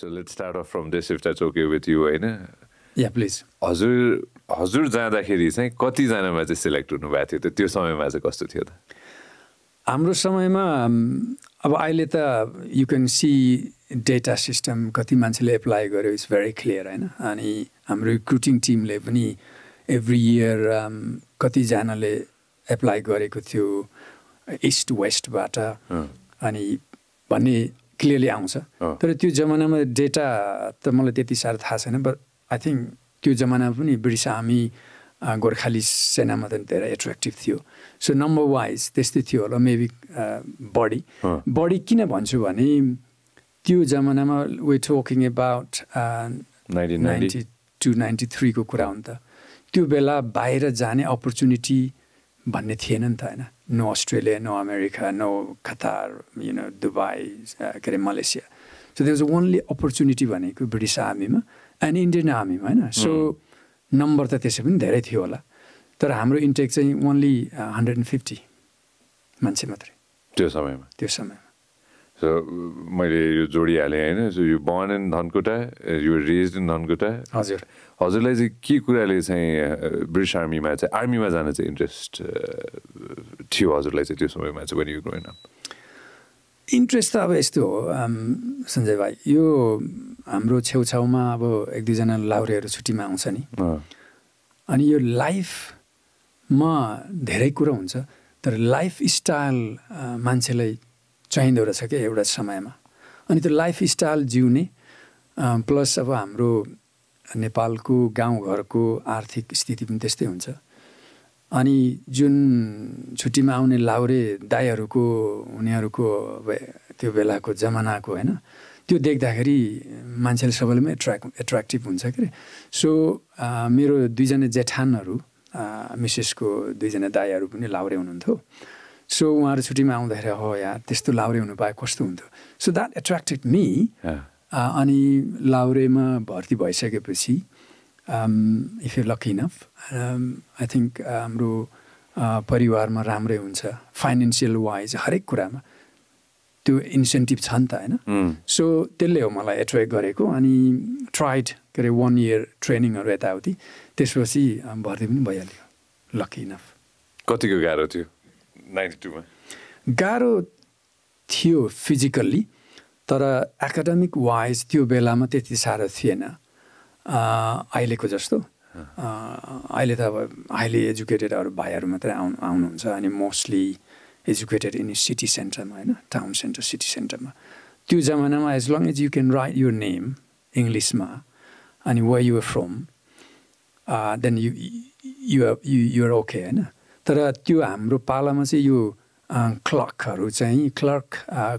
So let's start off from this if that's okay with you होइन या please हजुर हजुर जाँदाखेरि चाहिँ कतिजनामा चाहिँ सिलेक्ट हुनुभएको थियो त त्यो समयमा चाहिँ कस्तो थियो त हाम्रो समयमा अब अहिले त you can see data system कति मान्छेले एप्लाई गर्यो इट्स भेरी क्लियर होइन अनि हाम्रो रिक्रुटिङ टिमले पनि एभ्री इयर कतिजनाले एप्लाई गरेको थियो इस्ट वेस्टबाट अनि भन्ने क्लियरली आउँछ तर त्यो जमानामा डेटा त मलाई त्यति साह्रो थाहा छैन बट आई थिङ्क त्यो जमानामा पनि ब्रिटिस आर्मी गोर्खाली सेनामा त धेरै एट्र्याक्टिभ थियो सो नम्बर वाइज त्यस्तै थियो होला मेबी बडी बडी किन भन्छु भने त्यो जमानामा we talking about ninety two ninety थ्रीको कुरा हो नि त त्यो बेला बाहिर जाने अपर्च्युनिटी भन्ने थिएन नि त होइन no Australia no America no Qatar you know Dubai के अरे Malaysia so they was only opportunity भनेको ब्रिटिस आर्मीमा एन्ड इन्डियन आर्मीमा होइन सो hmm. नम्बर त त्यसै पनि धेरै थियो होला तर हाम्रो इन्टेक चाहिँ ओन्ली हन्ड्रेड एन्ड फिफ्टी मान्छे मात्रै त्यो समयमा त्यो समयमा सो मैले यो जोडिहालेँ होइन so you born in Dhankuta you raise in Dhankuta हजुर हजुरलाई चाहिँ के कुराले चाहिँ ब्रिटिस आर्मीमा चाहिँ आर्मीमा जान चाहिँ इन्ट्रेस्ट थियो हजुरलाई चाहिँ त्यो समयमा चाहिँ भनेको ग्रोइन इन्ट्रेस्ट त अब यस्तो हो सञ्जय भाइ यो हाम्रो छेउछाउमा अब एक दुईजना लाउरेहरू छुट्टीमा आउँछ नि अनि यो लाइफमा धेरै कुरो हुन्छ तर लाइफ स्टाइल मान्छेलाई चाहिँदो रहेछ क्या एउटा समयमा अनि त्यो लाइफ स्टाइल जिउने प्लस अब हाम्रो नेपालको गाउँघरको आर्थिक स्थिति पनि त्यस्तै हुन्छ अनि जुन छुट्टीमा आउने लाउरे दाईहरूको उनीहरूको त्यो बेलाको जमानाको होइन त्यो देख्दाखेरि मान्छेले सबैले एट्र्याक्ट एट्र्याक्टिभ हुन्छ के अरे सो मेरो दुईजना जेठानहरू मिसेसको दुईजना दाईहरू पनि लाउरे हुनुहुन्थ्यो सो उहाँहरू छुट्टीमा आउँदाखेरि हो या त्यस्तो लाउरे हुनु पाए कस्तो हुन्थ्यो सो द्याट एट्र्याक्टेड मी अनि लाउरेमा भर्ती भइसकेपछि if you luck enough I think हाम्रो परिवारमा राम्रै हुन्छ फाइनेन्सियल वाइज हरेक कुरामा त्यो इन्सेन्टिभ छ नि त होइन सो त्यसले हो मलाई एट्र्याक्ट गरेको अनि ट्राइड के अरे वान इयर ट्रेनिङहरू यताउति त्यसपछि भर्ती पनि भइहाल्यो लकी इनफ कतिको गाह्रो थियो नाइन्टी टूमा गाह्रो थियो फिजिकल्ली तर एकाडेमिक वाइज त्यो बेलामा त्यति साह्रो थिएन अहिलेको जस्तो अहिले त अब हाइली एजुकेटेडहरू भाइहरू मात्रै आउनु आउनुहुन्छ अनि मोस्टली एजुकेटेड इन सिटी सेन्टरमा होइन टाउन सेन्टर सिटी सेन्टरमा त्यो जमानामा as long as you can write your name इङ्ग्लिसमा अनि वा you're from then you you you're okay होइन तर त्यो हाम्रो पालामा चाहिँ यो क्लर्कहरू चाहिँ क्लर्क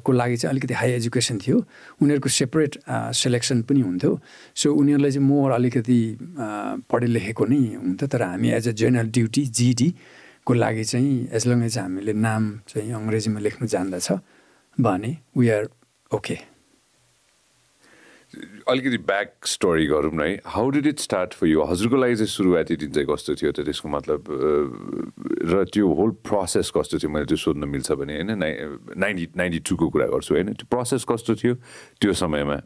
को लागि चाहिँ अलिकति हाई एजुकेसन थियो उनीहरूको सेपरेट सेलेक्सन पनि हुन्थ्यो सो उनीहरूलाई चाहिँ मोर अलिकति पढे लेखेको नै हुन्थ्यो तर हामी as a general duty GD को लागि चाहिँ एज लङ एज हामीले नाम चाहिँ अङ्ग्रेजीमा लेख्नु जान्दछ भने वी आर ओके अलिकति ब्याक स्टोरी गरौँ न है how did it start for you हजुरको लागि चाहिँ सुरुवाती दिन चाहिँ कस्तो थियो त त्यसको मतलब र त्यो होल प्रोसेस कस्तो थियो मैले त्यो सोध्न मिल्छ भने होइन नाइन्टी नाइन्टी टूको कुरा गर्छु होइन त्यो प्रोसेस कस्तो थियो त्यो समयमा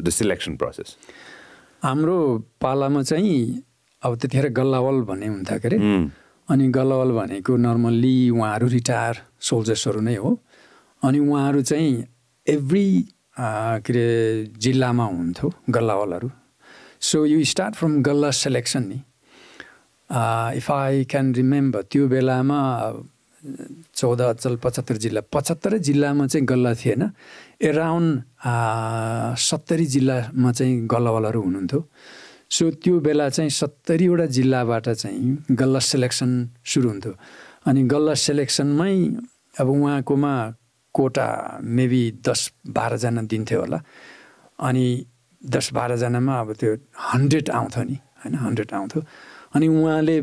द सिलेक्सन प्रोसेस हाम्रो पालामा चाहिँ अब त्यतिखेर गल्लावल भन्ने हुन्थ्यो अनि गल्लावल भनेको नर्मल्ली उहाँहरू रिटायर सोल्जर्सहरू नै हो अनि उहाँहरू चाहिँ एभ्री के अरे जिल्लामा हुन्थ्यो गल्लावालहरू सो यु स्टार्ट फ्रम गल्ला सेलेक्सन नि इफ आई क्यान रिमेम्बर त्यो बेलामा चौध अचल पचहत्तर जिल्ला पचहत्तरै जिल्लामा चाहिँ गल्ला थिएन एराउन्ड सत्तरी जिल्लामा चाहिँ गल्लावालाहरू हुनुहुन्थ्यो सो त्यो बेला चाहिँ सत्तरीवटा जिल्लाबाट चाहिँ गल्ला सेलेक्सन सुरु हुन्थ्यो अनि गल्ला सेलेक्सनमै अब उहाँकोमा कोटा मेबी दस बाह्रजना दिन्थ्यो होला अनि दस बाह्रजनामा अब त्यो हन्ड्रेड आउँथ्यो नि होइन हन्ड्रेड आउँथ्यो अनि उहाँले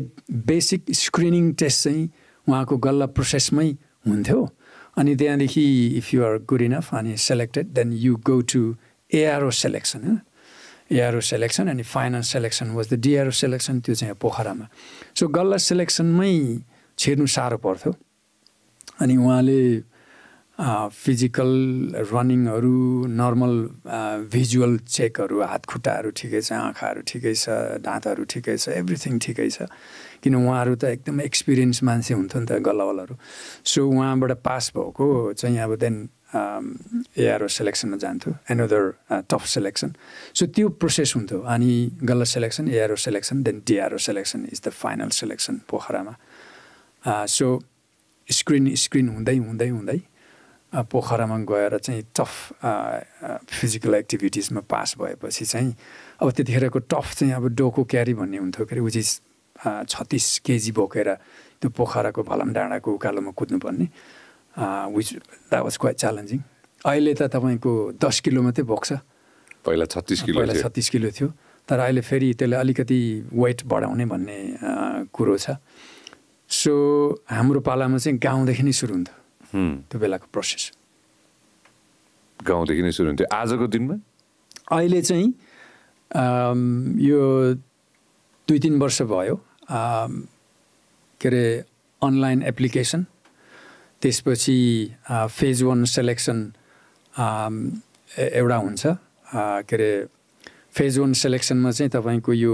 बेसिक स्क्रिनिङ टेस्ट चाहिँ उहाँको गल्ला प्रोसेसमै हुन्थ्यो अनि त्यहाँदेखि if you are good enough अनि selected then you go to ARO selection होइन एआरओ सेलेक्सन अनि final selection was the DRO selection त्यो चाहिँ पोखरामा सो गल्ला सेलेक्सनमै छिर्नु साह्रो पर्थ्यो अनि उहाँले फिजिकल रनिङहरू नर्मल भिजुअल चेकहरू हातखुट्टाहरू ठिकै छ आँखाहरू ठिकै छ दाँतहरू ठिकै छ एभ्रिथिङ ठिकै छ किन उहाँहरू त एकदम एक्सपिरियन्स मान्छे हुन्थ्यो नि त गल्लावालहरू सो उहाँबाट पास भएको चाहिँ अब देन एआरओ सेलेक्सनमा जान्थ्यो एनदर टफ सेलेक्सन सो त्यो प्रोसेस हुन्थ्यो अनि गल्ला selection ARO selection then DRO selection is the final selection पोखरामा सो स्क्रिन स्क्रिन हुँदै हुँदै हुँदै पोखरामा गएर चाहिँ टफ फिजिकल एक्टिभिटिजमा पास भएपछि चाहिँ अब त्यतिखेरको टफ चाहिँ अब डोको क्यारी भन्ने हुन्थ्यो के अरे उचिस छत्तिस केजी बोकेर त्यो पोखराको भलाम डाँडाको उकालोमा कुद्नुपर्ने which that was quite challenging अहिले त तपाईँको दस किलो मात्रै बोक्छ पहिला छत्तिस किलो पहिला छत्तिस किलो थियो तर अहिले फेरि त्यसले अलिकति वेट बढाउने भन्ने कुरो छ सो हाम्रो पालामा चाहिँ गाउँदेखि नै सुरु हुन्थ्यो त्यो बेलाको प्रोसेस गाउँदेखि नै सुरु हुन्थ्यो आजको दिनमा अहिले चाहिँ यो दुई तिन वर्ष भयो के अरे अनलाइन एप्लिकेसन त्यसपछि फेज वान सेलेक्सन एउटा हुन्छ के अरे फेज वान सेलेक्सनमा चाहिँ तपाईँको यो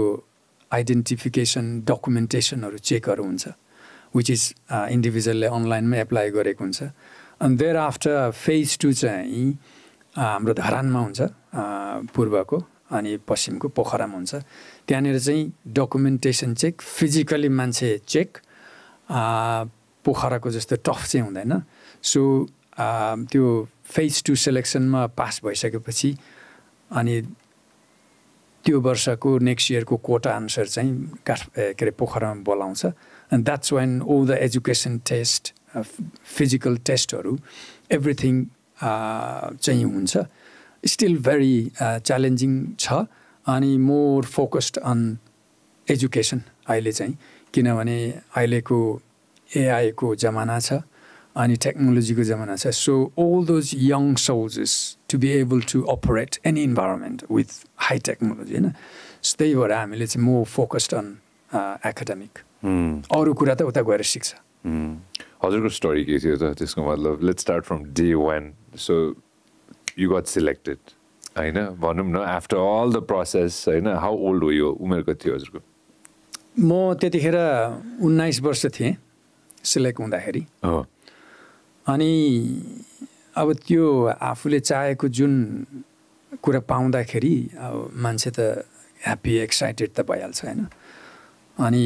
आइडेन्टिफिकेसन डकुमेन्टेसनहरू चेकहरू हुन्छ विच इज इन्डिभिजुअलले अनलाइनमै एप्लाई गरेको हुन्छ अनि देयर आफ्टर फेज टू चाहिँ uh, हाम्रो धरानमा हुन्छ uh, पूर्वको अनि पश्चिमको पोखरामा हुन्छ त्यहाँनिर चाहिँ डकुमेन्टेसन चेक फिजिकली मान्छे चेक uh, पोखराको जस्तो टफ चाहिँ हुँदैन सो त्यो फेज टू सेलेक्सनमा पास भइसकेपछि अनि त्यो वर्षको नेक्स्ट इयरको कोटा अनुसार चाहिँ काठ के अरे पोखरामा बोलाउँछ and that's when all the education test physical टेस्टहरू एभ्रिथिङ चाहिँ हुन्छ स्टिल भेरी च्यालेन्जिङ छ अनि मोर फोकस्ड अन एजुकेसन अहिले चाहिँ किनभने अहिलेको एआईको जमाना छ अनि टेक्नोलोजीको जमाना छ so all those young soldiers to be able to operate any environment with high technology होइन त्यही भएर हामीले चाहिँ मोर फोकस्ड अन एकाडेमिक अरू कुरा त उता गएर सिक्छ हजुरको स्टोरी के थियो त त्यसको मतलब let start from day one so you got selected होइन भनौँ न आफ्टर अल द प्रोसेस होइन हाउ ओल्ड हो यो उमेर कति थियो हजुरको म त्यतिखेर उन्नाइस वर्ष थिएँ सिलेक्ट हुँदाखेरि अनि अब त्यो आफूले चाहेको जुन कुरा पाउँदाखेरि अब मान्छे त ह्याप्पी एक्साइटेड त भइहाल्छ होइन अनि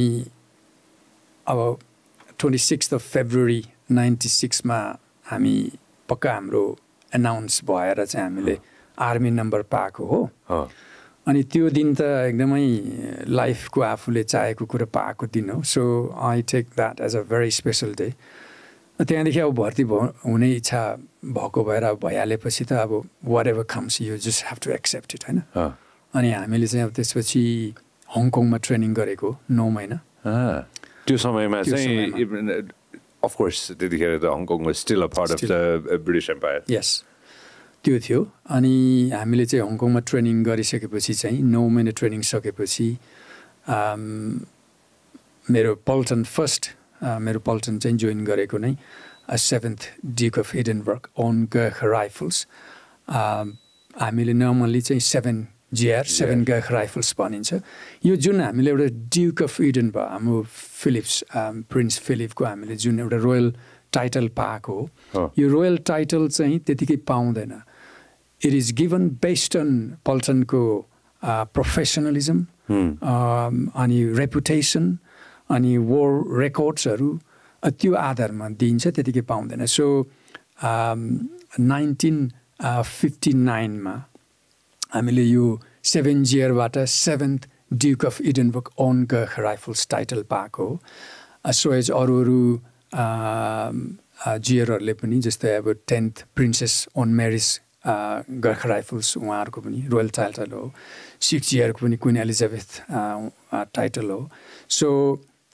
अब twenty six of February ninety सिक्समा हामी पक्का हाम्रो एनाउन्स भएर चाहिँ हामीले आर्मी नम्बर पाएको हो अनि त्यो दिन त एकदमै लाइफको आफूले चाहेको कुरो पाएको दिन हो so I take that as a very special day त्यहाँदेखि अब भर्ती हुने इच्छा भएको भएर भइहालेपछि त अब whatever comes you just have to accept it होइन अनि हामीले चाहिँ अब त्यसपछि हङकङमा ट्रेनिङ गरेको नौ महिना त्यो समयमा चाहिँ अफकोर्स त्यतिखेर त Hong Kong was still a part of the British empire yes त्यो थियो अनि हामीले चाहिँ हङकङमा ट्रेनिङ गरिसकेपछि चाहिँ नौ महिना ट्रेनिङ सकेपछि um, मेरो पल्टन फर्स्ट uh, मेरो पल्टन चाहिँ जोइन गरेको नै सेभेन्थ डिक अफ वर्क ओन ग राइफल्स हामीले नर्मल्ली चाहिँ सेभेन जिआर सेभेन गाइक राइफल्स भनिन्छ यो जुन हामीले एउटा ड्युक अफ इडन भयो हाम्रो फिलिप्स प्रिन्स फिलिपको हामीले जुन एउटा रोयल टाइटल पाएको हो यो रोयल टाइटल चाहिँ त्यतिकै पाउँदैन it is given based on पल्टनको प्रोफेसनलिजम अनि रेपुटेसन अनि वर रेकर्ड्सहरू त्यो आधारमा दिइन्छ त्यतिकै पाउँदैन सो नाइन्टिन फिफ्टी नाइनमा हामीले यो सेभेन जियरबाट सेभेन्थ ड्युक अफ बुक ओन गर्ख राइफल्स टाइटल पाएको सोएज अरू अरू जियरहरूले पनि जस्तै अब टेन्थ प्रिन्सेस ओन म्यारिज गर्खा राइफल्स उहाँहरूको पनि रोयल टाइटल हो सिक्स इयरको पनि क्विन एलिजाबेथ टाइटल हो सो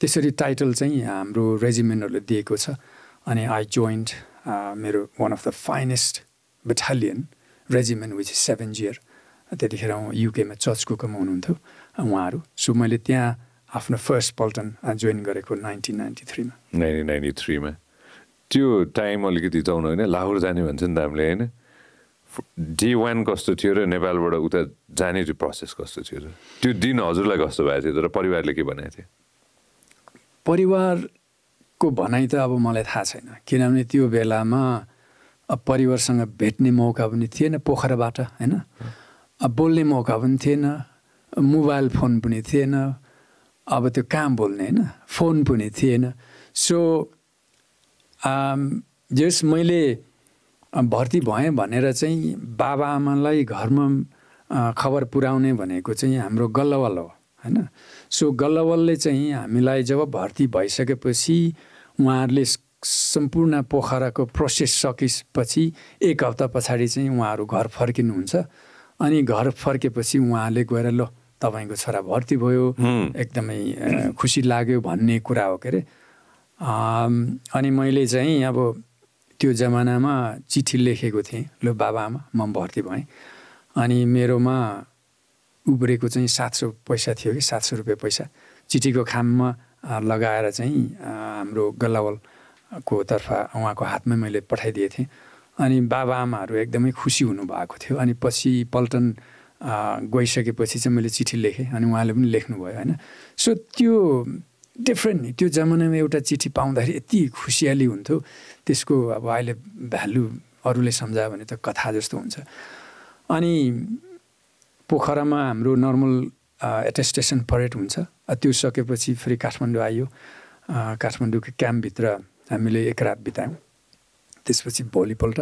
त्यसरी टाइटल चाहिँ हाम्रो रेजिमेन्टहरूले दिएको छ अनि आई जोइन्ट मेरो one of the finest battalion regiment which is seven GR त्यतिखेर युकेमा चर्च कमा हुनुहुन्थ्यो उहाँहरू सो मैले त्यहाँ आफ्नो फर्स्ट पल्टन जोइन गरेको नाइन्टिन नाइन्टी थ्रीमा नाइन्टिन नाइन्टी थ्रीमा त्यो टाइम अलिकति जाउनु होइन लाहोर जाने भन्छ नि त हामीले होइन डे वान कस्तो थियो र नेपालबाट उता जाने त्यो प्रोसेस कस्तो थियो र त्यो दिन हजुरलाई कस्तो भएको थियो तर परिवारले के भनेको थियो परिवारको भनाइ त अब मलाई थाहा छैन किनभने त्यो बेलामा परिवारसँग भेट्ने मौका पनि थिएन पोखराबाट होइन अब बोल्ने मौका पनि थिएन मोबाइल फोन पनि थिएन अब त्यो कहाँ बोल्ने होइन फोन पनि थिएन सो यस मैले भर्ती भएँ भनेर चाहिँ बाबाआमालाई घरमा खबर पुर्याउने भनेको चाहिँ हाम्रो गल्लवल हो होइन सो गल्लवलले चाहिँ हामीलाई जब भर्ती भइसकेपछि उहाँहरूले सम्पूर्ण पोखराको प्रोसेस सकिसपछि एक हप्ता पछाडि चाहिँ उहाँहरू घर फर्किनुहुन्छ अनि घर फर्केपछि उहाँले गएर ल तपाईँको छोरा भर्ती भयो एकदमै खुसी लाग्यो भन्ने कुरा हो के अरे अनि मैले चाहिँ अब त्यो जमानामा चिठी लेखेको थिएँ लो बाबामा म भर्ती भएँ अनि मेरोमा उब्रेको चाहिँ सात सौ पैसा थियो कि सात सौ रुपियाँ पैसा चिठीको खाममा लगाएर चाहिँ हाम्रो गल्लावलको तर्फ उहाँको हातमै मैले पठाइदिएको थिएँ अनि बाबाआमाहरू एकदमै खुसी हुनुभएको थियो अनि पछि पल्टन गइसकेपछि चाहिँ मैले चिठी लेखेँ अनि उहाँले पनि लेख्नुभयो होइन सो त्यो डिफ्रेन्ट नि त्यो जमानामा एउटा चिठी पाउँदाखेरि यति खुसियाली हुन्थ्यो त्यसको अब अहिले भ्यालु अरूले सम्झायो भने त कथा जस्तो हुन्छ अनि पोखरामा हाम्रो नर्मल एटेस्टेसन परेड हुन्छ त्यो सकेपछि फेरि काठमाडौँ आयो काठमाडौँको क्याम्पभित्र हामीले एक रात बितायौँ त्यसपछि भोलिपल्ट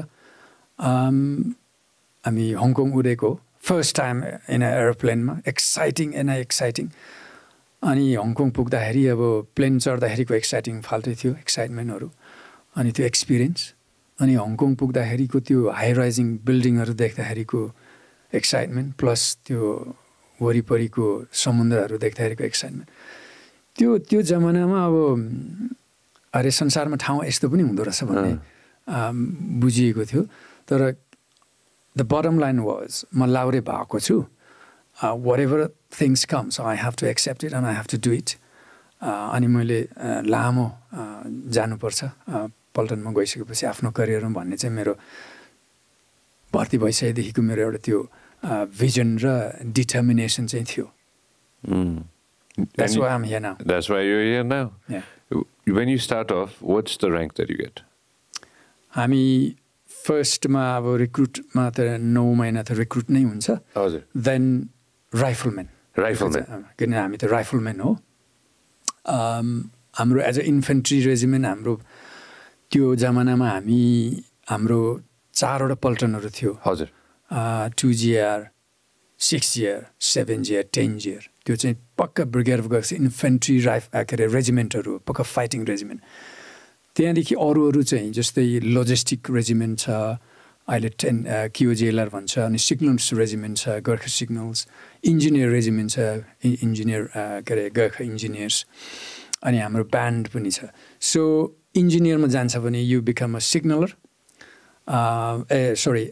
हामी हङकङ उडेको फर्स्ट टाइम इन अ एरोप्लेनमा एक्साइटिङ एन एक्साइटिङ अनि हङकङ पुग्दाखेरि अब प्लेन चढ्दाखेरिको एक्साइटिङ फाल्टै थियो एक्साइटमेन्टहरू अनि त्यो एक्सपिरियन्स अनि हङकङ पुग्दाखेरिको त्यो हाई राइजिङ बिल्डिङहरू देख्दाखेरिको एक्साइटमेन्ट प्लस त्यो वरिपरिको समुद्रहरू देख्दाखेरिको एक्साइटमेन्ट त्यो त्यो जमानामा अब अरे संसारमा ठाउँ यस्तो पनि हुँदो रहेछ भन्ने बुझिएको थियो तर द बटम लाइन वाज म लाउरे भएको छु whatever things comes I have to accept it and I have to do it अनि मैले लामो जानुपर्छ पल्टनमा गइसकेपछि आफ्नो करियरमा भन्ने चाहिँ मेरो भर्ती भइसकेदेखिको मेरो एउटा त्यो भिजन र डिटर्मिनेसन चाहिँ थियो hmm. That's why I'm here now. That's why you're here now. Yeah. When you start off, what's the rank that you get? हामी फर्स्टमा अब रिक्रुटमा त नौ महिना त रिक्रुट नै हुन्छ हजुर देन राइफलम्यान राइफलम्यान किनभने हामी त राइफलम्यान हो हाम्रो एज अ इन्फेन्ट्री रेजिमेन्ट हाम्रो त्यो जमानामा हामी हाम्रो चारवटा पल्टनहरू थियो हजुर two GR six GR seven GR ten GR त्यो चाहिँ पक्का ब्रिगेड अफ छ इन्फेन्ट्री राइफ के अरे रेजिमेन्टहरू पक्का फाइटिङ रेजिमेन्ट त्यहाँदेखि अरू अरू चाहिँ जस्तै लजिस्टिक रेजिमेन्ट छ अहिले टेन क्युजिएलआर भन्छ अनि सिग्नल्स रेजिमेन्ट छ गोर्खा सिग्नल्स इन्जिनियर रेजिमेन्ट छ इन्जिनियर के अरे गोर्खा इन्जिनियर्स अनि हाम्रो ब्यान्ड पनि छ सो इन्जिनियरमा जान्छ भने you become a signaller a sorry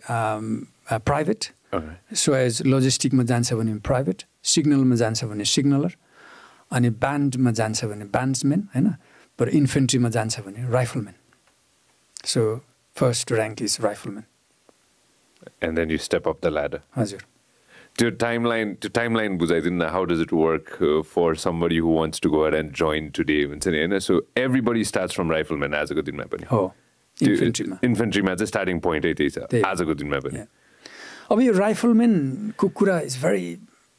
private so as लजिस्टिकमा जान्छ भने प्राइभेट सिग्नलमा जान्छ भने सिग्नलर अनि ब्यान्डमा जान्छ भने ब्यान्ड्सम्यान होइन बरु इन्फेन्ट्रीमा जान्छ भने rifleman so first rank is rifleman and then you step up the ladder हजुर त्यो टाइम लाइन त्यो टाइम लाइन बुझाइदिनु न how does it work for somebody who wants to go ahead and join today हुन्छ नि होइन so everybody start from rifleman आजको दिनमा पनि हो इन्फेन्ट्रीमा चाहिँ स्टार्टिङ पोइन्टै त्यही छ आजको दिनमा पनि अब यो राइफलम्यानको कुरा इज भेरी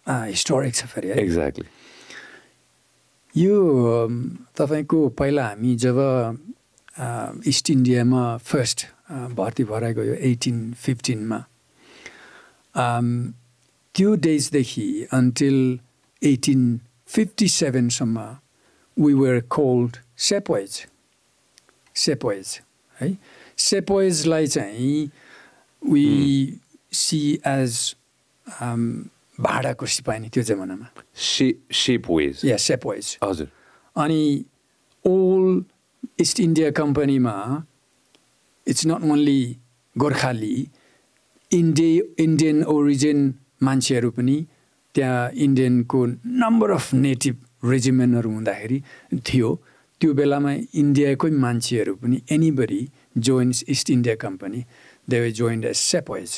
हिस्टोरिक छ फेरि एक्ज्याक्टली यो तपाईँको पहिला हामी जब इस्ट इन्डियामा फर्स्ट भर्ती भएर गयो एटिन फिफ्टिनमा त्यो डेजदेखि अन्टिल एटिन फिफ्टी सेभेनसम्म we were called sepoys sepoys है सेपोइजलाई चाहिँ वी सी एज भाँडाको सिपानी त्यो जमानामा से सेप वेज या सेप वेज हजुर अनि ओल इस्ट इन्डिया कम्पनीमा इट्स नट ओन्ली गोर्खाली इन्डि इन्डियन ओरिजिन मान्छेहरू पनि त्यहाँ इन्डियनको नम्बर अफ नेटिभ रेजिमेन्टहरू हुँदाखेरि थियो त्यो बेलामा इन्डियाकै मान्छेहरू पनि anybody joins East India company they joined as sepoys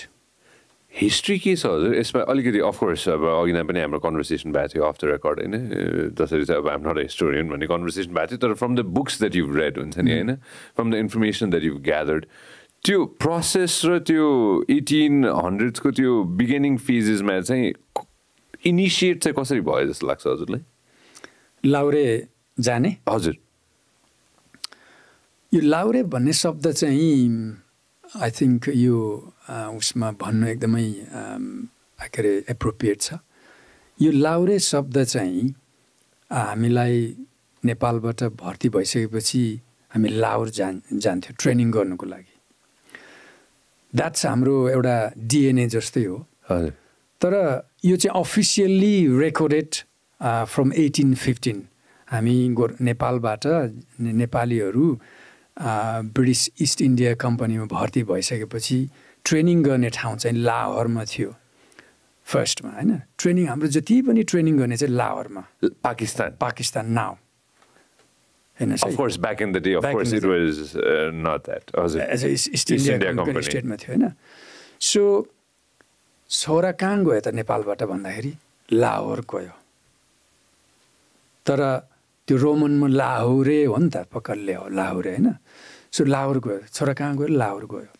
history के छ हजुर यसमा अलिकति अफकोर्स अब अघि नै पनि हाम्रो कन्भर्सेसन भएको थियो अफ द रेकर्ड होइन जसरी चाहिँ अब हाम्रो हिस्टोरियन भन्ने कन्भर्सेसन भएको थियो तर from the books that you read हुन्छ नि mm. होइन from the information that you gathered त्यो प्रोसेस र त्यो एटिन हन्ड्रेडको त्यो बिगेनिङ फेजेसमा चाहिँ इनिसिएट चाहिँ कसरी भयो जस्तो लाग्छ हजुरलाई लाउरे जाने हजुर यो लाउरे भन्ने शब्द चाहिँ आई थिङ्क यो उसमा भन्नु एकदमै के अरे एप्रोप्रिएट छ यो लाउरे शब्द चाहिँ हामीलाई नेपालबाट भर्ती भइसकेपछि हामी लाउर जान जान्थ्यौँ ट्रेनिङ गर्नुको लागि द्याट्स हाम्रो एउटा डिएनए जस्तै हो तर यो चाहिँ officially recorded from eighteen fifteen हामी गो नेपालबाट नेपालीहरू ब्रिटिस इस्ट इन्डिया कम्पनीमा भर्ती भइसकेपछि ट्रेनिङ गर्ने ठाउँ चाहिँ लाहोरमा थियो फर्स्टमा होइन ट्रेनिङ हाम्रो जति पनि ट्रेनिङ गर्ने चाहिँ लाहोरमा पाकिस्तान पाकिस्तान नाउ स्टेटमा uh, थियो होइन सो छोरा कहाँ गयो त नेपालबाट भन्दाखेरि लाहोर गयो तर त्यो रोमनमा लाहोरे हो नि त पक्करले हो लाहोरे होइन सो लाहोर गयो छोरा कहाँ गयो लाहोर गयो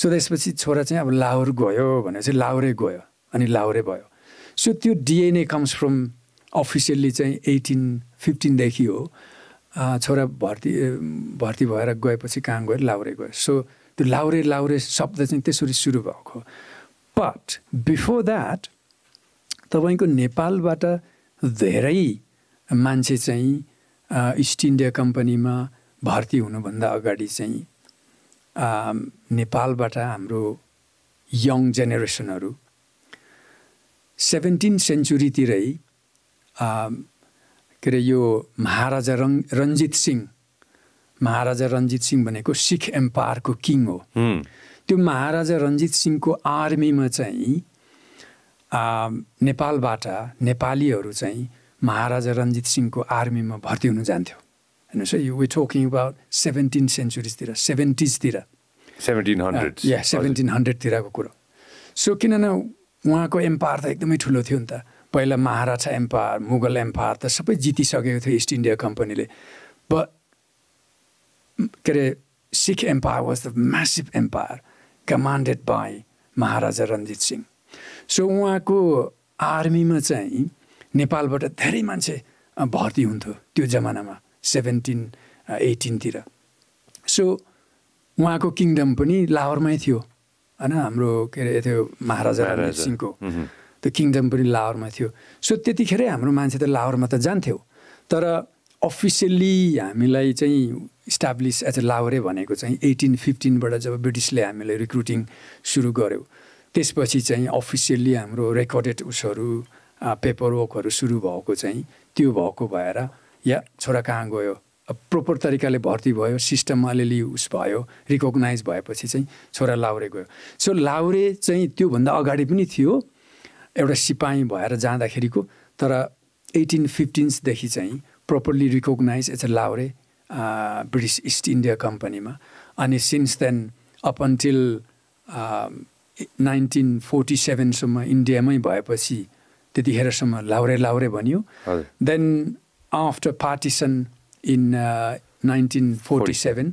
सो त्यसपछि छोरा चाहिँ अब लाहोर गयो भने चाहिँ लाहोरे गयो अनि लाहोरे भयो सो त्यो डिएनए कम्स फ्रम अफिसियल्ली चाहिँ एटिन फिफ्टिनदेखि हो छोरा भर्ती भर्ती भएर गएपछि कहाँ गयो लाउरे गयो सो त्यो लाउरे लाउरे शब्द चाहिँ त्यसरी सुरु भएको बट बिफोर द्याट तपाईँको नेपालबाट धेरै मान्छे चाहिँ इस्ट इन्डिया कम्पनीमा भर्ती हुनुभन्दा अगाडि चाहिँ नेपालबाट हाम्रो यङ जेनेरेसनहरू सेभेन्टिन सेन्चुरीतिरै के अरे यो महाराजा रङ रञ्जित सिंह महाराजा रञ्जित सिंह भनेको सिख एम्पायरको किङ हो त्यो महाराजा रञ्जित सिंहको आर्मीमा चाहिँ नेपालबाट नेपालीहरू चाहिँ महाराजा रन्जित सिंहको आर्मीमा भर्ती हुनु जान्थ्यो हेर्नुहोस् है you were talking about seventeen सेन्चुरिजतिर सेभेन्टिजतिर सेभेन्टिन हन्ड्रेड या सेभेन्टिन हन्ड्रेडतिरको कुरो सो किनभने उहाँको एम्पायर त एकदमै ठुलो थियो नि त पहिला महाराजा एम्पायर मुगल एम्पायर त सबै जितिसकेको थियो इस्ट इन्डिया कम्पनीले ब के अरे Sikh empire was the massive empire commanded by Maharaja Ranjit Singh so उहाँको आर्मीमा चाहिँ नेपालबाट धेरै मान्छे भर्ती हुन्थ्यो त्यो जमानामा सेभेन्टिन एटिनतिर सो उहाँको किङडम पनि लाहोरमै थियो होइन हाम्रो के अरे त्यो महाराजा सिंहको त्यो किङडम पनि लाहोरमा थियो सो त्यतिखेरै हाम्रो मान्छे त लाहोरमा त जान्थ्यो तर अफिसियल्ली हामीलाई चाहिँ इस्टाब्लिस एज अ लाहोरे भनेको चाहिँ एटिन फिफ्टिनबाट जब ब्रिटिसले हामीलाई रिक्रुटिङ सुरु गर्यो त्यसपछि चाहिँ अफिसियल्ली हाम्रो रेकर्डेड उसहरू पेपर वर्कहरू सुरु भएको चाहिँ त्यो भएको भएर या छोरा कहाँ गयो प्रोपर तरिकाले भर्ती भयो सिस्टममा अलिअलि उस भयो रिकग्नाइज भएपछि चाहिँ छोरा लाउरे गयो सो लाउरे चाहिँ त्योभन्दा अगाडि पनि थियो एउटा सिपाही भएर जाँदाखेरिको तर एटिन फिफ्टिन्सदेखि चाहिँ प्रोपरली रिकगनाइज एज अ लाउरे ब्रिटिस इस्ट इन्डिया कम्पनीमा अनि since then up until nineteen forty सेभेनसम्म इन्डियामै भएपछि त्यतिखेरसम्म लाउरे लाउरे भनियो then after partition in nineteen forty seven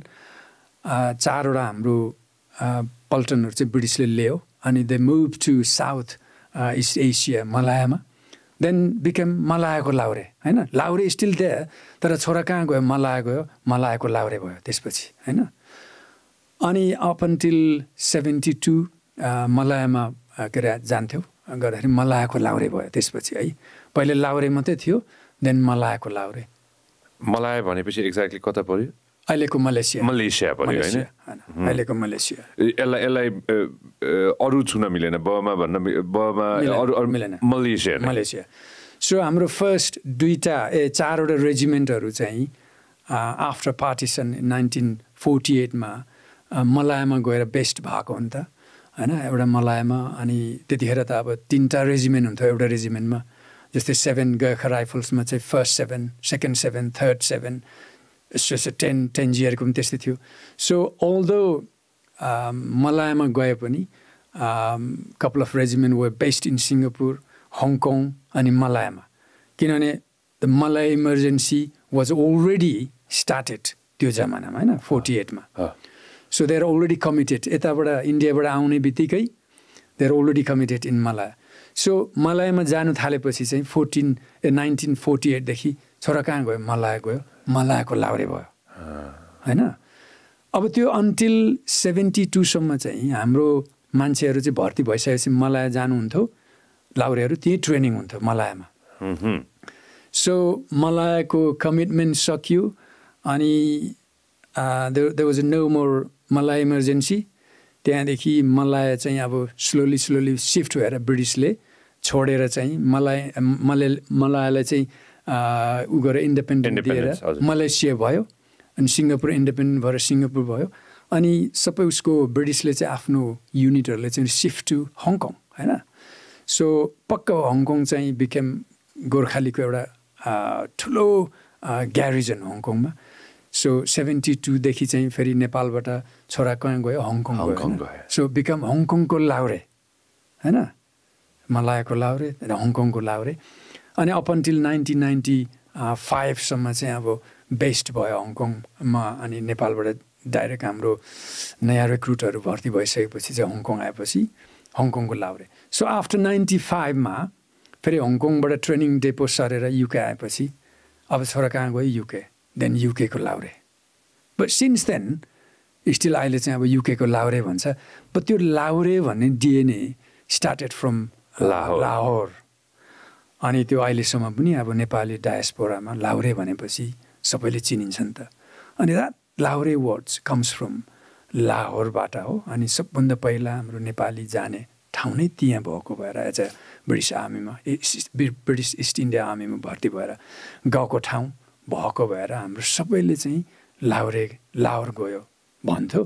चारवटा हाम्रो uh, पल्टनहरू चाहिँ ब्रिटिसले ल्यायो अनि they move to South East Asia मलायामा देन बिकेम मलायाको लाउरे होइन लाउरे स्टिल दे तर छोरा कहाँ गयो मलाय गयो मलायाको लाउरे भयो त्यसपछि होइन अनि अप टिल सेभेन्टी टू मलायामा uh, के अरे जान्थ्यो गर्दाखेरि मलायाको लाउरे भयो त्यसपछि है पहिले लाउरे मात्रै थियो देन मलायाको लाउरे मलाय भनेपछि एक्ज्याक्टली कता पऱ्यो अहिलेको मलेसिया मलेसिया पऱ्यो होइन अहिलेको मलेसिया यसलाई यसलाई अरू छुन मिलेन बमा भन्न बमा अरू अरू मिलेन मलेसिया मलेसिया सो हाम्रो फर्स्ट दुईवटा ए चारवटा रेजिमेन्टहरू चाहिँ आफ्टर पार्टिसन नाइन्टिन फोर्टी एटमा मलायामा गएर बेस्ट भएको हो नि त होइन एउटा मलायमा अनि त्यतिखेर त अब तिनवटा रेजिमेन्ट हुन्थ्यो एउटा रेजिमेन्टमा जस्तै सेभेन गएका राइफल्समा चाहिँ first seven second seven third seven यसो टेन टेन जियरको पनि त्यस्तै थियो सो अल द मलायामा गए पनि couple of regiment were based in Singapore Hong Kong अनि मलायामा किनभने the Malay emergency was already started त्यो जमानामा होइन फोर्टी एटमा so they are already committed यताबाट इन्डियाबाट आउने बित्तिकै they are already committed in Malaya so मलायामा जानु थालेपछि चाहिँ फोर्टिन ए नाइन्टिन फोर्टी एटदेखि छोरा कहाँ गयो मलाया गयो मलायाको लाउरे भयो होइन अब त्यो अन्टिल सेभेन्टी टूसम्म चाहिँ हाम्रो मान्छेहरू चाहिँ भर्ती भइसकेपछि मलाया जानुहुन्थ्यो लाउरेहरू त्यहीँ ट्रेनिङ हुन्थ्यो मलायामा सो मलायाको कमिटमेन्ट सकियो अनि दे वाज नो मोर मल्ला इमर्जेन्सी त्यहाँदेखि मलाई चाहिँ अब स्लोली स्लोली सिफ्ट भएर ब्रिटिसले छोडेर चाहिँ मलाई मले मलायालाई चाहिँ ऊ गरेर इन्डिपेन्डेन्ट दिएर मलेसिया भयो अनि सिङ्गापुर इन्डिपेन्डेन्ट भएर सिङ्गापुर भयो अनि सबै उसको ब्रिटिसले चाहिँ आफ्नो युनिटहरूले चाहिँ सिफ्ट टु हङकङ होइन सो पक्क हङकङ चाहिँ बिकेम गोर्खालीको एउटा ठुलो ग्यारिजन हङकङमा सो सेभेन्टी टूदेखि चाहिँ फेरि नेपालबाट छोरा कहाँ गयो हङकङ हङकङ गयो सो बिकम हङकङको लाउरे होइन मलायाको लाउरे हङकङको लाउरे अनि अप अन्टिल नाइन्टिन नाइन्टी फाइभसम्म चाहिँ अब बेस्ट भयो हङकङमा अनि नेपालबाट डाइरेक्ट हाम्रो नयाँ रिक्रुटहरू भर्ती भइसकेपछि चाहिँ हङकङ आएपछि हङकङको लाउरे सो आफ्टर नाइन्टी फाइभमा फेरि हङकङबाट ट्रेनिङ डेपो सरेर युके आएपछि अब छोरा कहाँ गयो युके देन युकेको लाउरे बट सिन्स देन स्टिल अहिले चाहिँ अब युकेको लाउरे भन्छ बट त्यो लाउरे भन्ने डिएनए स्टार्टेड फ्रम लाहोर अनि त्यो अहिलेसम्म पनि अब नेपाली डायस्पोरामा लाउरे भनेपछि सबैले चिनिन्छ नि त अनि द्याट लाउरे वर्ड्स कम्स फ्रम लाहोरबाट हो अनि सबभन्दा पहिला हाम्रो नेपाली जाने ठाउँ नै त्यहाँ भएको भएर एज अ ब्रिटिस आर्मीमा ब्रिटिस इस्ट इन्डिया आर्मीमा भर्ती भएर गाउँको ठाउँ भएको भएर हाम्रो सबैले चाहिँ लाउरे लाहोर गयो भन्थ्यो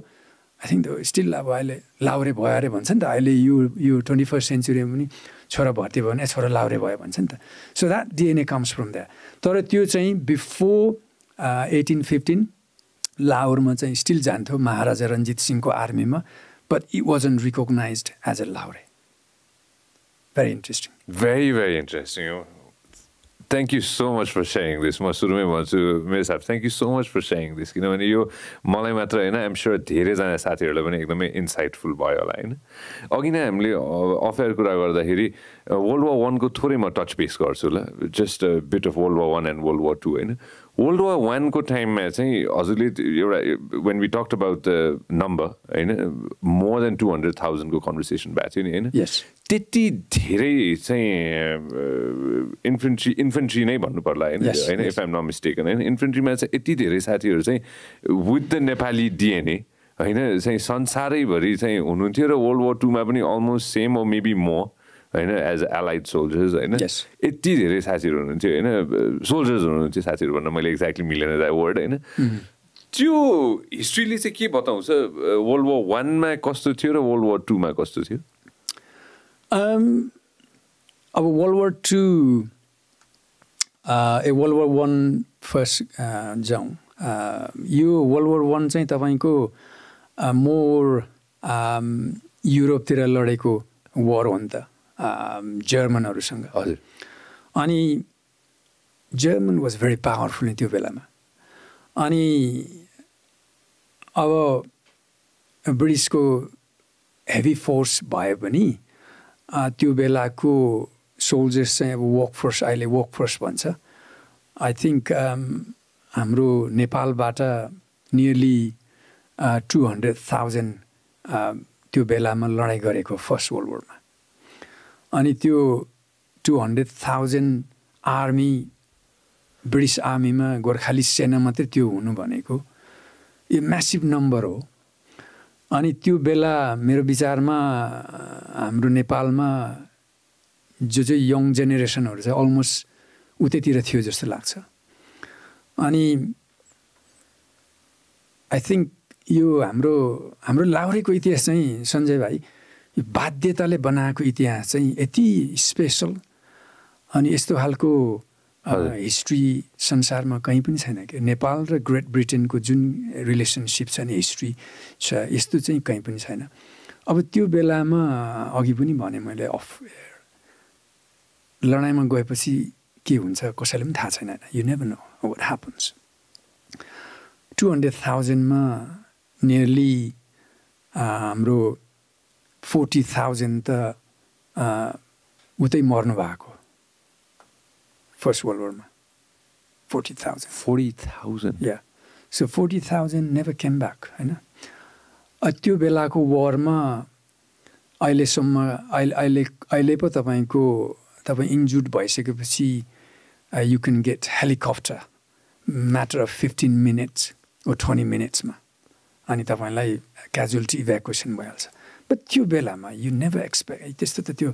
आई थिङ्क त्यो स्टिल अब अहिले लाउरे भयो अरे भन्छ नि त अहिले यो यो ट्वेन्टी फर्स्ट सेन्चुरीमा पनि छोरा भर्ती भयो भने छोरा लाउरे भयो भन्छ नि त so that DNA comes from that तर त्यो चाहिँ बिफोर एटिन फिफ्टिन लाहोरमा चाहिँ स्टिल जान्थ्यो महाराजा रञ्जित सिंहको आर्मीमा but it was on recognize as a लाउरे very interesting very very interesting thank you so much for sharing this म सुरुमै भन्छु मेरो साहब thank you so much for sharing this किनभने यो मलाई मात्र होइन आइएम स्योर धेरैजना साथीहरूलाई पनि एकदमै इन्साइटफुल भयो होला होइन अघि नै हामीले अफेयर कुरा गर्दाखेरि वर्ल्ड वार वानको थोरै म टच बेस गर्छु ल just bit of world war one and world war two होइन वर्ल्ड वार वानको टाइममा चाहिँ हजुरले एउटा when we talked about the number होइन मोर देन टु हन्ड्रेड थाउजन्डको कन्भर्सेसन भएको थियो नि होइन त्यति धेरै चाहिँ इन्फेन्ट्री इन्फेन्ट्री नै भन्नु पर्ला होइन होइन इफ आइम नट मिस्टेकन होइन इन्फेन्ट्रीमा चाहिँ यति धेरै साथीहरू चाहिँ विथ द नेपाली डिएनए होइन चाहिँ संसारैभरि चाहिँ हुनुहुन्थ्यो र वर्ल्ड वार टूमा पनि almost same or maybe more होइन एज एलाइड सोल्जर्स होइन यति धेरै साथीहरू हुनुहुन्थ्यो होइन सोल्जर्स हुनुहुन्थ्यो साथीहरू भन्न मैले एक्ज्याक्टली मिलेन द वर्ड होइन mm-hmm. त्यो हिस्ट्रीले चाहिँ के बताउँछ वर्ल्ड वर वानमा कस्तो थियो र वर्ल्ड वर टूमा कस्तो थियो um, अब वर्ल्ड वर टू ए वर्ल्ड वर वान फर्स्ट जाउँ uh, यो वर्ल्ड वर वान चाहिँ तपाईँको मोर uh, युरोपतिर um, लडेको वर हो नि त जर्मनहरूसँग um, हजुर अनि जर्मन वाज भेरी पावरफुल त्यो बेलामा अनि अब ब्रिटिसको हेभी फोर्स भए पनि त्यो बेलाको सोल्जर्स चाहिँ अब वर्क फोर्स अहिले वर्क फोर्स भन्छ आई थिङ्क um, हाम्रो नेपालबाट नियरली टु हन्ड्रेड थाउजन्ड त्यो बेलामा लडाइँ गरेको फर्स्ट वर्ल्ड वरमा अनि त्यो two hundred thousand army British आर्मीमा गोर्खाली सेना मात्रै त्यो हुनु भनेको यो म्यासिभ नम्बर हो अनि त्यो बेला मेरो विचारमा हाम्रो नेपालमा जो जो यङ जेनेरेसनहरू छ अलमोस्ट उतैतिर थियो जस्तो लाग्छ अनि आई थिङ्क यो हाम्रो हाम्रो लाउरेको इतिहास चाहिँ सञ्जय भाइ यो बाध्यताले बनाएको इतिहास चाहिँ यति स्पेसल अनि यस्तो खालको हिस्ट्री संसारमा कहीँ पनि छैन कि नेपाल र ग्रेट ब्रिटेनको जुन रिलेसनसिप छ नि हिस्ट्री छ यस्तो चाहिँ कहीँ पनि छैन अब त्यो बेलामा अघि पनि भने मैले अफ लडाइँमा गएपछि के हुन्छ कसैले पनि थाहा छैन you never know what happens two hundred थाउजन्डमा नियरली हाम्रो फोर्टी थाउजन्ड त उतै मर्नु भएको फर्स्ट वर्ल्ड वरमा फोर्टी थाउजन्ड फोर्टी थाउजन्ड या so forty thousand never came back होइन त्यो बेलाको वरमा अहिलेसम्म अहिले अहिले अहिले पो तपाईँको तपाईँ इन्जुर्ड भइसकेपछि you can get helicopter matter of fifteen minutes or twenty मिनट्समा अनि तपाईँलाई क्याजुअलिटी इभ्याकुएसन भइहाल्छ त्यो बेलामा यु नेभर एक्सपेक्ट त्यस्तो त त्यो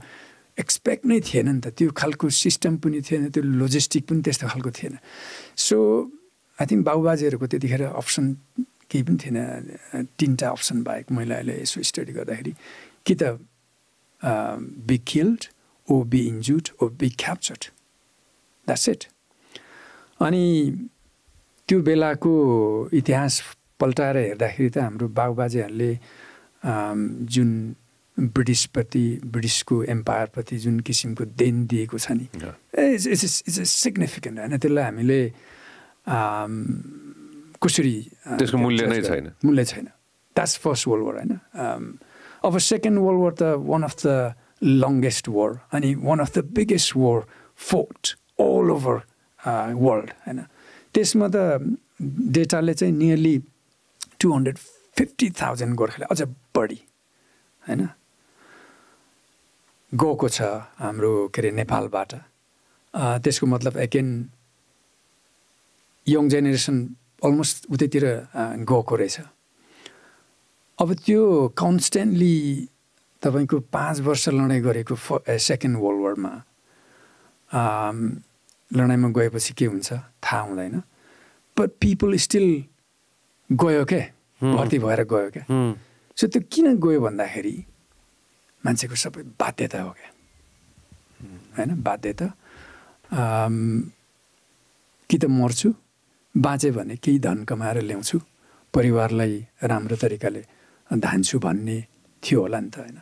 एक्सपेक्ट नै थिएन नि त त्यो खालको सिस्टम पनि थिएन त्यो लोजिस्टिक पनि त्यस्तो खालको थिएन सो आई थिङ्क बाबुबाजेहरूको त्यतिखेर अप्सन केही पनि थिएन तिनवटा अप्सन बाहेक मैले अहिले यसो स्टडी गर्दाखेरि कि त be killed or be injured or be captured that's it अनि त्यो बेलाको इतिहास पल्टाएर हेर्दाखेरि त हाम्रो बाबुबाजेहरूले जुन ब्रिटिसप्रति ब्रिटिसको एम्पायरप्रति जुन किसिमको देन दिएको छ नि it's it's it's a significant होइन त्यसलाई हामीले कसरी त्यसको मूल्य नै छैन मूल्य छैन द्याट्स फर्स्ट वर्ल्ड वर होइन अब सेकेन्ड वर्ल्ड वर त one of the longest war अनि one of the biggest war fought all over world होइन त्यसमा त डेटाले चाहिँ nearly two hundred fifty thousand गोर्खाले अझ बढी होइन गएको छ हाम्रो के अरे नेपालबाट त्यसको मतलब एकेन यङ जेनेरेसन अलमोस्ट उतैतिर गएको रहेछ अब त्यो कन्सटेन्टली तपाईँको पाँच वर्ष लडाइँ गरेको फ सेकेन्ड वर्ल्ड वारमा लडाइँमा गएपछि के हुन्छ थाहा हुँदैन बट पिपल स्टिल गयो क्या भर्ती भएर गयो क्या सो त्यो किन गयो भन्दाखेरि मान्छेको सबै बाध्यता हो क्या होइन बाध्यता कि त मर्छु बाँचे भने केही धन कमाएर ल्याउँछु परिवारलाई राम्रो तरिकाले धान्छु भन्ने थियो होला नि त होइन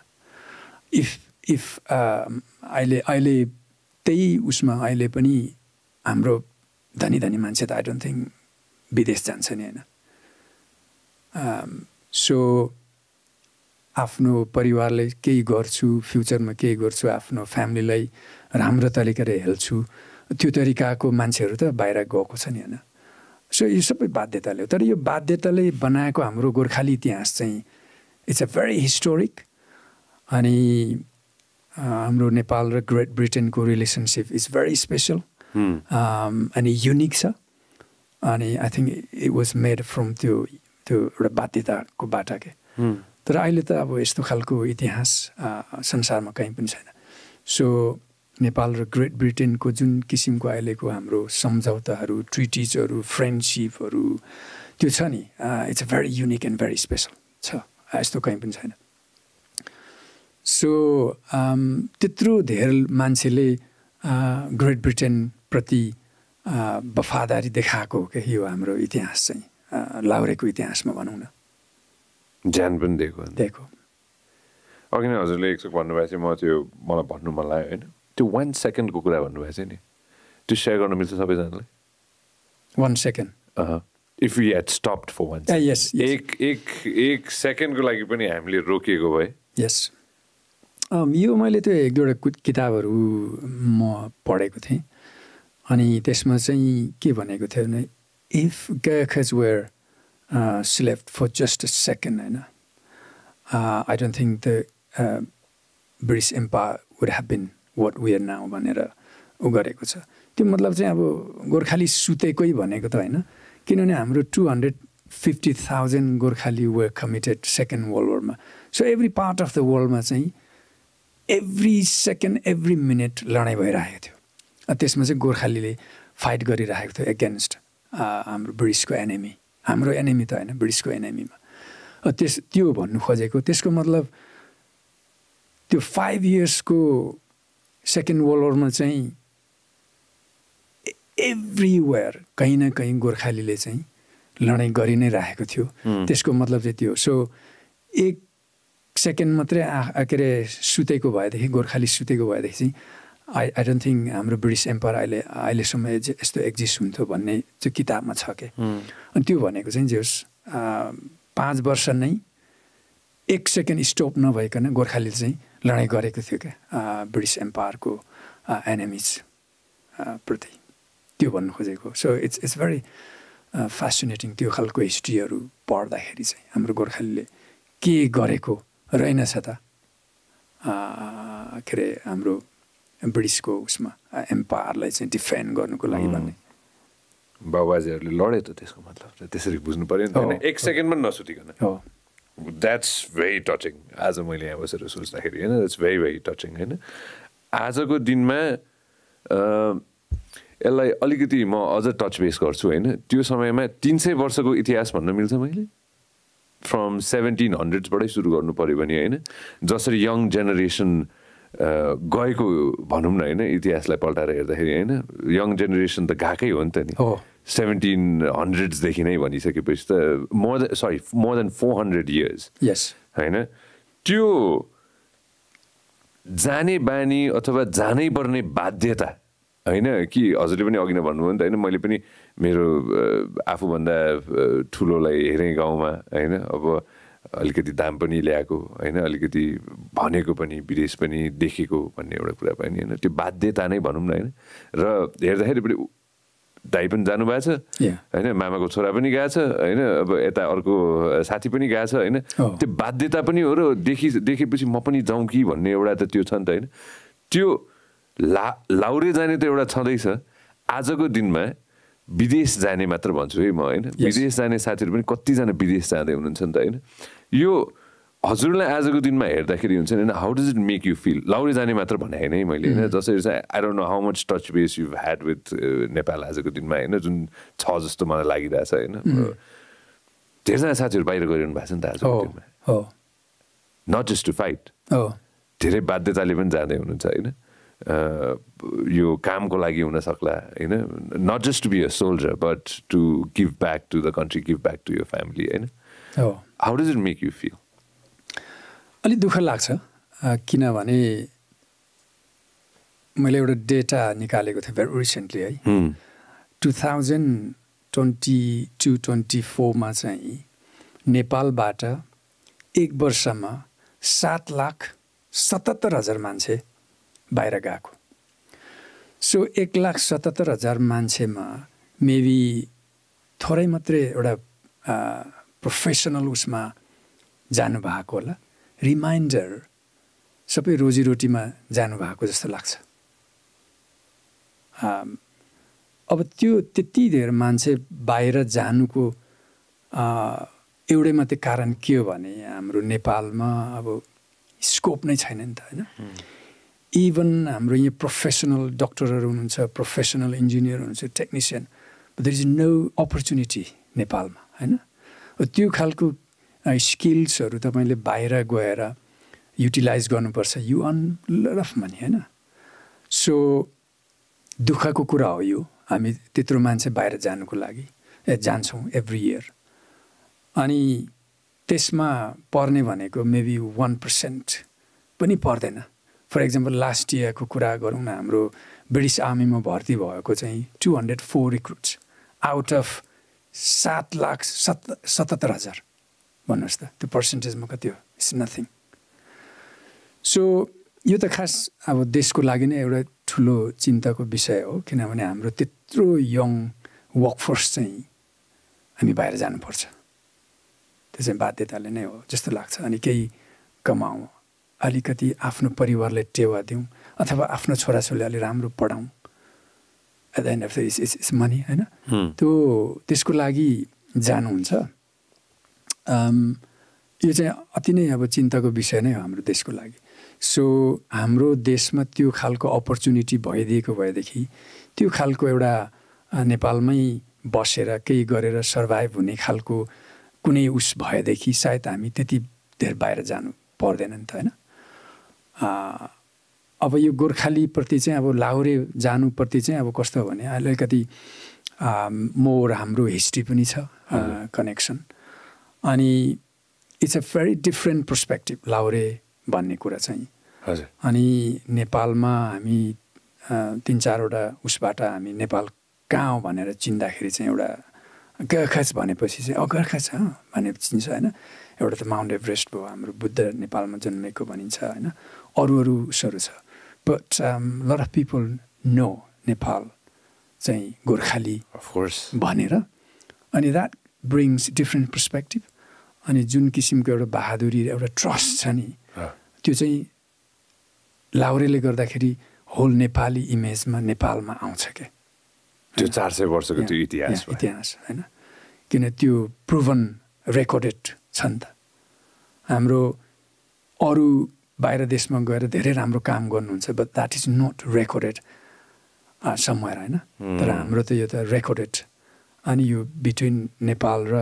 इफ इफ अहिले अहिले त्यही उसमा अहिले पनि हाम्रो धनी धनी मान्छे त आई डोन्ट थिङ्क विदेश जान्छ नि होइन सो आफ्नो परिवारले केही गर्छु फ्युचरमा केही गर्छु आफ्नो फ्यामिलीलाई राम्रो तरिकाले हेल्छु त्यो तरिकाको मान्छेहरू त बाहिर गएको छ नि होइन सो यो सबै बाध्यताले हो तर यो बाध्यताले बनाएको हाम्रो गोर्खाली इतिहास चाहिँ इट्स अ भेरी हिस्टोरिक अनि हाम्रो नेपाल र ग्रेट ब्रिटेनको रिलेसनसिप इज भेरी स्पेसल अनि युनिक छ अनि I think it was made from त्यो त्यो एउटा बाध्यताको बाटा के तर अहिले त अब यस्तो खालको इतिहास संसारमा कहीँ पनि छैन सो नेपाल र ग्रेट ब्रिटेनको जुन किसिमको अहिलेको हाम्रो सम्झौताहरू ट्रिटिजहरू फ्रेन्डसिपहरू त्यो छ नि it's a very unique and very special छ यस्तो कहीँ पनि छैन सो त्यत्रो धेर मान्छेले ग्रेट ब्रिटेनप्रति वफादारी देखाएको के यो हाम्रो इतिहास चाहिँ लाउरेको इतिहासमा भनौँ न ज्यान पनि दिएको दिएको अघि नै हजुरले एकचोटि भन्नुभएको थियो म त्यो मलाई भन्नु मन लाग्यो होइन त्यो वान सेकेन्डको कुरा भन्नुभएको थियो नि त्यो सेयर गर्नु मिल्छ सबैजनालाई one second if you had stop for one एक एक एक सेकेन्डको लागि पनि हामीले रोकिएको भए यस um, यो मैले त्यो एक दुईवटा किताबहरू म पढेको थिएँ अनि त्यसमा चाहिँ के भनेको थियो भने if guys were slept for just a second होइन I don't think the British empire would have been what where now भनेर ऊ गरेको छ त्यो मतलब चाहिँ अब गोर्खाली सुतेकै भनेको त होइन किनभने हाम्रो two hundred fifty thousand Gorkhali were committed second world वरमा so every part of the वर्ल्डमा चाहिँ एभ्री सेकेन्ड एभ्री मिनट लडाइँ भइरहेको थियो त्यसमा चाहिँ गोर्खालीले फाइट गरिरहेको थियो एगेन्स्ट uh, हाम्रो ब्रिटिसको एनिमी हाम्रो एनेमी त होइन ब्रिटिसको एनेमीमा त्यस त्यो भन्नु खोजेको त्यसको मतलब त्यो फाइभ इयर्सको सेकेन्ड वर्ल्ड वरमा चाहिँ एभ्रिवेयर कहीँ न कहीँ गोर्खालीले चाहिँ लडाइँ गरि नै राखेको थियो त्यसको मतलब चाहिँ त्यो सो एक सेकेन्ड मात्रै आ के अरे सुतेको भएदेखि गोर्खाली सुतेको भएदेखि चाहिँ आई आई डोन्ट थिङ्क हाम्रो ब्रिटिस एम्पायर अहिले अहिलेसम्म यस्तो एक्जिस्ट हुन्थ्यो भन्ने त्यो किताबमा छ के अनि त्यो भनेको चाहिँ जे होस् पाँच वर्ष नै एक सेकेन्ड स्टप नभइकन गोर्खाले चाहिँ लडाइँ गरेको थियो क्या ब्रिटिस एम्पायरको एनिमिज प्रति त्यो भन्नु खोजेको so it's it's very fascinating त्यो खालको हिस्ट्रीहरू पढ्दाखेरि चाहिँ हाम्रो गोर्खालीले के गरेको रहेनछ त के अरे हाम्रो ब्रिटिसको उसमा एम्पायरलाई चाहिँ डिफेन्ड गर्नुको लागि भन्ने बाबाजीहरूले लडे त त्यसको मतलब त्यसरी बुझ्नु पऱ्यो नि होइन एक सेकेन्ड पनि नसुतिकन द्याट्स भेरी टचिङ आज मैले यहाँ बसेर सोच्दाखेरि होइन द्याट्स भेरी भेरी टचिङ होइन आजको दिनमा यसलाई अलिकति म अझ टच बेस गर्छु होइन त्यो समयमा तिन सय वर्षको इतिहास भन्न मिल्छ मैले फ्रम सेभेन्टिन हन्ड्रेड्सबाटै सुरु गर्नु पऱ्यो भने होइन जसरी यङ जेनेरेसन गएको भनौँ न होइन इतिहासलाई पल्टाएर हेर्दाखेरि होइन यङ जेनेरेसन त गएकै हो नि त नि सेभेन्टिन हन्ड्रेड्सदेखि नै भनिसकेपछि त more than sorry more than four hundred years यस होइन त्यो जाने बानी अथवा जानै पर्ने बाध्यता होइन कि हजुरले पनि अघि नै भन्नुभयो नि त होइन मैले पनि मेरो आफूभन्दा ठुलोलाई हेरेँ गाउँमा होइन अब अलिकति दाम पनि ल्याएको होइन अलिकति भनेको पनि विदेश पनि देखेको भन्ने एउटा कुरा पनि होइन त्यो बाध्यता नै भनौँ न होइन र हेर्दाखेरि पनि दाइ पनि जानुभएको छ होइन मामाको छोरा पनि गएको छ होइन अब यता अर्को साथी पनि गएको छ होइन oh. त्यो बाध्यता पनि हो र देखि देखेपछि म पनि जाउँ कि भन्ने एउटा त त्यो छ नि त होइन त्यो ला लाउरे जाने त एउटा छँदैछ आजको दिनमा विदेश जाने मात्र भन्छु है म होइन विदेश जाने साथीहरू पनि कतिजना विदेश जाँदै हुनुहुन्छ नि त होइन यो हजुरलाई आजको दिनमा हेर्दाखेरि हुन्छ नि होइन how does it make you feel लाउरे जाने मात्र भने है मैले होइन जसरी चाहिँ I don't know how much touch base you had with Nepal आजको दिनमा होइन जुन छ जस्तो मलाई लागिरहेछ होइन धेरैजना साथीहरू बाहिर गरिरहनु भएको छ नि त आजको दिनमा नट जस्ट टु फाइट धेरै बाध्यताले पनि जाँदै हुनुहुन्छ होइन यो कामको लागि हुनसक्ला होइन not just to be a soldier but to give back to the country give back to your family होइन how does it make you feel अलिक दुःख लाग्छ किनभने मैले एउटा डेटा निकालेको थिएँ भेरी रिसेन्टली है two thousand twenty two twenty फोरमा चाहिँ नेपालबाट एक वर्षमा सात लाख सतहत्तर हजार मान्छे बाहिर गएको सो एक लाख सतहत्तर हजार मान्छेमा मेबी थोरै मात्रै एउटा प्रोफेसनल उसमा जानुभएको होला रिमाइन्डर सबै रोजीरोटीमा जानुभएको जस्तो लाग्छ अब त्यो त्यति धेर मान्छे बाहिर जानुको एउटै मात्रै कारण के हो भने हाम्रो नेपालमा अब स्कोप नै छैन नि त होइन इभन हाम्रो यहाँ प्रोफेसनल डक्टरहरू हुनुहुन्छ प्रोफेसनल इन्जिनियर हुनुहुन्छ technician there is no opportunity नेपालमा होइन त्यो खालको स्किल्सहरू तपाईँले बाहिर गएर युटिलाइज गर्नुपर्छ यु अन लट मनी होइन सो दुःखको कुरा हो यो हामी त्यत्रो मान्छे बाहिर जानुको लागि ए जान्छौँ एभ्री इयर अनि त्यसमा पर्ने भनेको मेबी वान पर्सेन्ट पनि पर्दैन फर इक्जाम्पल लास्ट इयरको कुरा गरौँ न हाम्रो ब्रिटिस आर्मीमा भर्ती भएको चाहिँ two hundred four recruits out of सात लाख सत सतहत्तर हजार भन्नुहोस् त त्यो पर्सेन्टेजमा कति हो इट्स नथिङ सो यो त खास अब देशको लागि नै एउटा ठुलो चिन्ताको विषय हो किनभने हाम्रो त्यत्रो यङ वर्कफोर्स चाहिँ हामी बाहिर जानुपर्छ त्यो चाहिँ बाध्यताले नै हो जस्तो लाग्छ अनि केही कमाउँ अलिकति आफ्नो परिवारलाई टेवा दिउँ अथवा आफ्नो छोराछोरीलाई अलि राम्रो पढाउँ at the end of the is is is money होइन hmm. त्यो त्यसको लागि जानुहुन्छ um, यो चाहिँ अति नै अब चिन्ताको विषय नै हो हाम्रो देशको लागि सो हाम्रो देशमा त्यो खालको अपर्च्युनिटी भइदिएको भएदेखि त्यो खालको एउटा नेपालमै बसेर केही गरेर सर्भाइभ हुने खालको कुनै उस भएदेखि सायद हामी त्यति धेर बाहिर जानु पर्दैन नि त होइन अब यो गोर्खालीप्रति चाहिँ अब लाहुरे जानुप्रति चाहिँ अब कस्तो भने अलिकति मोर हाम्रो हिस्ट्री पनि छ कनेक्सन अनि it's a very different perspective लाहुरे भन्ने कुरा चाहिँ हजुर अनि नेपालमा हामी तिन चारवटा उसबाट हामी नेपाल कहाँ हो भनेर चिन्दाखेरि चाहिँ एउटा गर्खास भनेपछि चाहिँ छ भने चिन्छ होइन एउटा त माउन्ट एभरेस्ट भयो हाम्रो बुद्ध नेपालमा जन्मेको भनिन्छ होइन अरू अरू उसहरू छ but lot of people no Nepal चाहिँ गोर्खाली भनेर अनि द्याट ब्रिङ्स डिफ्रेन्ट पर्सपेक्टिभ अनि जुन किसिमको एउटा बहादुरी एउटा ट्रस्ट छ नि त्यो चाहिँ लाउरेले गर्दाखेरि होल नेपाली इमेजमा नेपालमा आउँछ क्या त्यो चार सय वर्षको त्यो इतिहास इतिहास होइन किन त्यो प्रुभन रेकर्डेड छ नि त हाम्रो अरू बाहिर देशमा गएर धेरै राम्रो काम गर्नुहुन्छ but that is not recorded somewhere होइन तर hmm. हाम्रो त यो त रेकर्डेड अनि यो बिट्विन नेपाल र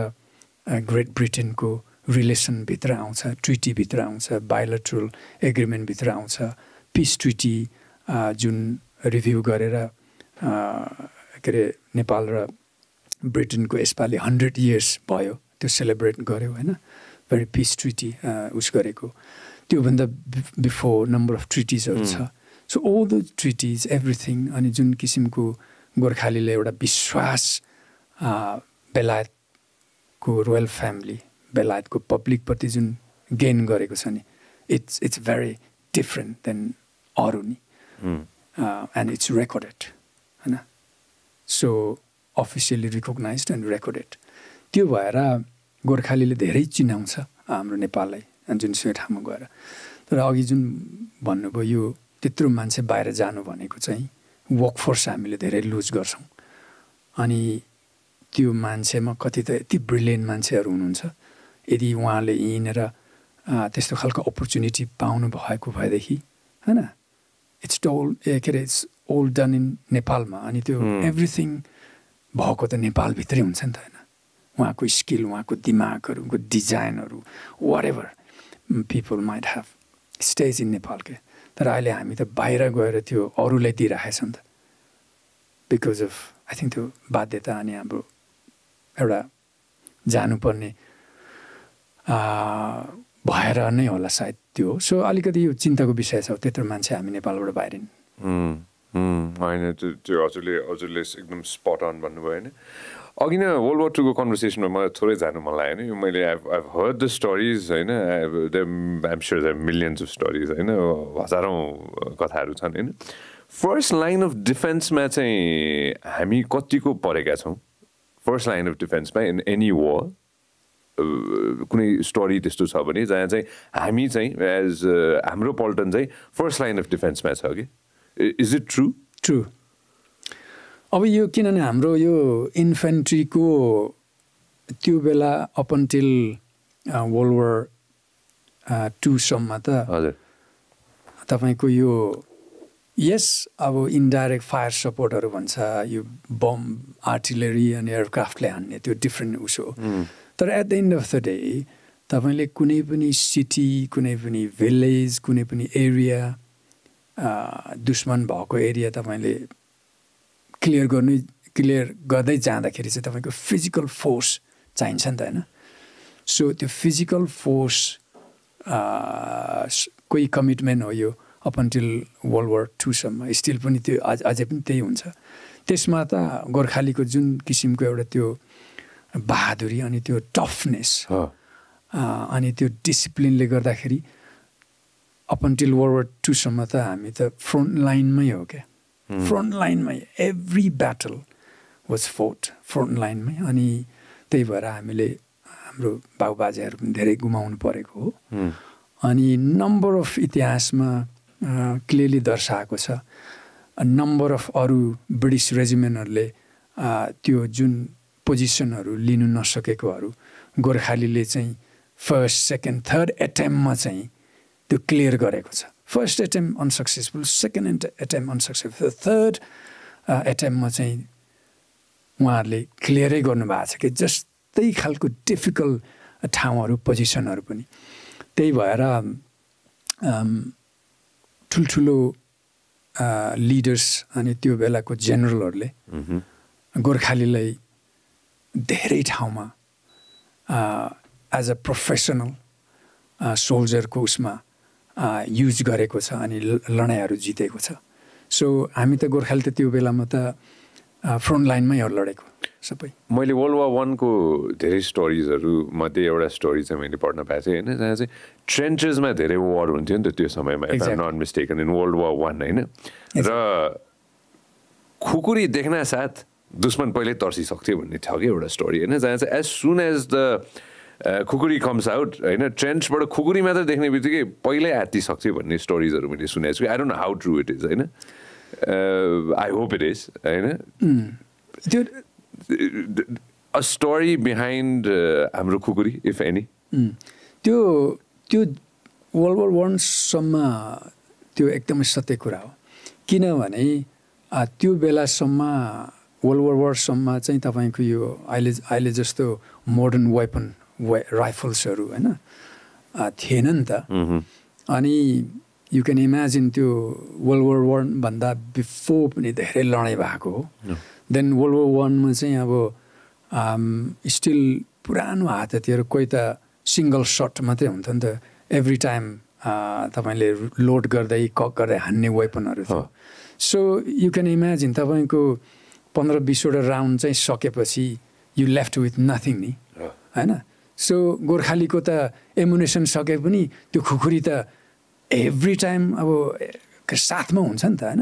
ग्रेट ब्रिटेनको रिलेसनभित्र आउँछ ट्रिटीभित्र आउँछ बायोलेट्रल एग्रिमेन्टभित्र आउँछ पिस ट्रिटी uh, जुन रिभ्यू गरेर uh, के अरे नेपाल र ब्रिटेनको यसपालि हन्ड्रेड इयर्स भयो त्यो सेलिब्रेट गर्यो होइन भेरी पिस ट्रिटी उस गरेको त्योभन्दा बिफोर नम्बर अफ ट्रिटिजहरू छ so all the treaties everything अनि जुन किसिमको गोर्खालीले एउटा विश्वास बेलायतको रोयल फ्यामिली बेलायतको पब्लिकप्रति जुन गेन गरेको छ नि it's it's very different than अरू नि एन्ड इट्स रेकर्डेड होइन so officially recognise and recorded त्यो भएर गोर्खालीले धेरै चिनाउँछ हाम्रो नेपाललाई जुनसुकै ठाउँमा गएर तर अघि जुन भन्नुभयो यो त्यत्रो मान्छे बाहिर जानु भनेको चाहिँ वर्कफोर्स हामीले धेरै लुज गर्छौँ अनि त्यो मान्छेमा कति त यति ब्रिलियन्ट मान्छेहरू हुनुहुन्छ यदि उहाँले हिँडेर त्यस्तो खालको अपर्च्युनिटी पाउनु भएको भएदेखि होइन इट्स टोल ए के अरे इट्स ओल्ड डन इन नेपालमा अनि त्यो एभ्रिथिङ भएको त नेपालभित्रै हुन्छ नि त होइन उहाँको स्किल उहाँको दिमागहरू उहाँको डिजाइनहरू what people might have stage in के तर अहिले हामी त बाहिर गएर त्यो अरूलाई दिइराखेको छ नि त बिकज अफ आई थिङ्क त्यो बाध्यता अनि हाम्रो एउटा जानुपर्ने भएर नै होला सायद त्यो हो सो अलिकति यो चिन्ताको विषय छ त्यत्रो मान्छे हामी नेपालबाट बाहिर होइन त्यो त्यो हजुरले हजुरले एकदम स्पट अन भन्नुभयो होइन अघि नै वर्ल्ड वर टूको कन्भर्सेसनमा मलाई थोरै जानु मन लाग्यो नि मैले I I heard the stories होइन I'm sure the millions of stories होइन हजारौँ कथाहरू छन् होइन फर्स्ट लाइन अफ डिफेन्समा चाहिँ हामी कतिको परेका छौँ फर्स्ट लाइन अफ डिफेन्समा इन एनी वर कुनै स्टोरी त्यस्तो छ भने जहाँ चाहिँ हामी चाहिँ एज हाम्रो पल्टन चाहिँ फर्स्ट लाइन अफ डिफेन्समा छ कि इज इट ट्रु ट्रु अब यो किनभने हाम्रो यो इन्फेन्ट्रीको त्यो बेला अपन्टिल वर्ल्ड वर टुसम्म त हजुर तपाईँको यो यस अब इन्डाइरेक्ट फायर सपोर्टहरू भन्छ यो बम आर्टिलरी अनि एयरक्राफ्टले हान्ने त्यो डिफ्रेन्ट उसो तर at the end of the day तपाईँले कुनै पनि सिटी कुनै पनि भिलेज कुनै पनि एरिया दुश्मन भएको एरिया तपाईँले क्लियर गर्नु क्लियर गर्दै जाँदाखेरि चाहिँ तपाईँको फिजिकल फोर्स चाहिन्छ नि त होइन सो त्यो फिजिकल फोर्स कोही कमिटमेन्ट हो यो अप अन्टिल वर्ल्ड वर टूसम्म स्टिल पनि त्यो अझ अझै पनि त्यही हुन्छ त्यसमा त गोर्खालीको जुन किसिमको एउटा त्यो बहादुरी अनि त्यो टफनेस अनि त्यो डिसिप्लिनले गर्दाखेरि अप अन्टिल वर्ल्ड वर टूसम्म त हामी त फ्रन्ट लाइनमै हो क्या फ्रन्ट लाइनमै every battle was fought front लाइनमै अनि त्यही भएर हामीले हाम्रो बाबुबाजेहरू पनि धेरै गुमाउनु परेको हो अनि नम्बर अफ इतिहासमा क्लियरली दर्शाएको छ नम्बर अफ अरू ब्रिटिस रेजिमेन्टहरूले त्यो जुन पोजिसनहरू लिनु नसकेकोहरू गोर्खालीले चाहिँ फर्स्ट सेकेन्ड थर्ड एटेम्पमा चाहिँ त्यो क्लियर गरेको छ first attempt unsuccessful second attempt unsuccessful third एटेम्पमा चाहिँ उहाँहरूले क्लियरै गर्नुभएको छ कि जस्तै खालको डिफिकल्ट ठाउँहरू पोजिसनहरू पनि त्यही भएर ठुल्ठुलो लिडर्स अनि त्यो बेलाको जेनरलहरूले गोर्खालीलाई धेरै ठाउँमा एज अ प्रोफेसनल सोल्जरको उसमा युज गरेको छ अनि लडाइँहरू जितेको छ सो हामी त गोर्खाले त त्यो बेलामा त फ्रन्ट लाइनमै लडेको सबै मैले वर्ल्ड वार वानको धेरै स्टोरिजहरूमध्ये एउटा स्टोरी चाहिँ मैले पढ्न पाएको थिएँ होइन जहाँ चाहिँ ट्रेन्चेसमा धेरै वार हुन्थ्यो नि त त्यो समयमा none mistaken in world war one होइन र खुकुरी देख्न साथ दुश्मन पहिल्यै तर्सिसक्थ्यो भन्ने छ कि एउटा स्टोरी होइन जहाँ चाहिँ as soon as the khukuri comes out होइन ट्रेन्ड्सबाट खुकुरी मात्र देख्ने बित्तिकै पहिल्यै सक्छ भन्ने स्टोरिजहरू मैले सुनेको छु I don't how true it is होइन आई होप इट इज होइन त्यो अ स्टोरी बिहाइन्ड हाम्रो खुकुरी इफ एनी त्यो त्यो वर्ल्ड वर वानसम्म त्यो एकदमै सत्य कुरा हो किनभने त्यो बेलासम्म वर्ल्ड वर वरसम्म चाहिँ तपाईँको यो अहिले अहिले जस्तो मोडर्न वेपन वे राइफल्सहरू होइन थिएन नि त अनि यु क्यान इमेजिन त्यो वर्ल्ड वर वानभन्दा बिफोर पनि धेरै लडाइँ भएको हो देन वर्ल्ड वर वानमा चाहिँ अब स्टिल um, पुरानो हाततिर कोही त सिङ्गल सर्ट मात्रै हुन्थ्यो नि त एभ्री टाइम तपाईँले लोड गर्दै कक गर्दै हान्ने वेपनहरू थियो सो यु क्यान इमेजिन तपाईँको पन्ध्र बिसवटा राउन्ड चाहिँ सकेपछि यु लेफ्ट विथ नथिङ नि होइन सो गोर्खालीको त एमुनेसन सके पनि त्यो खुखुरी त एभ्री टाइम अब साथमा हुन्छ नि त होइन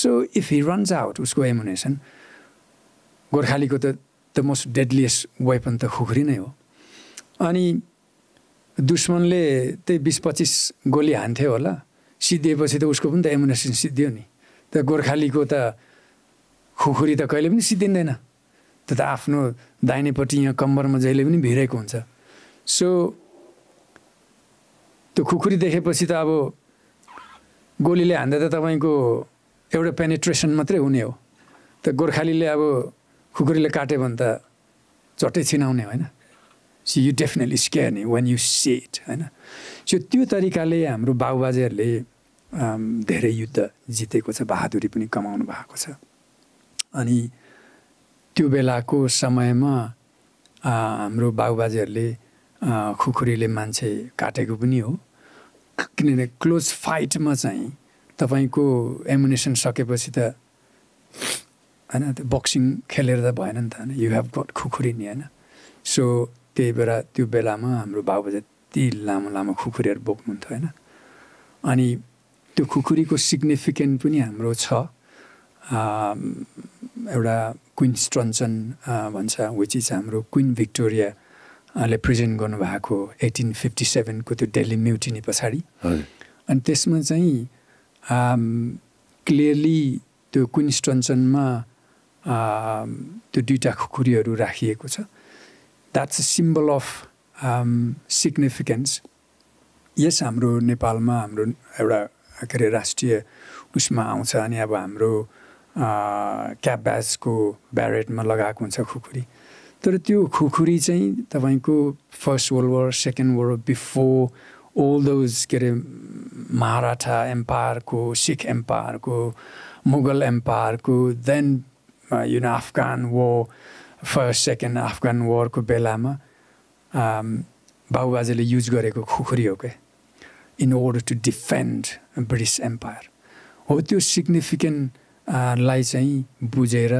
so if he runs out उसको एमुनेसन गोर्खालीको त द मोस्ट डेडलिएस्ट वेपन त खुखुरी नै हो अनि दुश्मनले त्यही बिस पच्चिस गोली हान्थ्यो होला सिद्धिएपछि त उसको पनि त एमुनेसन सिद्धियो नि त गोर्खालीको त खुखुरी त कहिले पनि सिद्धिँदैन तथा आफ्नो दाहिनेपट्टि यहाँ कम्बरमा जहिले पनि भिरेको हुन्छ सो त्यो खुकुरी देखेपछि त अब गोलीले हान्दा त तपाईँको एउटा पेनिट्रेसन मात्रै हुने हो त गोर्खालीले अब खुकुरीले काट्यो भने त चट्टै छिनाउने होइन सो यु डेफिनेटली स्केयर नि वान यु सेट होइन सो त्यो तरिकाले हाम्रो बाबुबाजेहरूले धेरै युद्ध जितेको छ बहादुरी पनि कमाउनु भएको छ अनि त्यो बेलाको समयमा हाम्रो बाबुबाजेहरूले खुकुरीले मान्छे काटेको पनि हो किनभने क्लोज फाइटमा चाहिँ तपाईँको एमुनेसन सकेपछि त होइन त्यो बक्सिङ खेलेर त भएन नि त होइन यु हेभ गट खुकुरी नि होइन सो त्यही बेला त्यो बेलामा हाम्रो बाबुबाजे यति लामो लामो खुखुरीहरू बोक्नुहुन्थ्यो होइन अनि त्यो खुकुरीको सिग्निफिकेन्ट पनि हाम्रो छ एउटा क्विन स्ट्रन्सन uh, भन्छ विच इज हाम्रो क्विन भिक्टोरियाले प्रेजेन्ट गर्नुभएको एटिन फिफ्टी सेभेनको त्यो डेली म्युटिनी पछाडि अनि त्यसमा चाहिँ क्लियरली um, त्यो क्विन स्ट्रन्सनमा um, त्यो दुइटा खुकुरीहरू राखिएको छ that's a symbol of significance यस हाम्रो नेपालमा हाम्रो एउटा के अरे राष्ट्रिय उसमा आउँछ अनि अब हाम्रो क्याब्याजको ब्यारेटमा लगाएको हुन्छ खुकुरी तर त्यो खुकुरी चाहिँ तपाईँको first world war second world before all those के अरे महाराठा एम्पायरको सिख एम्पायरको मुगल एम्पायरको then you know Afghan war first second Afghan वरको बेलामा बाबुबाजेले युज गरेको खुकुरी हो क्या in order to defend British empire हो त्यो सिग्निफिकेन्ट लाई चाहिँ बुझेर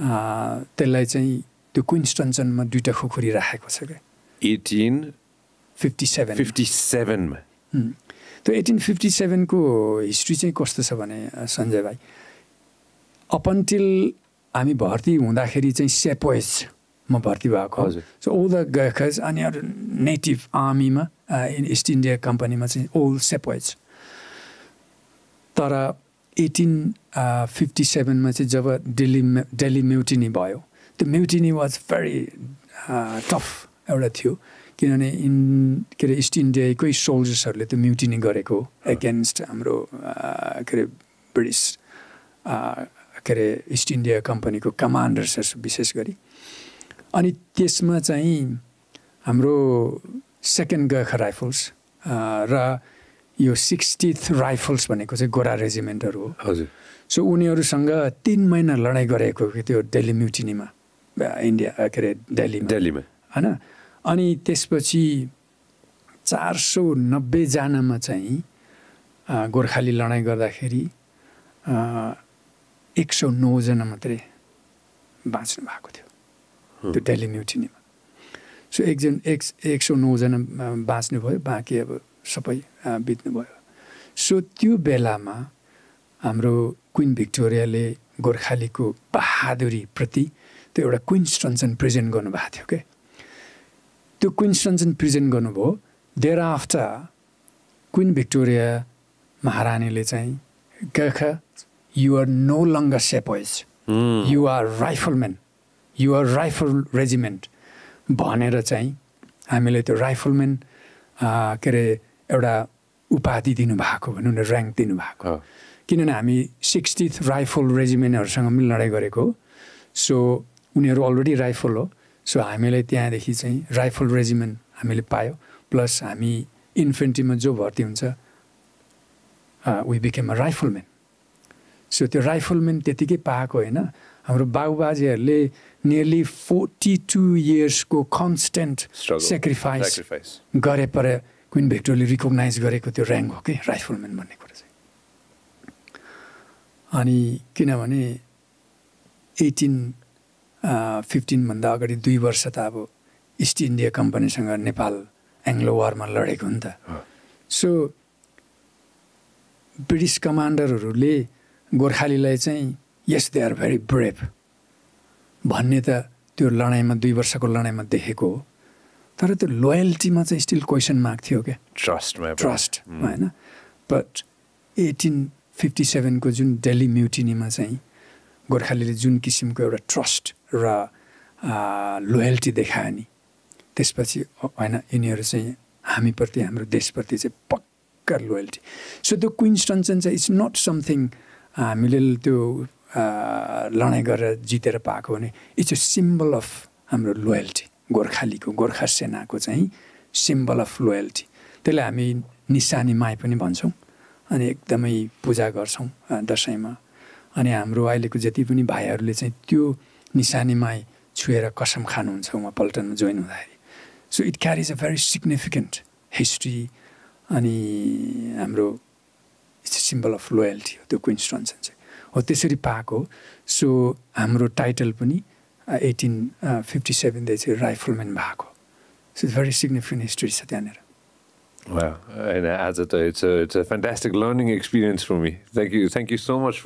त्यसलाई चाहिँ त्यो क्विन्स्टन्सनमा दुइटा खुकुरी राखेको छ क्या एटिन फिफ्टी सेभेन फिफ्टी सेभेनमा त्यो एटिन फिफ्टी सेभेनको हिस्ट्री चाहिँ कस्तो छ भने सञ्जय भाइ अपन्टिल हामी भर्ती हुँदाखेरि चाहिँ सेपोएज म भर्ती भएको हजुर सो ओल द गखज अनि अरू नेटिभ आर्मीमा इस्ट इन्डिया कम्पनीमा चाहिँ ओल सेपोएज तर एटिन फिफ्टी सेभेनमा चाहिँ जब दिल्ली दिल्ली म्युटिनी भयो त्यो म्युटिनी वाज भेरी टफ एउटा थियो किनभने इन के अरे इस्ट इन्डियाकै सोल्जर्सहरूले त्यो म्युटिनी गरेको एगेन्स्ट हाम्रो के अरे ब्रिटिस के अरे इस्ट इन्डिया कम्पनीको कमान्डर्सहरू विशेष गरी अनि त्यसमा चाहिँ हाम्रो सेकेन्ड गख राइफल्स र यो सिक्सटी राइफल्स भनेको चाहिँ गोरा रेजिमेन्टहरू हो हजुर सो उनीहरूसँग तिन महिना लडाइँ गरेको त्यो दिल्ली म्युटिनीमा इन्डिया के अरे दिल्लीमा दिल्लीमा होइन अनि त्यसपछि चार सौ नब्बेजनामा चाहिँ गोर्खाली लडाइँ गर्दाखेरि एक सौ नौजना मात्रै बाँच्नु भएको थियो त्यो दिल्ली म्युटिनीमा सो एकजना एक एक सौ नौजना बाँच्नुभयो बाँकी अब सबै बित्नुभयो सो त्यो बेलामा हाम्रो क्विन भिक्टोरियाले गोर्खालीको बहादुरीप्रति त्यो एउटा क्विन स्टन्सन प्रेजेन्ट गर्नुभएको थियो क्या त्यो क्विन स्टन्सन प्रेजेन्ट गर्नुभयो देयर आफ्टर क्विन भिक्टोरिया महारानीले चाहिँ गख you're no longer sepoys you're rifleman you're rifle regiment भनेर चाहिँ हामीले त्यो राइफलम्यान के अरे एउटा उपाधि दिनुभएको भनौँ न ऱ्याङ्क दिनुभएको किनभने हामी सिक्सटिथ राइफल रेजिमेन्टहरूसँग पनि लडाइँ गरेको सो उनीहरू अलरेडी राइफल हो सो हामीलाई त्यहाँदेखि चाहिँ राइफल रेजिमेन्ट हामीले पायो प्लस हामी इन्फेन्ट्रीमा जो भर्ती हुन्छ we became a rifleman so त्यो राइफलम्यान त्यतिकै पाएको होइन हाम्रो बाबुबाजेहरूले नियरली फोर्टी टू इयर्सको कन्सटेन्ट सेक्रिफाइस गरे परे क्विन भेक्टरले रिकग्नाइज गरेको त्यो ऱ्याङ्क हो कि राइफलम्यान भन्ने कुरा चाहिँ अनि किनभने एटिन फिफ्टिनभन्दा अगाडि दुई वर्ष त अब इस्ट इन्डिया कम्पनीसँग नेपाल एङ्ग्लो वारमा लडेको हो नि त सो ब्रिटिस कमान्डरहरूले गोर्खालीलाई चाहिँ yes they are very brave भन्ने त त्यो लडाइँमा दुई वर्षको लडाइँमा देखेको हो तर त्यो लोयल्टीमा चाहिँ स्टिल क्वेसन मार्क थियो क्या ट्रस्टमा ट्रस्ट mm. होइन बट एटिन फिफ्टी सेभेनको जुन डेली म्युटिनीमा चाहिँ गोर्खालीले जुन किसिमको एउटा ट्रस्ट र लोयल्टी देखायो नि त्यसपछि होइन यिनीहरू चाहिँ हामीप्रति हाम्रो देशप्रति चाहिँ पक्का लोयल्टी सो त्यो क्विन्सटन चाहिँ इट्स नट समथिङ हामीले त्यो लडाइँ गरेर जितेर पाएको भने इट्स अ सिम्बल अफ हाम्रो लोयल्टी गोर्खालीको गोर्खा सेनाको चाहिँ सिम्बल अफ लोयल्टी त्यसलाई हामी निशानी माई पनि भन्छौँ अनि एकदमै पूजा गर्छौँ दसैँमा अनि हाम्रो अहिलेको जति पनि भाइहरूले चाहिँ त्यो निशानी माई छुएर कसम खानुहुन्छ उहाँ पल्टनमा जोइन हुँदाखेरि so it carries a very significant history अनि हाम्रो इट्स सिम्बल अफ लोयल्टी हो त्यो क्विन्स्टन्सन चाहिँ हो त्यसरी पाएको सो हाम्रो टाइटल पनि एटिन फिफ्टी सेभेनदेखि चाहिँ राइफलम्यान भएको so it's very significant history छ त्यहाँनिर होइन आज त it's a a it's a fantastic learning experience for thank you you, thank you so much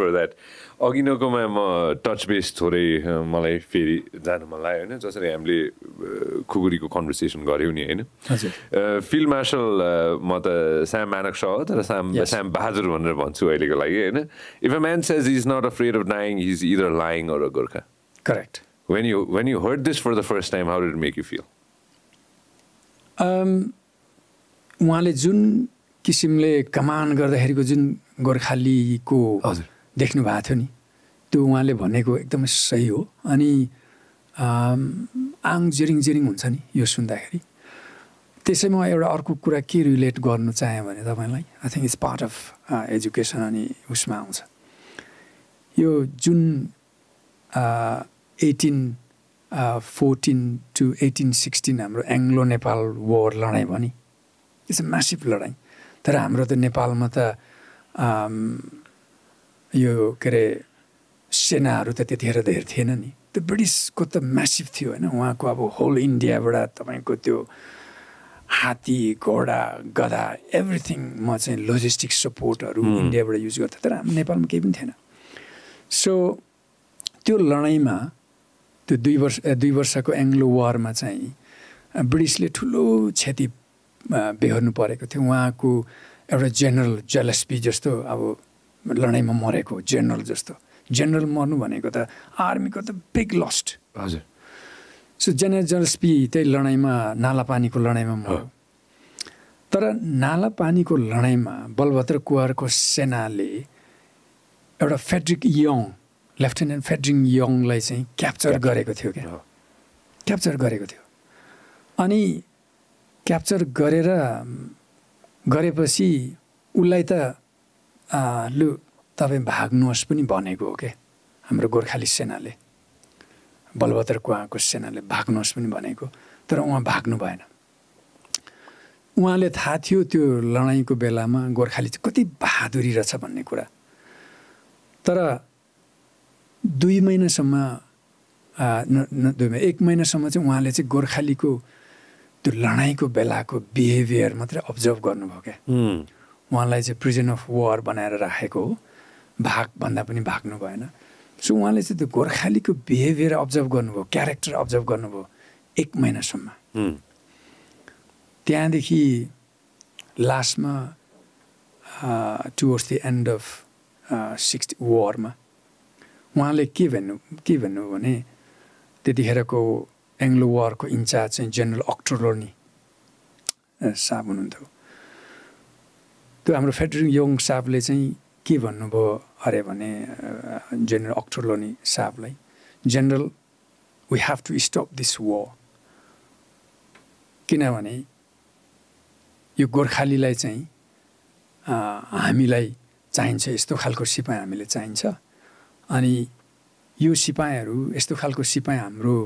अघि नकोमा म टच बेस थोरै मलाई फेरि जानु मन लाग्यो होइन जसरी हामीले uh, खुकुरीको कन्भर्सेसन गऱ्यौँ नि होइन फिल्ड मार्सल uh, uh, म त स्याम मानक स हो तर स्याम स्याम बहादुर भनेर भन्छु अहिलेको लागि होइन if a man says is not afraid of dying is either lying or a Gorkha correct when you when you heard this for the first time, how did it make you feel? Um, उहाँले जुन किसिमले कमान गर्दाखेरिको जुन गोर्खालीको देख्नु भएको थियो नि त्यो उहाँले भनेको एकदमै सही हो अनि um, आङ जिरिङ जिरिङ हुन्छ नि यो सुन्दाखेरि त्यसैमा एउटा अर्को कुरा के रिलेट गर्नु चाहेँ भने तपाईँलाई I think it's part of education अनि उसमा आउँछ यो जुन uh, eighteen fourteen to eighteen sixteen हाम्रो एङ्ग्लो नेपाल वोर लडाइँ भने इट्स अ म्यासिभ लडाइँ तर हाम्रो त नेपालमा त um, यो के अरे सेनाहरू त त्यतिखेर धेरै थिएन नि त्यो ब्रिटिसको त म्यासिभ थियो होइन उहाँको अब होल इन्डियाबाट तपाईँको त्यो हात्ती घोडा गधा म चाहिँ लजिस्टिक सपोर्टहरू इन्डियाबाट युज गर्थेँ तर हाम्रो नेपालमा केही पनि थिएन सो त्यो लडाइँमा त्यो दुई वर्ष दुई वर्षको एङ्ग्लो वारमा चाहिँ ब्रिटिसले ठुलो क्षति बेहोर्नु परेको थियो उहाँको एउटा जेनरल जेलस्पी जस्तो अब लडाइँमा मरेको जेनरल जस्तो जेनरल मर्नु भनेको त आर्मीको त बिग लस्ट हजुर सो जेनरल जेलस्पी त्यही लडाइँमा नाला पानीको लडाइँमा मर्यो तर नाला पानीको लडाइँमा बलभद्र कुवारको सेनाले एउटा फेड्रिक यङ लेफ्टिनेन्ट फेडरिङ यङलाई चाहिँ क्याप्चर गरेको थियो क्या क्याप्चर गरेको थियो अनि क्याप्चर गरेर गरेपछि उसलाई त लु तपाईँ भाग्नुहोस् पनि भनेको हो क्या हाम्रो गोर्खाली सेनाले बलभद्र कुवाको सेनाले भाग्नुहोस् पनि भनेको तर उहाँ भाग्नु भएन उहाँले थाहा थियो त्यो लडाइँको बेलामा गोर्खाली चाहिँ कति बहादुरी रहेछ भन्ने कुरा तर दुई महिनासम्म दुई महिना एक महिनासम्म चाहिँ उहाँले चाहिँ गोर्खालीको त्यो लडाइँको बेलाको बिहेभियर मात्रै अब्जर्भ गर्नुभयो क्या उहाँलाई चाहिँ प्रिजन अफ वार बनाएर राखेको हो भन्दा पनि भाग्नु भएन सो उहाँले चाहिँ त्यो गोर्खालीको बिहेभियर अब्जर्भ गर्नुभयो क्यारेक्टर अब्जर्भ गर्नुभयो एक महिनासम्म त्यहाँदेखि लास्टमा towards the end of six वारमा उहाँले के भन्नु के भन्नु भने त्यतिखेरको एङ्ग्लो वारको इन्चार्ज चाहिँ जेनरल अक्टोलोनी साहब हुनुहुन्थ्यो त्यो हाम्रो फेडरिङ योङ साहबले चाहिँ के भन्नुभयो अरे भने जेनरल अक्टोलोनी साहबलाई general we have to stop this war किनभने यो गोर्खालीलाई चाहिँ हामीलाई चाहिन्छ यस्तो खालको सिपाही हामीले चाहिन्छ अनि यो सिपाहीहरू यस्तो खालको सिपाही हाम्रो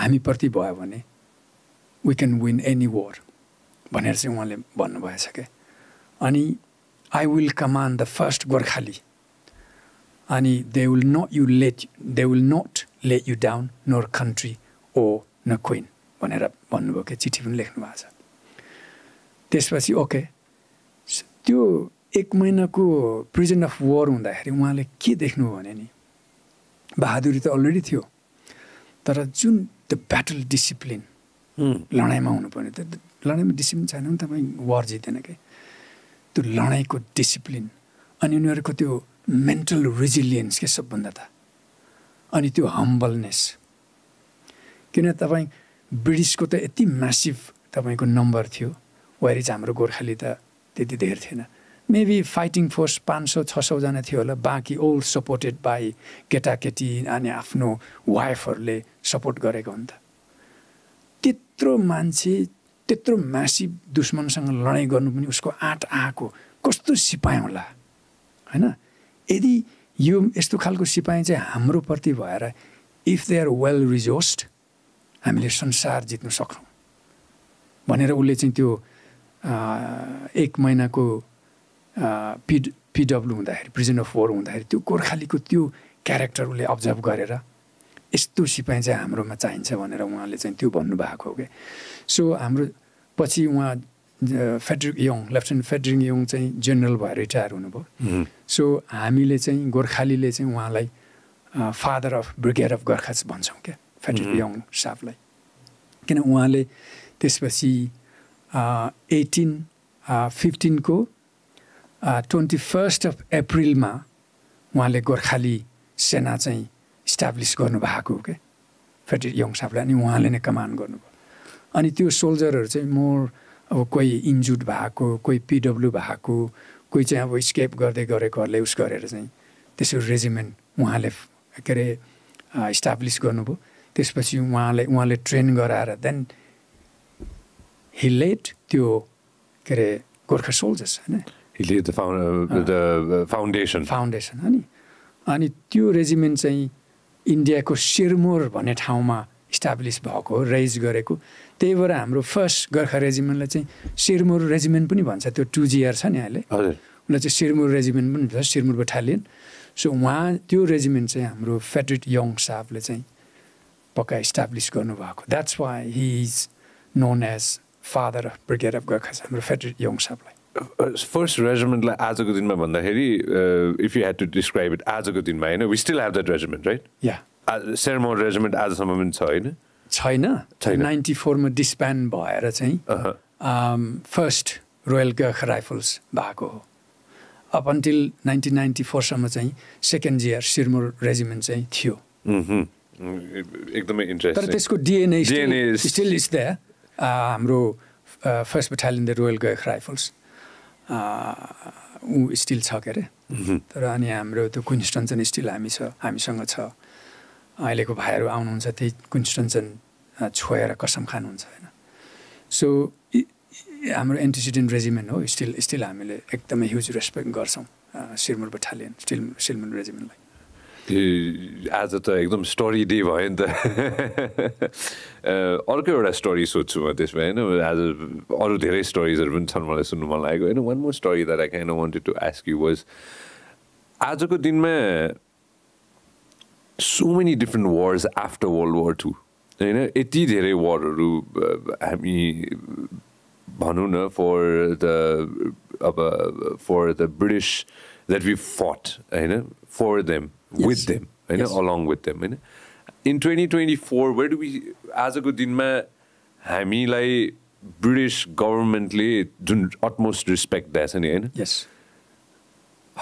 हामीप्रति भयो भने we can win any war भनेर चाहिँ उहाँले भन्नुभएछ क्या अनि I will command the first Gorkhali अनि they will not you let they will not let you down nor country own queen भनेर भन्नुभयो क्या चिठी पनि लेख्नु भएको छ त्यसपछि ओके त्यो एक महिनाको प्रिजेन्ट अफ वर हुँदाखेरि उहाँले के देख्नु भने नि बहादुरी त अलरेडी थियो तर जुन त्यो ब्याटल डिसिप्लिन लडाइँमा हुनुपर्ने त्यो लडाइँमा डिसिप्लिन छैन भने तपाईँ वर जित्दैन क्या त्यो लडाइँको डिसिप्लिन अनि उनीहरूको त्यो मेन्टल रेजिलियन्स के सबभन्दा त अनि त्यो हम्बलनेस किन तपाईँ ब्रिटिसको त यति म्यासिभ तपाईँको नम्बर थियो वाइरिज हाम्रो गोर्खाली त त्यति धेर थिएन मेबी फाइटिङ फोर्स पाँच सौ छ सौजना थियो होला बाँकी ओल्ड सपोर्टेड बाई केटाकेटी अनि आफ्नो वाइफहरूले सपोर्ट गरेको नि त त्यत्रो मान्छे त्यत्रो म्यासिभ दुश्मनसँग लडाइँ गर्नु पनि उसको आँट आएको कस्तो सिपाही होला होइन यदि यो यस्तो खालको सिपाही चाहिँ हाम्रोप्रति भएर if they are well resolved हामीले संसार जित्नु सक्छौँ भनेर उसले चाहिँ त्यो एक महिनाको पिड पिडब्लु हुँदाखेरि प्रिजन अफ वर हुँदाखेरि त्यो गोर्खालीको त्यो क्यारेक्टर उसले अब्जर्भ गरेर यस्तो सिपाही चाहिँ हाम्रोमा चाहिन्छ भनेर उहाँले चाहिँ त्यो भन्नुभएको हो क्या सो हाम्रो पछि उहाँ Frederick Young lieutenant Frederick Young चाहिँ जेनरल भएर रिटायर हुनुभयो सो हामीले चाहिँ गोर्खालीले चाहिँ उहाँलाई father of brigade of Gorkha भन्छौँ क्या फेडरिक यङ साहबलाई किन उहाँले त्यसपछि एटिन फिफ्टिनको ट्वेन्टी फर्स्ट अफ अप्रिलमा उहाँले गोर्खाली सेना चाहिँ इस्टाब्लिस गर्नुभएको के फेरि यङ साहबलाई नि उहाँले नै कमान्ड गर्नुभयो अनि त्यो सोल्जरहरू चाहिँ मोर अब कोही इन्जुर्ड भएको कोही पिडब्ल्यु भएको कोही चाहिँ अब स्केप गर्दै गरेकोहरूले उस गरेर चाहिँ त्यसो रेजिमेन्ट उहाँले के अरे इस्टाब्लिस गर्नुभयो त्यसपछि उहाँले उहाँले ट्रेन गराएर देन हिलेट त्यो के अरे गोर्खा सोल्जर्स होइन द फाउन्डेसन फाउन्डेसन हो नि अनि त्यो रेजिमेन्ट चाहिँ इन्डियाको सिरमोर भन्ने ठाउँमा इस्टाब्लिस भएको रेज गरेको त्यही भएर हाम्रो फर्स्ट गोर्खा रेजिमेन्टलाई चाहिँ सिरमोर रेजिमेन्ट पनि भन्छ त्यो टु जिआर छ नि अहिले उसलाई चाहिँ सिरमुर रेजिमेन्ट पनि भन्छ सिरमुर बटालियन सो उहाँ त्यो रेजिमेन्ट चाहिँ हाम्रो फेडरेट यङ साहबले चाहिँ पक्का इस्टाब्लिस गर्नुभएको that's why he is known as father of brigade of Gorkha हाम्रो फेडरेट यङ साहबलाई फर्स्ट रेजिमेन्टलाई आजको दिनमा भन्दाखेरि if you had to describe it आजको दिनमा होइन we still have that regiment right yeah Sirmoor regiment आजसम्म पनि छ होइन छैन नाइन्टी फोरमा डिस्ब्यान्ड भएर चाहिँ फर्स्ट रोयल गर्ख राइफल्स भएको हो अप अन्टिल नाइन्टिन नाइन्टी फोरसम्म चाहिँ सेकेन्ड इयर सिरमोर रेजिमेन्ट चाहिँ थियो mm-hmm. एकदमै इन्ट्रेस्ट तर त्यसको डिएनए स्टिल इज द हाम्रो first battalion the royal Gurkha rifles ऊ स्टिल छ के अरे mhm. तर अनि हाम्रो त्यो कुन्स्टन्सन स्टिल हामी छ हामीसँग छ अहिलेको भाइहरू आउनुहुन्छ त्यही कुन्स्टन्सन छोएर कसम खानुहुन्छ होइन सो हाम्रो एन्टिसिडेन्ट रेजिमेन्ट हो स्टिल स्टिल हामीले एकदमै ह्युज रेस्पेक्ट गर्छौँ सिरमुर बटालियन स्टिल सिलमुर रेजिमेन्टलाई आज त एकदम स्टोरी डे भयो नि त अर्को एउटा स्टोरी सोध्छु म त्यसमा होइन आज अरू धेरै स्टोरिजहरू पनि छन् मलाई सुन्नु मन लागेको होइन one more story that I can wanted to ask you was आजको दिनमा so many different words after world war two होइन यति धेरै वर्डहरू हामी भनौँ न फर द अब for the British that we fought होइन फर देम विथ देम होइन अलङ विथ देम होइन in twenty twenty four wed we आजको दिनमा हामीलाई ब्रिटिस गभर्मेन्टले जुन अटमोस्ट रिस्पेक्ट दिएछ नि होइन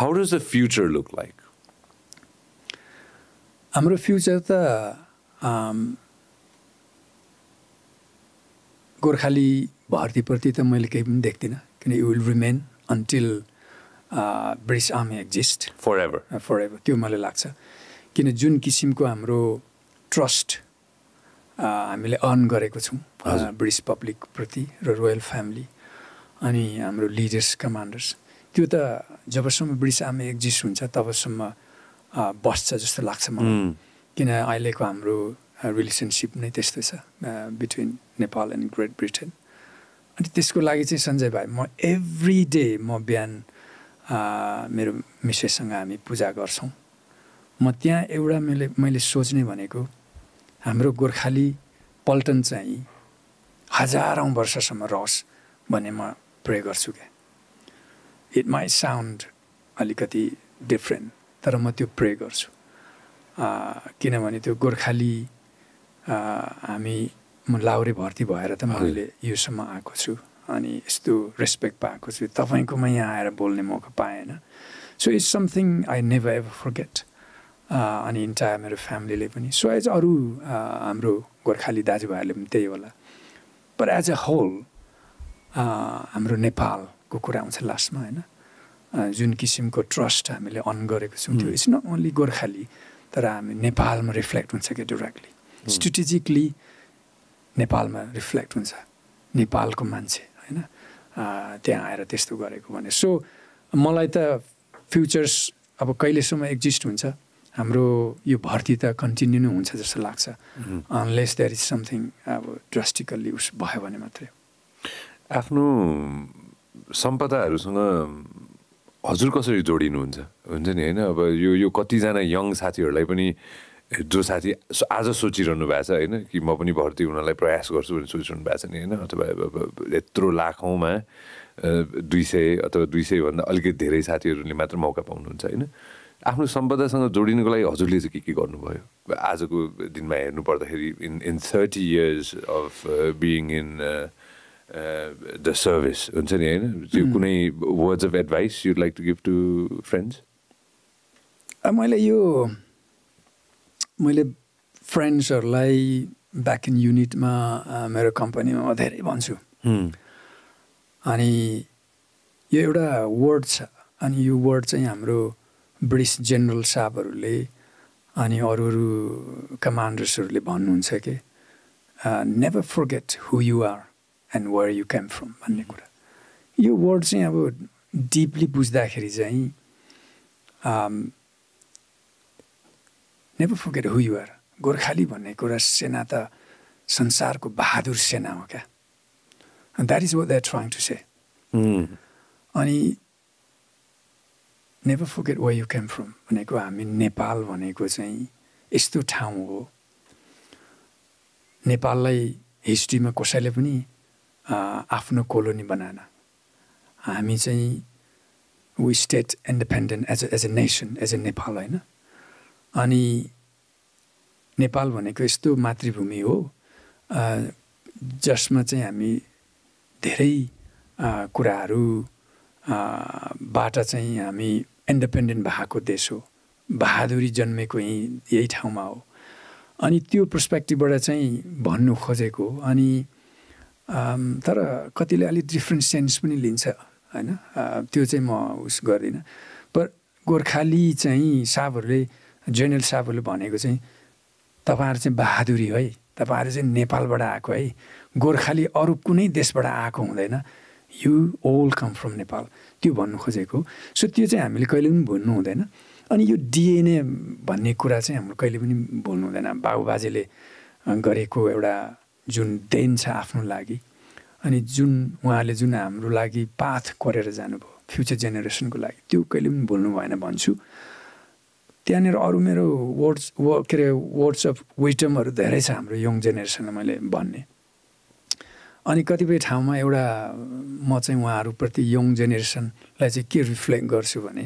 how does the future look like हाम्रो फ्युचर त um, गोर्खाली भर्तीप्रति त मैले केही पनि देख्दिनँ किन you will remain until British army exist forever forever त्यो मलाई लाग्छ किन जुन किसिमको हाम्रो ट्रस्ट uh, हामीले अर्न गरेको छौँ ब्रिटिस uh, पब्लिकप्रति र रोयल फ्यामिली अनि हाम्रो लिडर्स कमान्डर्स त्यो त जबसम्म ब्रिटिस आर्मी एक्जिस्ट हुन्छ तबसम्म uh, बस्छ जस्तो लाग्छ मलाई किन अहिलेको हाम्रो रिलेसनसिप नै त्यस्तै छ between Nepal and Great Britain अनि त्यसको लागि चाहिँ सञ्जय भाइ म एभ्री डे म बिहान मेरो मिसेससँग हामी पूजा गर्छौँ म त्यहाँ एउटा मैले मैले सोच्ने भनेको हाम्रो गोर्खाली पल्टन चाहिँ हजारौँ वर्षसम्म रहोस् भन्ने म प्रयोग गर्छु क्या इट माई साउन्ड अलिकति डिफ्रेन्ट तर म त्यो प्रे गर्छु किनभने त्यो गोर्खाली हामी म लाउरे भर्ती भएर त मैले योसम्म आएको छु अनि यस्तो रेस्पेक्ट पाएको छु तपाईँकोमा यहाँ आएर बोल्ने मौका पाएन so it's something I never ever forget अनि इन्टायर मेरो फ्यामिलीले पनि सो एज अरू uh, हाम्रो गोर्खाली दाजुभाइहरूले पनि त्यही होला पर एज अ होल हाम्रो नेपालको कुरा आउँछ लास्टमा होइन uh, जुन किसिमको ट्रस्ट हामीले अन गरेको छौँ त्यो इट्स नट ओन्ली गोर्खाली तर हामी नेपालमा रिफ्लेक्ट हुन्छ क्या डिरेक्टली स्ट्रेटेजिकली hmm. नेपालमा रिफ्लेक्ट हुन्छ नेपालको मान्छे होइन त्यहाँ आएर त्यस्तो गरेको भने सो मलाई त फ्युचर्स अब कहिलेसम्म एक्जिस्ट हुन्छ हाम्रो यो भर्ती त कन्टिन्यू नै हुन्छ जस्तो लाग्छ अनलेस देयर इज समथिङ अब ड्रास्टिकल्ली उस भयो भने मात्रै आफ्नो सम्पदाहरूसँग हजुर कसरी जोडिनुहुन्छ हुन्छ नि होइन अब यो यो कतिजना यङ साथीहरूलाई पनि जो साथी आज सोचिरहनु भएको छ होइन कि म पनि भर्ती हुनलाई प्रयास गर्छु भनेर सोचिरहनु भएको छ नि होइन अथवा यत्रो लाखौँमा दुई सय अथवा दुई सयभन्दा अलिकति धेरै साथीहरूले मात्र मौका पाउनुहुन्छ होइन आफ्नो सम्पदासँग जोडिनुको लागि हजुरले चाहिँ के के गर्नुभयो आजको दिनमा हेर्नु पर्दाखेरि in in thirty years of being in the service हुन्छ नि होइन त्यो कुनै words of advice you like to give to friends मैले यो मैले फ्रेन्ड्सहरूलाई ब्याक इन युनिटमा मेरो कम्पनीमा धेरै भन्छु अनि यो एउटा वर्ड छ अनि यो वर्ड चाहिँ हाम्रो ब्रिटिस जेनरल साहबहरूले अनि अरू अरू कमान्डर्सहरूले भन्नुहुन्छ कि never forget who you are and where you came from भन्ने कुरा यो वर्ड चाहिँ अब डिपली बुझ्दाखेरि चाहिँ नेभर फुकेर हु युआर गोर्खाली भन्ने कुरा सेना त संसारको बहादुर सेना हो क्या that is what that trying to say अनि never forget where you came from भनेको हामी नेपाल भनेको चाहिँ यस्तो ठाउँ हो नेपाललाई हिस्ट्रीमा कसैले पनि आफ्नो कोलोनी बनाएन हामी चाहिँ we state independent as as a nation as a Nepal होइन अनि नेपाल भनेको यस्तो मातृभूमि हो जसमा चाहिँ हामी धेरै कुराहरूबाट चाहिँ हामी इन्डिपेन्डेन्ट भएको देश हो बहादुरी जन्मेको यहीँ यही ठाउँमा हो अनि त्यो पर्सपेक्टिभबाट चाहिँ भन्नु खोजेको अनि तर कतिले अलिक डिफ्रेन्ट सेन्स पनि लिन्छ होइन त्यो चाहिँ म उस गर्दिनँ पर गोर्खाली चाहिँ साबहरूले जेनरल साहबहरूले भनेको चाहिँ तपाईँहरू चाहिँ बहादुरी है तपाईँहरू चाहिँ नेपालबाट आएको है गोर्खाली अरू कुनै देशबाट आएको हुँदैन यु ओल कम फ्रम नेपाल त्यो भन्नु खोजेको सो त्यो चाहिँ हामीले कहिले पनि भुल्नु हुँदैन अनि यो डिएनए भन्ने कुरा चाहिँ हाम्रो कहिले पनि भुल्नु हुँदैन बाबुबाजेले गरेको एउटा जुन देन छ आफ्नो लागि अनि जुन उहाँले जुन हाम्रो लागि पाथ कोरेर जानुभयो फ्युचर जेनेरेसनको लागि त्यो कहिले पनि भुल्नु भएन भन्छु त्यहाँनिर अरू मेरो वर्ड्स व के अरे वर्ड्स अफ विजडमहरू धेरै छ हाम्रो यङ जेनेरेसनलाई मैले भन्ने अनि कतिपय ठाउँमा एउटा म चाहिँ उहाँहरूप्रति यङ जेनेरेसनलाई चाहिँ के रिफ्लेक्ट गर्छु भने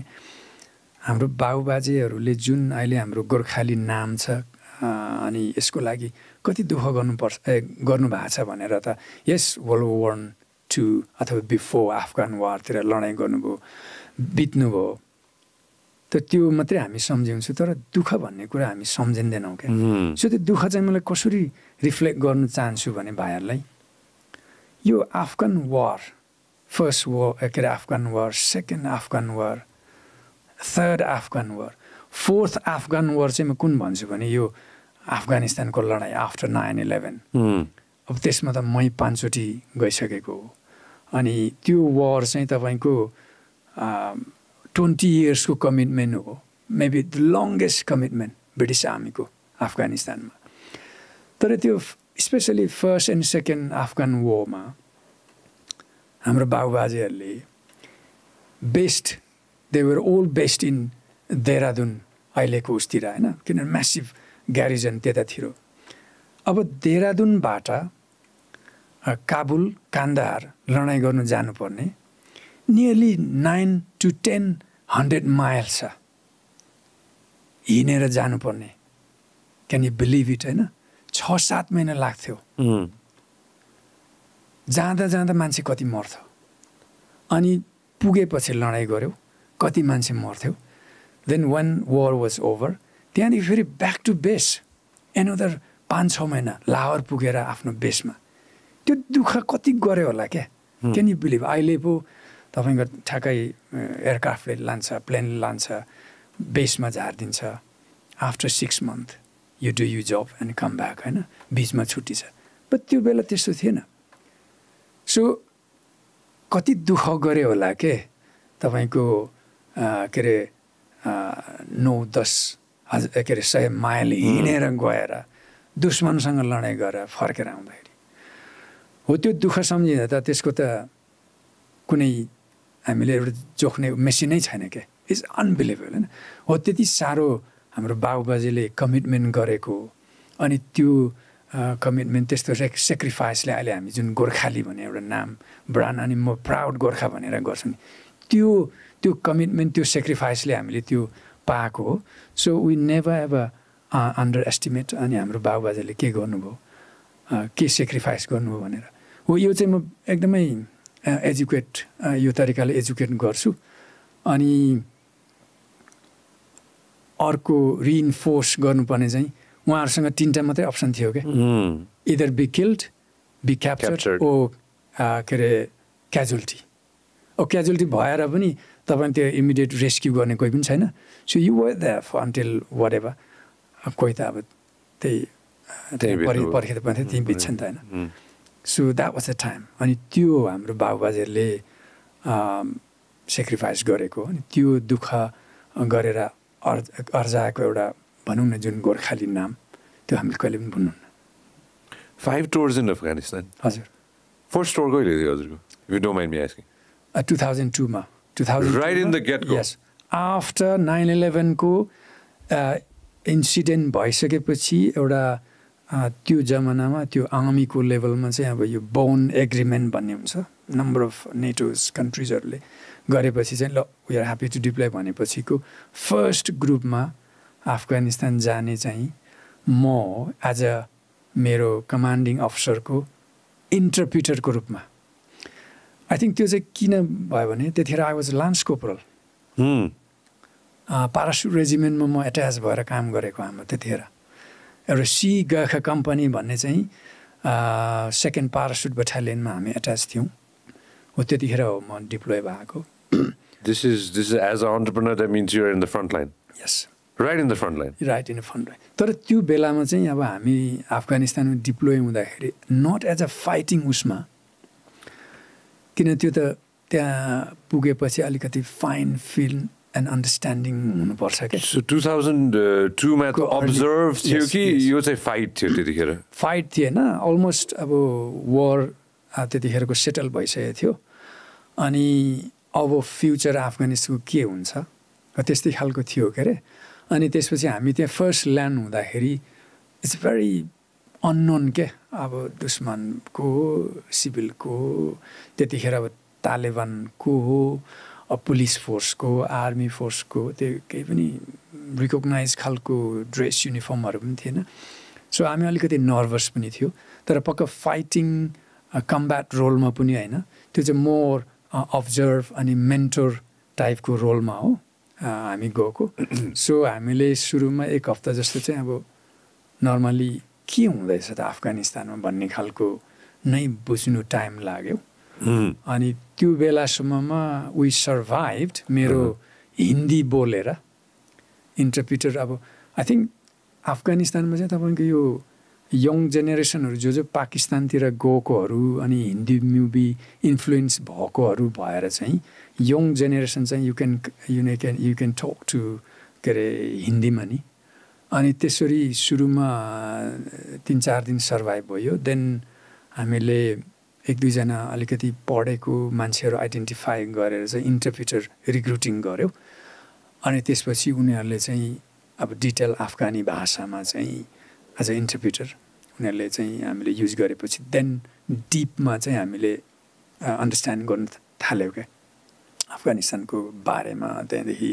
हाम्रो बाबुबाजेहरूले जुन अहिले हाम्रो गोर्खाली नाम छ अनि यसको लागि कति दुःख गर्नुपर्छ ए गर्नुभएको छ भनेर त यस वर्ल्ड वान टू अथवा बिफोर अफगान वारतिर लडाइँ गर्नुभयो बित्नुभयो त त्यो मात्रै हामी सम्झिन्छौँ तर दुःख भन्ने कुरा हामी सम्झिँदैनौँ क्या सो त्यो दुःख चाहिँ मलाई कसरी रिफ्लेक्ट गर्न चाहन्छु भने भाइहरूलाई यो अफगान वार फर्स्ट वार के अरे Afghan war second Afghan war third Afghan war fourth Afghan war चाहिँ म कुन भन्छु भने यो अफगानिस्तानको लडाइँ आफ्टर नाइन इलेभेन अब त्यसमा त मै पाँचचोटि गइसकेको हो अनि त्यो वार चाहिँ तपाईँको ट्वेन्टी इयर्सको कमिटमेन्ट हो maybe the longest commitment British आर्मीको अफगानिस्तानमा तर त्यो especially first and second Afghan वरमा हाम्रो बाबुबाजेहरूले बेस्ट दे वर ओल बेस्ट इन देहरादुन अहिलेको उसतिर होइन किनभने म्यासिभ ग्यारिजन त्यतातिर अब देहरादुनबाट काबुल कान्दाहार लडाइँ गर्नु जानुपर्ने nearly nine to ten hundred miles छ हिँडेर जानुपर्ने क्यान यु बिलिभ इट होइन छ सात महिना लाग्थ्यो जाँदा जाँदा मान्छे कति मर्थ्यो अनि पुगेपछि लडाइँ गऱ्यो कति मान्छे मर्थ्यो then one war was over त्यहाँदेखि फेरि ब्याक टु बेस एनदर पाँच छ महिना लाहर पुगेर आफ्नो बेसमा त्यो दुःख कति गऱ्यो होला क्या क्यान यु बिलिभ अहिले पो तपाईँको ठ्याक्कै एयरक्राफ्टले लान्छ प्लेनले लान्छ बेसमा झारिदिन्छ after six month you do you job and come back होइन बिचमा छुट्टी छ बट त्यो बेला त्यस्तो थिएन सो कति दुःख गऱ्यो होला के तपाईँको के अरे नौ दस हजार के अरे सय माइल हिँडेर गएर दुश्मनसँग लडाइँ गरेर फर्केर आउँदाखेरि हो त्यो दुःख सम्झिँदा त त्यसको त कुनै हामीले एउटा जोख्ने मेसिनै छैन क्या इट्स अनबिलिभेबल होइन हो त्यति साह्रो हाम्रो बाबुबाजेले कमिटमेन्ट गरेको अनि त्यो कमिटमेन्ट त्यस्तो सेक सेक्रिफाइसले अहिले हामी जुन गोर्खाली भन्ने एउटा नाम ब्रान्ड अनि म प्राउड गोर्खा भनेर नि त्यो त्यो कमिटमेन्ट त्यो सेक्रिफाइसले हामीले त्यो पाएको हो so we never ever underestimate अनि हाम्रो बाबुबाजेले के गर्नुभयो के सेक्रिफाइस गर्नुभयो भनेर हो यो चाहिँ म एकदमै एजुकेट यो तरिकाले एजुकेट गर्छु अनि अर्को रिइन्फोर्स गर्नुपर्ने चाहिँ उहाँहरूसँग तिनवटा मात्रै अप्सन थियो क्या either be killed be capture or के अरे क्याजुअल्टी ओ क्याजुअल्टी भएर पनि तपाईँ त्यो इमिडिएट रेस्क्यु गर्ने कोही पनि छैन so you way the until war ever कोही त अब त्यही पर्खेर पर्थ्यो त्यहीँ बित्छ नि त होइन so that was a time अनि त्यो हाम्रो बाबुबाजेहरूले सेक्रिफाइस गरेको अनि त्यो दुःख गरेर अर् अर्जाएको एउटा भनौँ न जुन गोर्खाली नाम त्यो हामीले कहिले पनि भन्नुहुन्न फाइभ टोर्स इन अफगानिस्तान हजुर फर्स्ट टोर कहिले थियो हजुरको टु थाउजन्ड टूमा two thousand right in the gate yes after nine इलेभेनको इन्सिडेन्ट भइसकेपछि एउटा त्यो जमानामा त्यो आर्मीको लेभलमा चाहिँ अब यो बोन एग्रिमेन्ट भन्ने हुन्छ नम्बर अफ नेटोज कन्ट्रिजहरूले गरेपछि चाहिँ ल we are happy to deploy भनेपछिको फर्स्ट ग्रुपमा अफगानिस्तान जाने चाहिँ म एज अ मेरो कमान्डिङ अफिसरको इन्टरप्रिटरको रूपमा आई थिङ्क त्यो चाहिँ किन भयो भने त्यतिखेर आई वाज लान्स कोपरल पारासु रेजिमेन्टमा म एट्याच भएर काम गरेको हाम्रो त्यतिखेर एउटा सी गख कम्पनी भन्ने चाहिँ सेकेन्ड पारासुट बटालियनमा हामी एट्याच थियौँ हो त्यतिखेर म डिप्लोय भएको this is this is as interpreter that means you're in the front line yes right in the front line right in the front line तर त्यो बेलामा चाहिँ अब हामी अफगानिस्तानमा डिप्लोय हुँदाखेरि नट एज अ फाइटिङ उसमा किन त्यो त त्यहाँ पुगेपछि अलिकति फाइन फिल्म एन्ड अन्डरस्ट्यान्डिङ हुनुपर्छ क्या टु थाउजन्ड टुमा अब्जर्भ थियो कि यो चाहिँ फाइट थियो त्यतिखेर फाइट थिएन अलमोस्ट अब वर त्यतिखेरको सेटल भइसकेको थियो अनि अब फ्युचर अफगानिस्तानको के हुन्छ त्यस्तै खालको थियो के अरे अनि त्यसपछि हामी त्यहाँ फर्स्ट ल्यान्ड हुँदाखेरि इट्स भेरी अननोन के अब दुश्मनको सिभिलको त्यतिखेर अब तालिबान को हो पुलिस फोर्सको आर्मी फोर्सको त्यो केही पनि रिकग्नाइज खालको ड्रेस युनिफर्महरू पनि थिएन सो हामी अलिकति नर्भस पनि थियो तर पक्क फाइटिङ कम्ब्याट रोलमा पनि होइन त्यो चाहिँ मोर अब्जर्भ अनि मेन्टोर टाइपको रोलमा हो हामी गएको सो हामीले सुरुमा एक हप्ता जस्तो चाहिँ अब नर्मली के हुँदैछ त अफगानिस्तानमा भन्ने खालको नै बुझ्नु टाइम लाग्यो अनि त्यो बेलासम्ममा वी सर्भाइभ मेरो हिन्दी बोलेर इन्टरप्रिटर अब आई थिङ्क अफगानिस्तानमा चाहिँ तपाईँको यो यङ जेनेरेसनहरू जो जो पाकिस्तानतिर गएकोहरू अनि हिन्दी मुभी इन्फ्लुएन्स भएकोहरू भएर चाहिँ यङ जेनेरेसन चाहिँ यु क्यान यु ने can you can talk to के अरे हिन्दीमा नि अनि त्यसरी सुरुमा तिन चार दिन सर्भाइभ भयो देन हामीले एक दुईजना अलिकति पढेको मान्छेहरू आइडेन्टिफाई गरेर चाहिँ इन्टरप्रिटर रिक्रुटिङ गर्यो अनि त्यसपछि उनीहरूले चाहिँ अब डिटेल अफगानी भाषामा चाहिँ एज अ इन्टरप्रिटर उनीहरूले चाहिँ हामीले युज गरेपछि देन डिपमा चाहिँ हामीले अन्डरस्ट्यान्ड गर्नु थाल्यौँ क्या अफगानिस्तानको बारेमा त्यहाँदेखि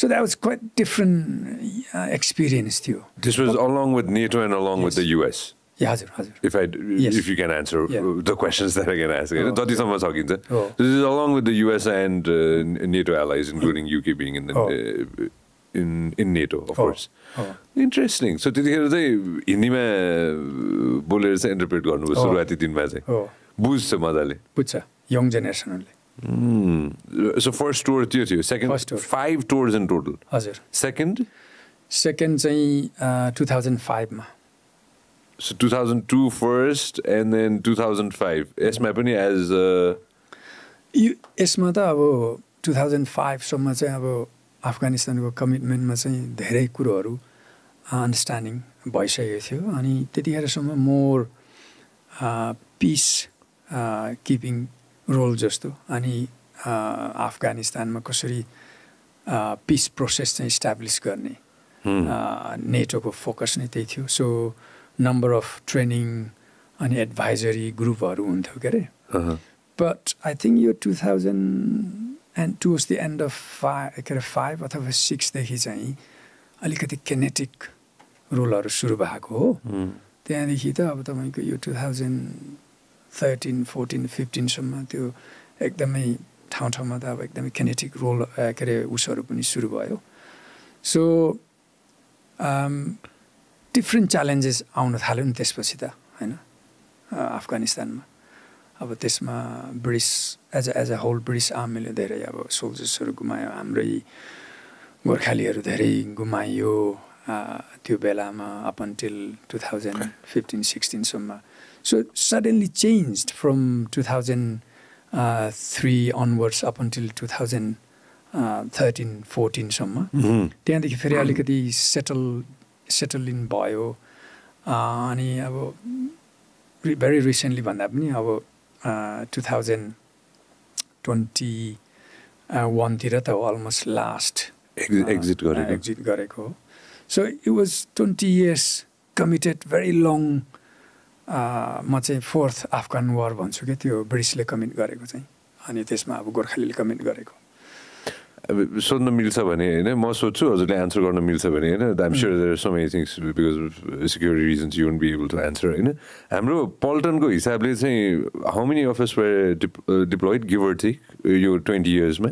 so that was quite different experience थियो this was with with the a हजुर हजुर if I if you can answer the questions can answer जतिसम्म सकिन्छ this is along with the US and NATO allies including UK being in in in NATO of course interesting so त्यतिखेर चाहिँ हिन्दीमा बोलेर चाहिँ interpret गर्नुपर्छ सुरुवाती दिनमा चाहिँ बुझ्छ मजाले बुझ्छ यङ जेनेरेसनहरूले सो फर्स्ट टोर त्यो थियो second five tours in total हजुर सेकेन्ड सेकेन्ड चाहिँ टु थाउजन्ड फाइभमा so two thousand two first and यसमा पनि एज यसमा त अब टु थाउजन्ड फाइभसम्म चाहिँ अब अफगानिस्तानको कमिटमेन्टमा चाहिँ धेरै कुरोहरू अन्डरस्ट्यान्डिङ भइसकेको थियो अनि त्यतिखेरसम्म मोर पिस किपिङ रोल जस्तो अनि अफगानिस्तानमा कसरी पिस प्रोसेस चाहिँ इस्टाब्लिस गर्ने नेटोको फोकस नै त्यही थियो सो नम्बर अफ ट्रेनिङ अनि एडभाइजरी ग्रुपहरू हुन्थ्यो के अरे बट आई थिङ्क यो two thousand and towards the end of five के अरे फाइभ अथवा सिक्सदेखि चाहिँ अलिकति केनेटिक रोलहरू सुरु भएको हो hmm. त्यहाँदेखि त अब तपाईँको यो टु थाउजन्ड थर्टिन फोर्टिन फिफ्टिनसम्म त्यो एकदमै ठाउँ ठाउँमा त अब एकदमै केनेटिक रोल के अरे उसहरू पनि सुरु भयो सो um, डिफ्रेन्ट च्यालेन्जेस आउन थाल्यो नि त्यसपछि त होइन अफगानिस्तानमा अब त्यसमा British as a as a whole British आर्मीले धेरै अब सोल्जर्सहरू गुमायो हाम्रै गोर्खालीहरू धेरै गुमाइयो त्यो बेलामा up until two thousand fifteen सिक्सटिनसम्म so suddenly change from two thousand three onwards up until two thousand thirteen फोर्टिनसम्म त्यहाँदेखि फेरि अलिकति सेटल सेटल इन भयो अनि अब भेरी रिसेन्टली भन्दा पनि अब टु थाउजन्ड ट्वेन्टी वानतिर त अलमोस्ट लास्ट एक्जिट गरेको एक्जिट गरेको हो so it was twenty years committed very long म चाहिँ फोर्थ अफगान वार भन्छु क्या त्यो ब्रिटिसले कमिट गरेको चाहिँ अनि त्यसमा अब गोर्खालीले कमिट गरेको अब मिल्छ भने होइन म सोध्छु हजुरले एन्सर गर्न मिल्छ भने होइन I'm sure there so many things because security reasons you won't be able to answer होइन हाम्रो पल्टनको हिसाबले चाहिँ how many office we deployed give or take यो ट्वेन्टी इयर्समा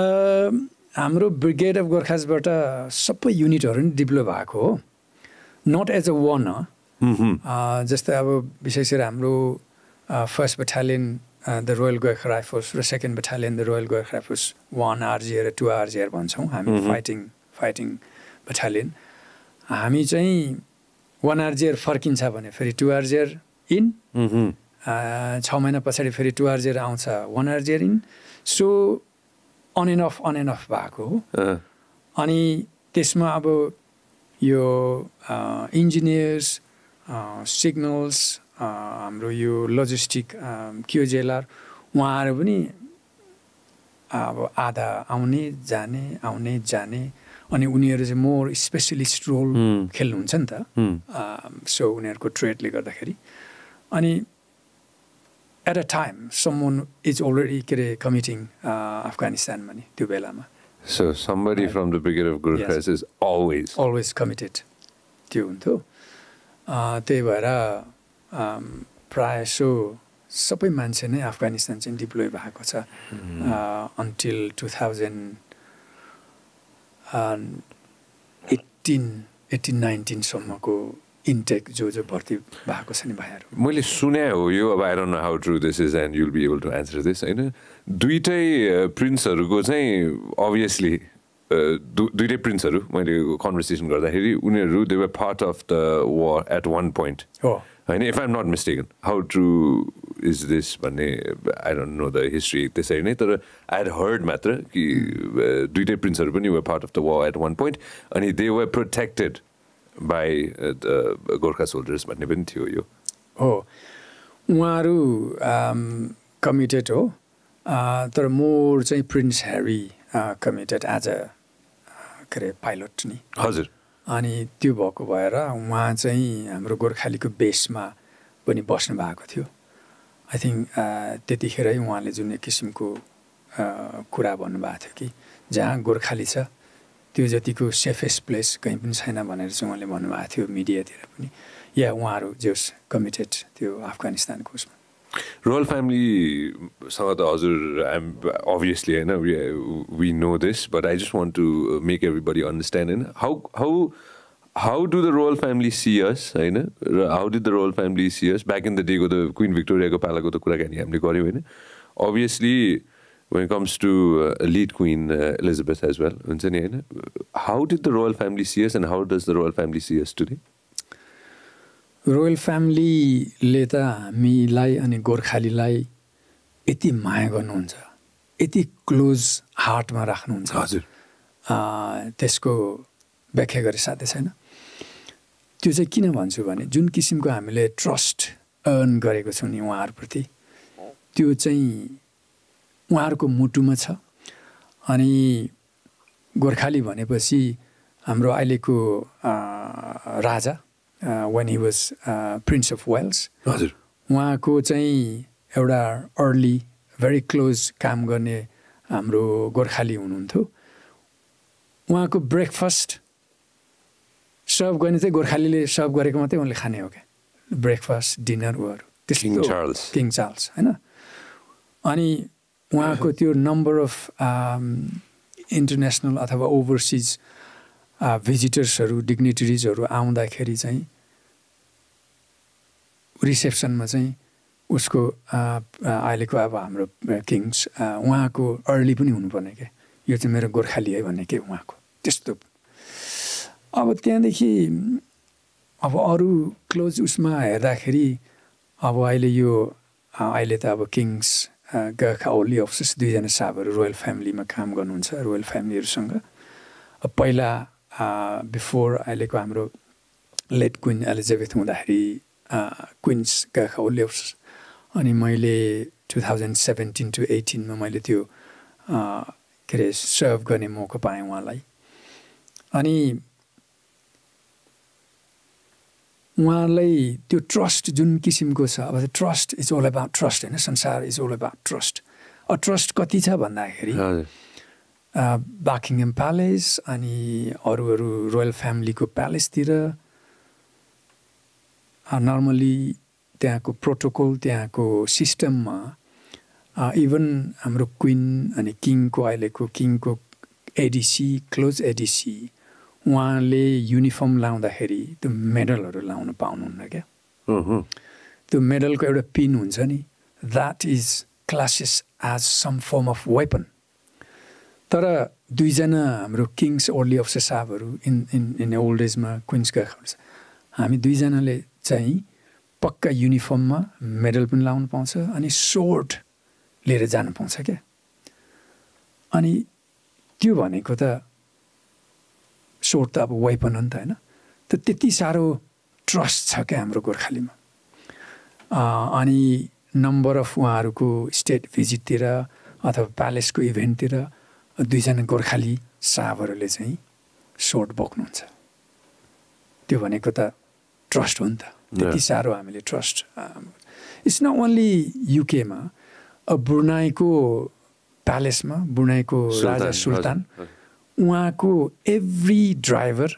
um, हाम्रो ब्रिगेड अफ गोर्खाजबाट सबै युनिटहरू नि डिप्लो भएको हो नट एज अ वान जस्तै अब विशेष गरेर हाम्रो first uh, battalion the Royal Gorkha Rifles र second battalion the Royal Gorkha Rifles one RGR र टु आरजिएर भन्छौँ हामी फाइटिङ फाइटिङ बटालियन हामी चाहिँ वान आरजिएर फर्किन्छ भने फेरि टु आरजिएर इन छ महिना पछाडि फेरि टु आरजिएर आउँछ one RGR in so on and off on and off भएको हो अनि त्यसमा अब यो इन्जिनियर्स सिग्नल्स हाम्रो यो लजिस्टिक क्युजेलआर उहाँहरू पनि अब आधा आउने जाने आउने जाने अनि उनीहरू चाहिँ मोर स्पेसलिस्ट रोल खेल्नुहुन्छ नि त सो उनीहरूको ट्रेडले गर्दाखेरि अनि at a time some is already के अरे कमिटिङ अफगानिस्तानमा नि त्यो बेलामा सो somebody अलवेज त्यो हुन्थ्यो त्यही भएर सो सबै मान्छे नै अफगानिस्तान चाहिँ डिप्लोय भएको छ until two thousand eighteen eighteen नाइन्टिनसम्मको इन्टेक जो जो भर्ती भएको छ नि भाइहरू मैले सुने हो यो अब I don't know how true this is and you'll be able to answer this होइन दुइटै प्रिन्सहरूको चाहिँ अभियसली दुइटै प्रिन्सहरू मैले कन्भर्सेसन गर्दाखेरि उनीहरू they were part of the war at one point होइन if I'm not mistaken how true is this भन्ने I don't know the history त्यसरी नै तर आई हेड हर्ड मात्र कि दुइटै प्रिन्सहरू पनि were part of the war at one point अनि they were protected by the Gorkha soldiers भन्ने पनि थियो यो हो उहाँहरू कमिटेड हो तर मोर चाहिँ प्रिन्स हेरी कमिटेड एज अ के अरे पाइलट नि हजुर अनि त्यो भएको भएर उहाँ चाहिँ हाम्रो गोर्खालीको बेसमा पनि बस्नु भएको थियो आई थिङ्क त्यतिखेरै उहाँले जुन एक किसिमको कुरा भन्नुभएको थियो कि जहाँ गोर्खाली छ त्यो जतिको सेफेस्ट प्लेस कहीँ पनि छैन भनेर चाहिँ उहाँले भन्नुभएको थियो मिडियातिर पनि या उहाँहरू होस् कमिटेड त्यो अफगानिस्तानको उसमा रोयल फ्यामिलीसँग त हजुर एम अभियसली होइन we know this but I just want to make everybody understand होइन how how how do the royal family सियर्स होइन र how did the royal family सियर्स ब्याक इन द डेको त क्विन भिक्टोरियाको पालाको त कुराकानी हामीले गऱ्यौँ होइन obviously when comes to lead queen Elizabeth as well हुन्छ नि होइन how did the royal family seers and how does the royal family seers today royal फ्यामिलीले त हामीलाई अनि गोर्खालीलाई यति माया गर्नुहुन्छ यति क्लोज हार्टमा राख्नुहुन्छ हजुर त्यसको व्याख्या गरे साथै छैन त्यो चाहिँ किन भन्छु भने जुन किसिमको हामीले ट्रस्ट अर्न गरेको छौँ नि उहाँहरूप्रति त्यो चाहिँ उहाँहरूको मुटुमा छ अनि गोर्खाली भनेपछि हाम्रो अहिलेको राजा one he was Prince of Wales हजुर उहाँको चाहिँ एउटा अर्ली भेरी क्लोज काम गर्ने हाम्रो गोर्खाली हुनुहुन्थ्यो उहाँको ब्रेकफास्ट सर्भ गर्ने चाहिँ गोर्खालीले सर्भ गरेको मात्रै उनले खाने हो क्या ब्रेकफास्ट डिनर उहरू त्यस्तो किङ चार्ल्स होइन अनि उहाँको त्यो नम्बर अफ इन्टरनेसनल अथवा ओभरसिज भिजिटर्सहरू डिग्नेटरिजहरू आउँदाखेरि चाहिँ रिसेप्सनमा चाहिँ उसको अहिलेको अब हाम्रो किङ्स उहाँको अर्ली पनि हुनुपर्ने क्या यो चाहिँ मेरो गोर्खाली है भन्ने के उहाँको त्यस्तो अब त्यहाँदेखि अब अरू क्लोज उसमा हेर्दाखेरि अब अहिले यो अहिले त अब किङ्स गएका ओली अफिस दुईजना साहबहरू रोयल फ्यामिलीमा काम गर्नुहुन्छ रोयल फ्यामिलीहरूसँग पहिला बिफोर अहिलेको हाम्रो लेट क्विन एलिजाबेथ हुँदाखेरि क्विन्स गएको खौलेफ्स अनि मैले टु थाउजन्ड सेभेन्टिन टु एटिनमा मैले त्यो के अरे सर्भ गर्ने मौका पाएँ उहाँलाई अनि उहाँलाई त्यो ट्रस्ट जुन किसिमको छ अब trust is all about trust होइन संसार is all about trust trust कति छ भन्दाखेरि बाकिङ्गम प्यालेस अनि अरू अरू रोयल फ्यामिलीको प्यालेसतिर नर्मली त्यहाँको प्रोटोकल त्यहाँको सिस्टममा इभन हाम्रो क्विन अनि किङको अहिलेको किङको एडिसी क्लोज एडिसी उहाँले युनिफर्म लाउँदाखेरि त्यो मेडलहरू लाउनु पाउनुहुन्न क्या त्यो मेडलको एउटा पिन हुन्छ नि that is classes as some form of weapon तर दुईजना हाम्रो किङ्स ओर्ली अफ साहबहरू इन इन इन ओल्ड एजमा क्विन्सका हामी दुईजनाले चाहिँ पक्का युनिफर्ममा मेडल पनि लाउनु पाउँछ अनि सोर्ट लिएर जानु पाउँछ क्या अनि त्यो भनेको त सोर्ट त अब वेपन हो नि त होइन त त्यति साह्रो ट्रस्ट छ क्या हाम्रो गोर्खालीमा अनि नम्बर अफ उहाँहरूको स्टेट भिजिटतिर अथवा प्यालेसको इभेन्टतिर दुईजना गोर्खाली साहबहरूले चाहिँ सोट बोक्नुहुन्छ त्यो भनेको त ट्रस्ट हो नि त त्यति साह्रो हामीले ट्रस्ट इट्स नट ओन्ली युकेमा ब्रुनाईको प्यालेसमा ब्रुनाईको राजा सुल्तान उहाँको एभ्री ड्राइभर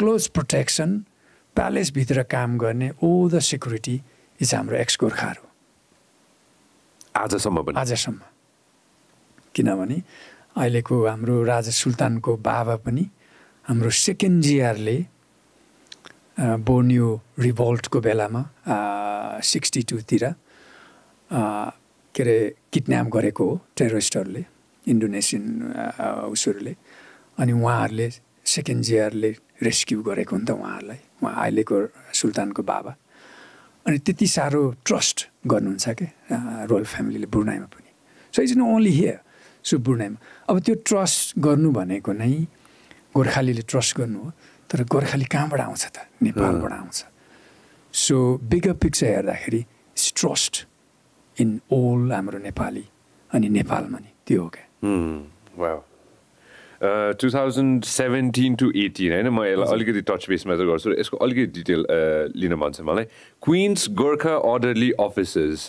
क्लोज प्रोटेक्सन प्यालेसभित्र काम गर्ने ओ द सेक्युरिटी इज हाम्रो एक्स गोर्खाहरू आजसम्म आजसम्म किनभने अहिलेको हाम्रो राजा सुल्तानको बाबा पनि हाम्रो सेकेन्ड जिआरले बोर्नियो रिभोल्टको बेलामा सिक्सटी टूतिर के अरे किडन्याप गरेको हो टेरोरिस्टहरूले इन्डोनेसियन उसहरूले अनि उहाँहरूले सेकेन्ड जिआरले रेस्क्यु गरेको हो नि त उहाँहरूलाई उहाँ अहिलेको सुल्तानको बाबा अनि त्यति साह्रो ट्रस्ट गर्नुहुन्छ क्या रोयल फ्यामिलीले ब्रुनाईमा पनि so is no only here सुपूर्णिमा अब त्यो ट्रस्ट गर्नु भनेको नै गोर्खालीले ट्रस्ट गर्नु हो तर गोर्खाली कहाँबाट आउँछ त नेपालबाट आउँछ सो बिग पिक्चर हेर्दाखेरि इट्स ट्रस्ट इन ओल हाम्रो नेपाली अनि नेपालमा नि त्यो हो क्या two thousand seventeen to eighteen होइन म यसलाई अलिकति टच बेसमा चाहिँ गर्छु यसको अलिकति डिटेल लिन मन छ मलाई क्विन्स गोर्खा अर्डरली अफिसेस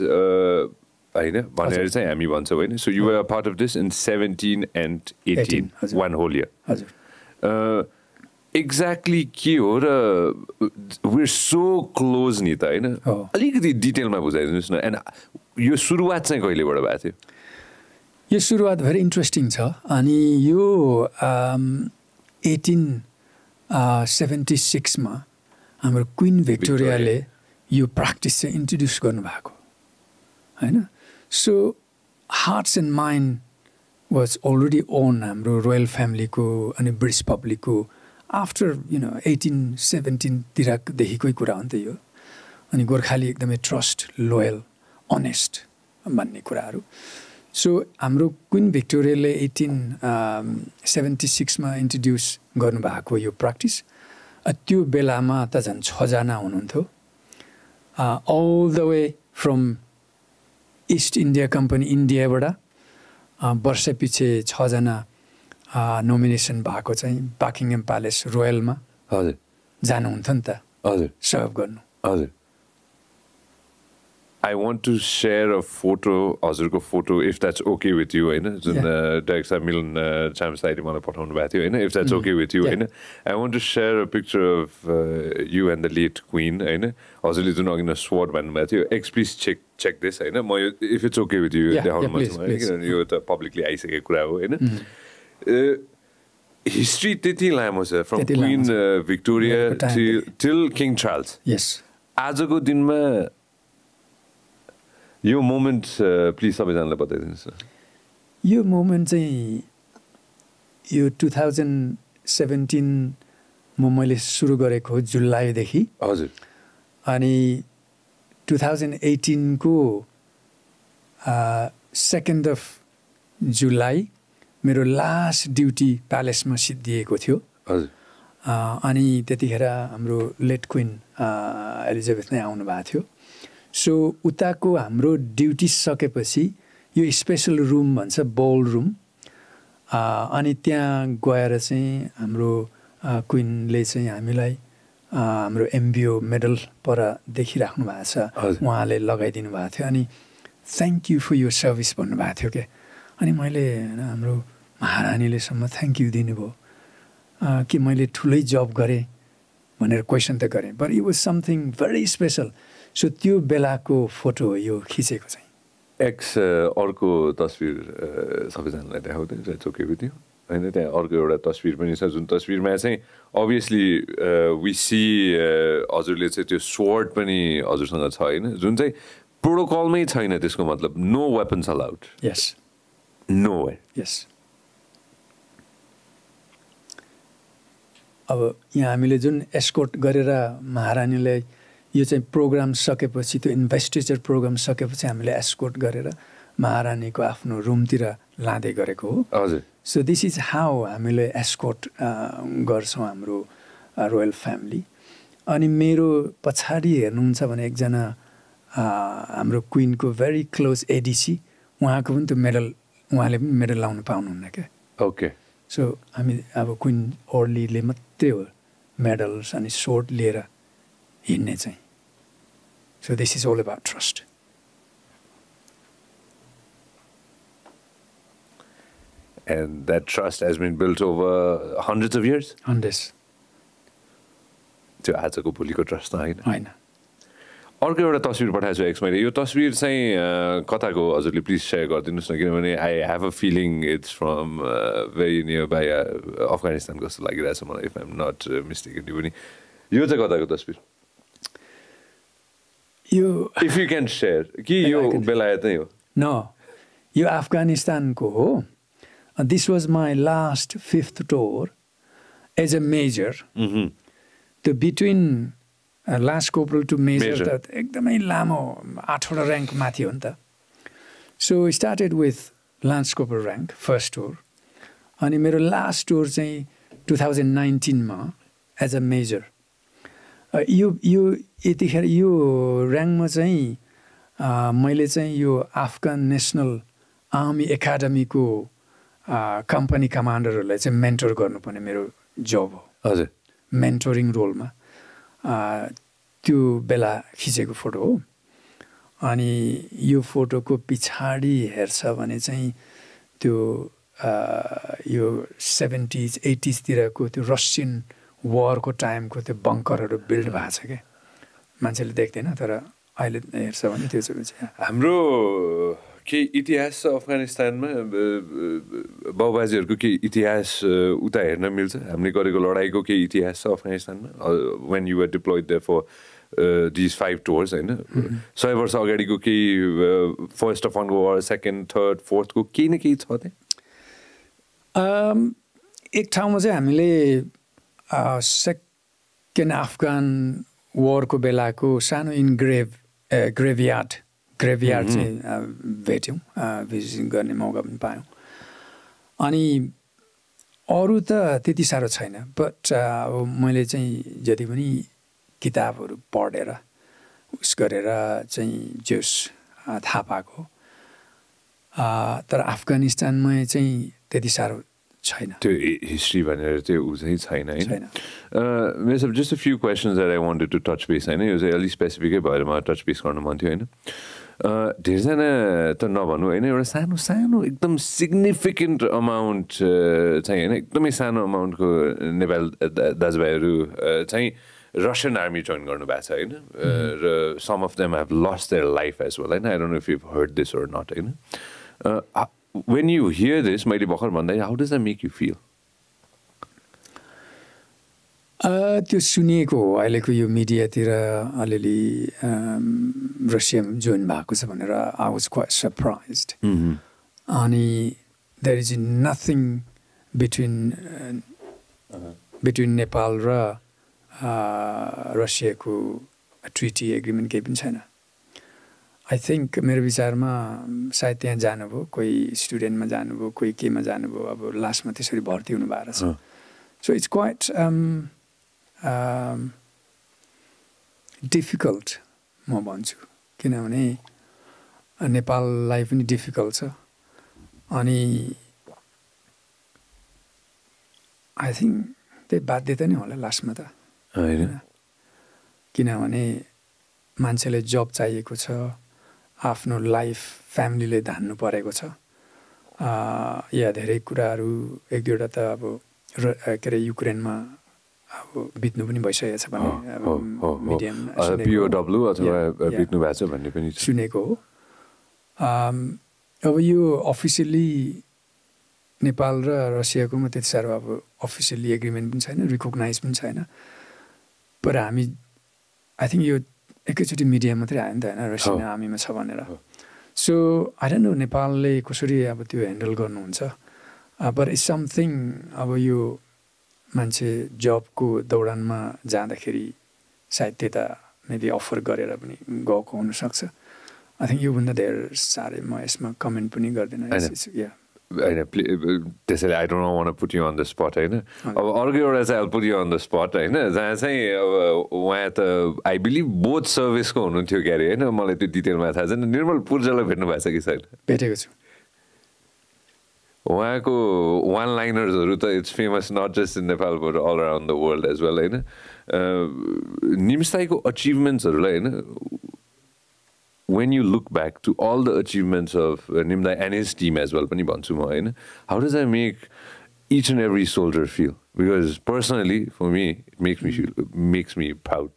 होइन भनेर चाहिँ हामी भन्छौँ होइन so you are part of this in seventeen and eighteen one whole year exactly के हो र वेयर सो क्लोज नि त होइन अलिकति डिटेलमा बुझाइदिनुहोस् न एन्ड यो सुरुवात चाहिँ कहिलेबाट भएको थियो यो सुरुवात भेरी इन्ट्रेस्टिङ छ अनि यो एटिन सेभेन्टी सिक्समा हाम्रो क्विन भिक्टोरियाले यो प्र्याक्टिस चाहिँ इन्ट्रोड्युस गर्नुभएको होइन so hearts and mind was already own हाम्रो रोयल फ्यामिलीको अनि ब्रिटिस पब्लिकको आफ्टर यु नो एटिन सेभेन्टिनतिरदेखिकै कुरा हो नि त यो अनि गोर्खाली एकदमै ट्रस्ट लोयल अनेस्ट भन्ने कुराहरू सो हाम्रो क्विन भिक्टोरियाले एटिन सेभेन्टी सिक्समा इन्ट्रोड्युस गर्नुभएको यो प्र्याक्टिस त्यो बेलामा त झन् छजना हुनुहुन्थ्यो all the way from East India Company इन्डियाबाट वर्ष पछि छजना नोमिनेसन भएको चाहिँ बाकिङएम प्यालेस रोयलमा हजुर जानुहुन्थ्यो नि त हजुर सर्भ गर्नु हजुर I want to share a photo हजुरको photo if that's okay with you होइन जुन डाइरेक्ट साहब मिलन साम साइडले मलाई पठाउनु भएको थियो होइन if that's okay with you होइन I want to share a picture of you and the late queen होइन हजुरले जुन अघि न स्वर्ड भन्नुभएको थियो एक्सप्लिस चेक चेक दिस होइन म यो if it's okay with you देखाउनु मन छ किनभने यो त पब्लिकली आइसकेको कुरा हो होइन हिस्ट्री mm-hmm. uh, त्यति लामो छ from Queen Victoria till King Charles आजको दिनमा यो मोमेन्ट प्लिज सबैजनालाई बताइदिनुहोस् न यो मोमेन्ट चाहिँ यो टु थाउजन्ड सेभेन्टिनमा मैले सुरु गरेको हो जुलाईदेखि हजुर अनि टु थाउजन्ड एटिनको सेकेन्ड अफ जुलाई मेरो लास्ट ड्युटी प्यालेसमा सिद्धिएको थियो हजुर अनि त्यतिखेर हाम्रो लेट क्विन एलिजाबेथ नै आउनुभएको थियो सो उताको हाम्रो ड्युटी सकेपछि यो स्पेसल रुम भन्छ बल रुम अनि त्यहाँ गएर चाहिँ हाम्रो क्विनले चाहिँ हामीलाई हाम्रो एमबिओ मेडल पर देखिराख्नु भएको छ उहाँले लगाइदिनु भएको थियो अनि थ्याङ्क यू फर यो सर्भिस भन्नुभएको थियो क्या अनि मैले होइन हाम्रो महारानीलेसम्म थ्याङ्क यू दिनुभयो कि मैले ठुलै जब गरेँ भनेर क्वेसन त गरेँ but it was something very special so त्यो बेलाको फोटो यो खिचेको चाहिँ एक्स अर्को तस्विर सबैजनालाई देखाउँदै चोकेको थियो होइन त्यहाँ अर्को एउटा तस्विर पनि छ जुन तस्विरमा चाहिँ अभियसली विसी हजुरले चाहिँ त्यो स्वर्ड पनि हजुरसँग छ होइन जुन चाहिँ प्रोटोकलमै छैन त्यसको मतलब no weapons allowed yes no way yes अब यहाँ हामीले जुन एस्कोट गरेर महारानीलाई यो चाहिँ प्रोग्राम सकेपछि त्यो इन्भेस्टिचर प्रोग्राम सकेपछि हामीले एस्कोट गरेर महारानीको आफ्नो रुमतिर लाँदै गरेको हो हजुर सो दिस इज हाउ हामीले एस्कोट गर्छौँ हाम्रो रोयल फ्यामिली अनि मेरो पछाडि हेर्नुहुन्छ भने एकजना हाम्रो क्विनको भेरी क्लोज एडिसी उहाँको पनि त्यो मेडल उहाँले पनि मेडल लाउनु पाउनुहुन्न क्या ओके सो हामी अब क्विन ओर्लीले मात्रै हो मेडल्स अनि सोर्ट लिएर हिँड्ने चाहिँ so this is all about trust And that trust has been built over hundreds of years? Hundreds. त्यो आजको भोलिको ट्रस्ट त होइन होइन अर्को एउटा तस्विर पठाएको छु एक्स मैले यो तस्विर चाहिँ कताको हजुरले प्लिज सेयर गरिदिनुहोस् न किनभने I have a feeling it's from very near by Afghanistan जस्तो लागिरहेछ मलाई इफ एम नट मिस्टेक पनि यो चाहिँ कताको तस्विर यो इफ यु क्यान सेयर कि यो बेलायतै हो न यो अफगानिस्तानको हो this was my last fifth tour as a major त्यो between last corporal to major त एकदमै लामो आठवटा ऱ्याङ्क माथि हो नि त so started with lance corporal rank first tour अनि मेरो लास्ट टोर चाहिँ टु थाउजन्ड नाइन्टिनमा एज अ मेजर यो यो यतिखेर यो ऱ्याङ्कमा चाहिँ मैले चाहिँ यो आफगान नेसनल आर्मी एकाडमीको कम्पनी कमान्डरहरूलाई चाहिँ मेन्टर गर्नुपर्ने मेरो जब हो हजुर मेन्टोरिङ रोलमा त्यो बेला खिचेको फोटो हो अनि यो फोटोको पछाडि हेर्छ भने चाहिँ त्यो यो सेभेन्टिज एटिजतिरको त्यो रसियन वरको टाइमको त्यो बङ्करहरू बिल्ड भएको छ क्या मान्छेले देख्दैन तर अहिले हेर्छ भने त्यो चाहिँ हाम्रो केही इतिहास छ अफगानिस्तानमा बाउबाजीहरूको केही इतिहास उता हेर्न मिल्छ हामीले गरेको लडाइँको केही इतिहास छ अफगानिस्तानमा when you're deployed the for these five tours होइन सय वर्ष अगाडिको केही फर्स्ट अफ अनको वर सेकेन्ड थर्ड फोर्थको केही न केही छ त्यहाँ एक ठाउँमा चाहिँ हामीले सेकेन्ड अफगान वरको बेलाको सानो इनग्रेभ ग्रेभयार्ड ग्रेभयार्ड चाहिँ भेट्यौँ भिजिटिङ गर्ने मौका पनि पायौँ अनि अरू त त्यति साह्रो छैन बट अब मैले चाहिँ जति पनि किताबहरू पढेर उस गरेर चाहिँ जोस थाहा पाएको तर अफगानिस्तानमै चाहिँ त्यति साह्रो छैन त्यो हिस्ट्री भनेर त्यो ऊ चाहिँ छैन होइन मेरो सब just a few questions that I wanted to touch base होइन यो चाहिँ अलिक स्पेसिफिकै भएर मलाई टच बेस गर्नु मन थियो होइन धेरैजना त नभनु होइन एउटा सानो सानो एकदम सिग्निफिकेन्ट अमाउन्ट चाहिँ होइन एकदमै सानो अमाउन्टको नेपाल दाजुभाइहरू चाहिँ रसियन आर्मी जोइन गर्नुभएको छ होइन र some of them have lost their life as well होइन I don't if you heard this or not होइन वेन यु हियर दिस मैले भर्खर भन्दाखेरि how does the make you feel त्यो सुनिएको हो अहिलेको यो मिडियातिर अलिअलि um, रसियम जोइन भएको छ भनेर आई वाज क्वाइट सरप्राइज अनि there is nothing between between Nepal र रसियाको ट्रिटी एग्रिमेन्ट केही पनि छैन आई थिङ्क मेरो विचारमा सायद त्यहाँ जानुभयो कोही स्टुडेन्टमा जानुभयो कोही केमा जानुभयो अब लास्टमा त्यसरी भर्ती हुनु भएको रहेछ सो इट्स क्वाइट डिफिकल्ट म भन्छु किनभने नेपाललाई पनि डिफिकल्ट छ अनि आई थिङ्क त्यही बाध्यता नै होला लास्टमा त होइन किनभने मान्छेलाई जब चाहिएको छ आफ्नो लाइफ फ्यामिलीले धान्नु परेको छ या धेरै कुराहरू एक दुईवटा त अब र के अरे युक्रेनमा अब बित्नु पनि भइसकेको छ भन्ने पनि सुनेको हो अब यो अफिसियल्ली नेपाल र रसियाकोमा त्यति साह्रो अब अफिसियल्ली एग्रिमेन्ट पनि छैन रिकग्नाइज पनि छैन तर हामी आई थिङ्क यो एकैचोटि मिडिया मात्रै आयो नि त होइन रसिना आर्मीमा छ भनेर सो नो नेपालले कसरी अब त्यो ह्यान्डल गर्नुहुन्छ पर इट्स समथिङ अब यो मान्छे जबको दौडानमा जाँदाखेरि सायद त्यता मेबी अफर गरेर पनि गएको हुनसक्छ आई थिङ्क योभन्दा धेरै साह्रै म यसमा कमेन्ट पनि गर्दिनँ होइन त्यसैले I don't want put you on the spot होइन अब अर्को एउटा चाहिँ put you on the spot होइन जहाँ चाहिँ अब उहाँ त आई बिलिभ बोथ सर्भिसको हुनुहुन्थ्यो क्यारे होइन मलाई त्यो डिटेलमा थाहा छैन निर्मल पूर्जालाई भेट्नु भएको छ कि छैन भेटेको छु उहाँको वान लाइनर्सहरू त it's famous not just in Nepal but all around the world as well होइन निम्साईको अचिभमेन्ट्सहरूलाई होइन when you look back to all the achievements of निम्दा एनएस टिम एज वेल पनि भन्छु म होइन how does I make each and every soldier feel because personally for me makes me feel makes me proud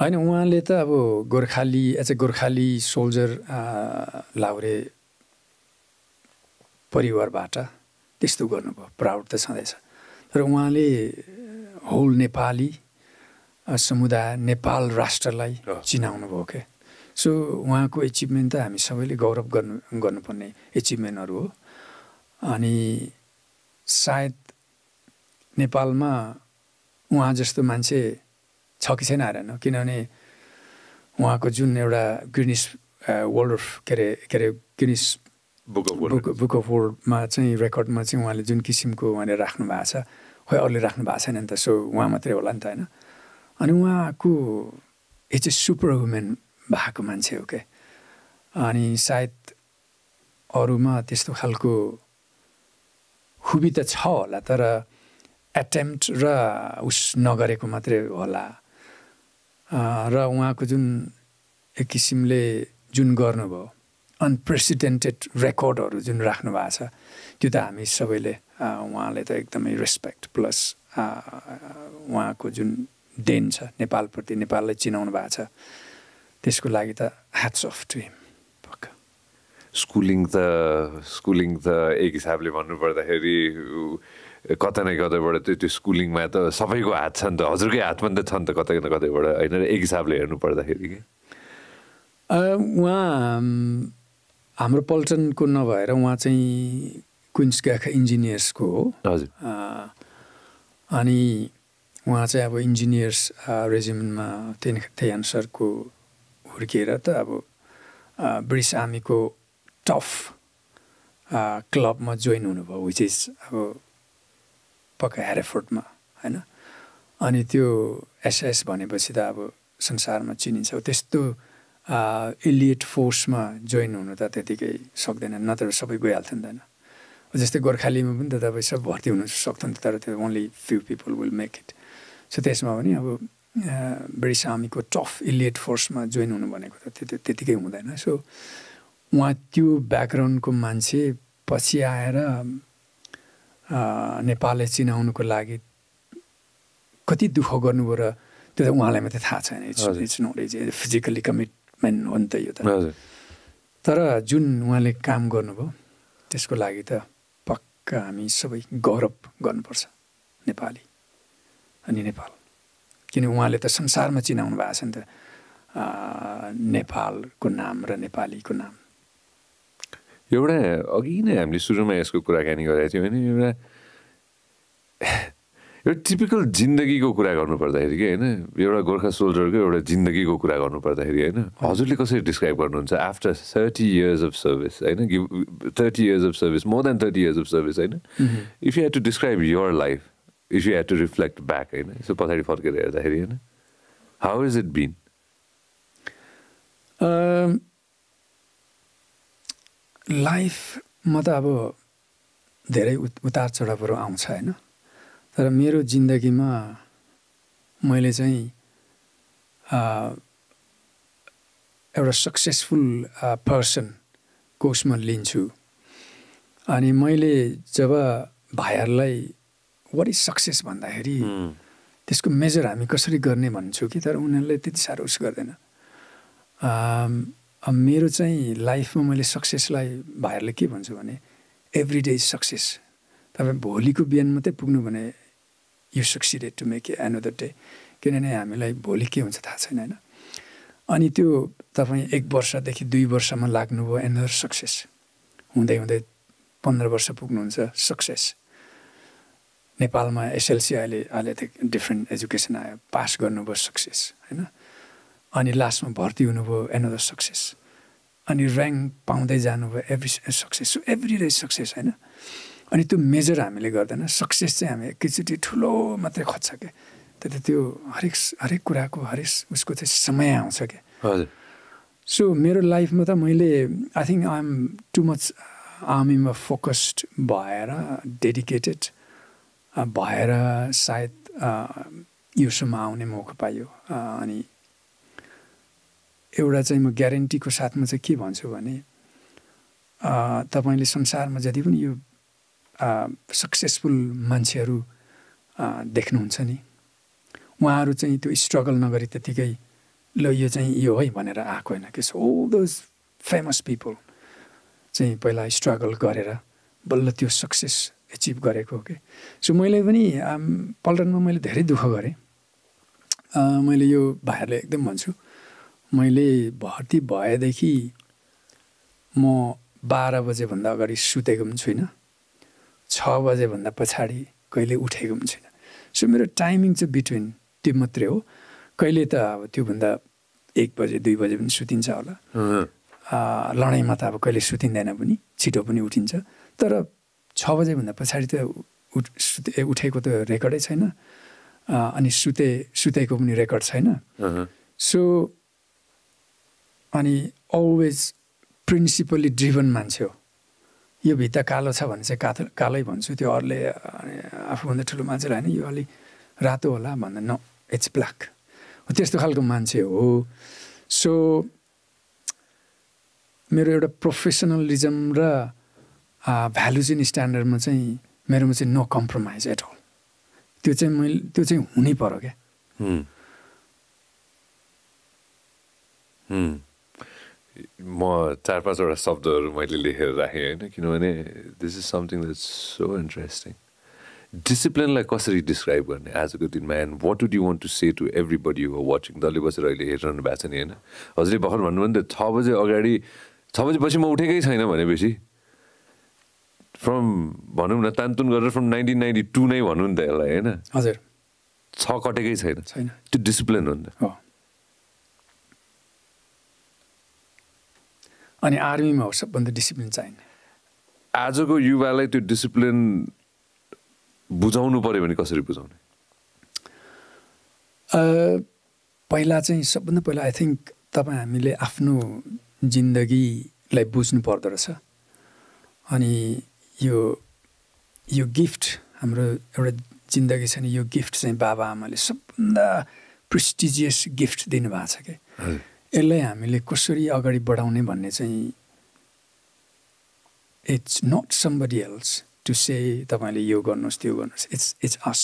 होइन उहाँले त अब Gorkhali as a Gorkhali soldier लाउरे परिवारबाट त्यस्तो गर्नुभयो प्राउड त छँदैछ तर उहाँले होल नेपाली समुदाय नेपाल राष्ट्रलाई चिनाउनु भयो क्या सो उहाँको एचिभमेन्ट त हामी सबैले गौरव गर्नु गर्नुपर्ने एचिभमेन्टहरू हो अनि सायद नेपालमा उहाँ जस्तो मान्छे छ कि छैन आएर किनभने उहाँको जुन एउटा गिनिस वर्ल्ड अफ के अरे के अरे Guinness book of book book of वर्ल्डमा चाहिँ रेकर्डमा चाहिँ उहाँले जुन किसिमको उहाँले राख्नु भएको छ खोइ अरूले राख्नु भएको छैन नि त सो उहाँ मात्रै होला नि त होइन अनि उहाँको इट्स ए सुपर वुमेन भएको मान्छे हो क्या अनि सायद अरूमा त्यस्तो खालको खुबी त छ होला तर एटेम्प्ट र उस नगरेको मात्रै होला र उहाँको जुन एक किसिमले जुन गर्नुभयो अनप्रेसिडेन्टेड रेकर्डहरू जुन राख्नु भएको छ त्यो त हामी सबैले उहाँले त एकदमै रेस्पेक्ट प्लस उहाँको जुन देन छ नेपालप्रति नेपाललाई चिनाउनु भएको छ त्यसको लागि त ह्याट्स अफ टु हिम पक्का स्कुलिङ त स्कुलिङ त एक हिसाबले भन्नुपर्दाखेरि कतै न कतैबाट त्यो त्यो स्कुलिङमा त सबैको हात छ नि त हजुरकै पनि त छ नि त कतै न कतैबाट होइन एक हिसाबले हेर्नु पर्दाखेरि कि उहाँ हाम्रो पल्टनको नभएर उहाँ चाहिँ क्विन्स ग्याख इन्जिनियर्सको हो हजुर अनि उहाँ चाहिँ अब इन्जिनियर्स रेजिमेन्टमा त्यही त्यही अनुसारको हुर्किएर त अब ब्रिटिस आर्मीको टफ क्लबमा जोइन हुनुभयो विच इज अब पक्का हेरेफोर्टमा होइन अनि त्यो एसएस भनेपछि त अब संसारमा चिनिन्छ त्यस्तो इलिएट फोर्समा जोइन हुनु त त्यतिकै सक्दैन नत्र सबै गइहाल्थ्यो नि त होइन जस्तै गोर्खालीमा पनि त तपाईँ सब भर्ती हुन सक्थ्यो नि त तर त्यो only few people will make it so त्यसमा पनि अब ब्रिटिस आर्मीको टफ इलिएट फोर्समा जोइन हुनु भनेको त त्यो त्यतिकै हुँदैन सो उहाँ त्यो ब्याकग्राउन्डको मान्छे पछि आएर नेपाललाई चिनाउनुको लागि कति दुःख गर्नुभयो र त्यो त उहाँलाई मात्रै थाहा छैन it's not is physically commitment हो नि त यो त तर जुन उहाँले काम गर्नुभयो त्यसको लागि त पक्का हामी सबै गौरव गर्नुपर्छ नेपाली अनि नेपाल किन उहाँले त संसारमा चिनाउनु भएको छ नि त नेपालको नाम र नेपालीको नाम एउटा अघि नै हामीले सुरुमा यसको कुराकानी गरेका थियौँ होइन एउटा एउटा टिपिकल जिन्दगीको कुरा गर्नु गर्नुपर्दाखेरि कि होइन एउटा गोर्खा सोल्जरको एउटा जिन्दगीको कुरा गर्नु गर्नुपर्दाखेरि होइन हजुरले कसरी डिस्क्राइब गर्नुहुन्छ after thirty years of service होइन thirty years of service more than thirty years of service होइन if you have to describe your life if you had to reflect back होइन यसो पछाडि फर्केर हेर्दाखेरि होइन हाउ इज इट बिन लाइफमा त अब धेरै उतार चढावहरू आउँछ होइन तर मेरो जिन्दगीमा मैले चाहिँ एउटा सक्सेसफुल पर्सनको उसमा लिन्छु अनि मैले जब भाइहरूलाई वाट इज सक्सेस भन्दाखेरि त्यसको मेजर हामी कसरी गर्ने भन्छौँ कि तर उनीहरूले त्यति साह्रो उस गर्दैन um, मेरो चाहिँ लाइफमा मैले सक्सेसलाई भाइहरूले के भन्छु भने एभ्री डे इज सक्सेस तपाईँ भोलिको बिहान मात्रै पुग्नु भने you succeeded to make a another day किनभने हामीलाई भोलि के हुन्छ थाहा छैन होइन अनि त्यो तपाईँ एक वर्षदेखि दुई वर्षमा लाग्नुभयो एनदर सक्सेस हुँदै हुँदै पन्ध्र वर्ष पुग्नुहुन्छ सक्सेस नेपालमा एसएलसी अहिले अहिले त डिफ्रेन्ट एजुकेसन आयो पास गर्नुभयो सक्सेस होइन अनि लास्टमा भर्ती हुनुभयो एनदर सक्सेस अनि ऱ्याङ्क पाउँदै जानुभयो every success so every raise success होइन अनि त्यो मेजर हामीले गर्दैन सक्सेस चाहिँ हामी एकैचोटि ठुलो मात्रै खोज्छ क्या त्यो त्यो हरेक हरेक कुराको हरेक उसको चाहिँ समय आउँछ क्या हजुर सो मेरो लाइफमा त मैले I think am too much आर्मीमा फोकस्ड भएर डेडिकेटेड भएर सायद योसम्म आउने मौका पायो अनि एउटा चाहिँ म ग्यारेन्टीको साथमा चाहिँ के भन्छु भने तपाईँले संसारमा जति पनि यो सक्सेसफुल मान्छेहरू देख्नुहुन्छ नि उहाँहरू चाहिँ त्यो स्ट्रगल नगरी त्यतिकै ल यो चाहिँ यो है भनेर आएको होइन के सो दोज फेमस पिपल चाहिँ पहिला स्ट्रगल गरेर बल्ल त्यो सक्सेस एचिभ गरेको हो कि सो मैले पनि पल्टनमा मैले धेरै दुःख गरेँ मैले यो भाइहरूलाई एकदम भन्छु मैले भर्ती भएदेखि म बाह्र बजेभन्दा अगाडि सुतेको पनि छुइनँ छ बजेभन्दा पछाडि कहिले उठेको पनि छुइनँ सो मेरो टाइमिङ चाहिँ बिट्विन त्यो मात्रै हो कहिले त अब त्योभन्दा एक बजे दुई बजे पनि सुतिन्छ होला लडाइँमा त अब कहिले सुतिँदैन पनि छिटो पनि उठिन्छ तर छ बजेभन्दा पछाडि त उठ उठेको त रेकर्डै छैन अनि सुते सुतेको पनि रेकर्ड छैन सो अनि अलवेज प्रिन्सिपली ड्रिभन मान्छे हो यो भित्ता कालो छ भने चाहिँ कात कालै भन्छु त्यो अरूले आफूभन्दा ठुलो मान्छेलाई होइन यो अलिक रातो होला भन्दा न इट्स ब्ल्याक त्यस्तो खालको मान्छे हो सो मेरो एउटा प्रोफेसनलिजम र भ्यालु चाहिँ स्ट्यान्डर्डमा चाहिँ मेरोमा चाहिँ नो कम्प्रोमाइज एट अल त्यो चाहिँ मैले त्यो चाहिँ हुनै पर्यो क्या म चार पाँचवटा शब्दहरू मैले लेखेर राखेँ होइन किनभने this is something that so interesting डिसिप्लिनलाई कसरी डिस्क्राइब गर्ने आजको दिनमा and what do you want to say to everybody you watching डल्लै बसेर अहिले हेरिरहनु भएको छ नि होइन हजुरले भर्खर भन्नुभयो नि त छ बजे अगाडि छ बजेपछि म उठेकै छैन भनेपछि फ्रम भनौँ न तानतुन गरेर फ्रम नाइन्टिन नाइन्टी टू नै भनौँ नि त यसलाई होइन हजुर छ कटेकै छैन छैन त्यो डिसिप्लिन हो नि त अनि आर्मीमा हो सबभन्दा डिसिप्लिन चाहिने आजको युवालाई त्यो डिसिप्लिन बुझाउनु पऱ्यो भने कसरी बुझाउने पहिला चाहिँ सबभन्दा पहिला आई थिङ्क तपाईँ हामीले आफ्नो जिन्दगीलाई बुझ्नु पर्दो रहेछ अनि यो यो गिफ्ट हाम्रो एउटा जिन्दगी छ नि यो गिफ्ट चाहिँ बाबा आमाले सबभन्दा प्रेस्टिजियस गिफ्ट दिनुभएको छ क्या यसलाई हामीले कसरी अगाडि बढाउने भन्ने चाहिँ it's not somebody else to say तपाईँले यो गर्नुहोस् त्यो गर्नुहोस् it's it's us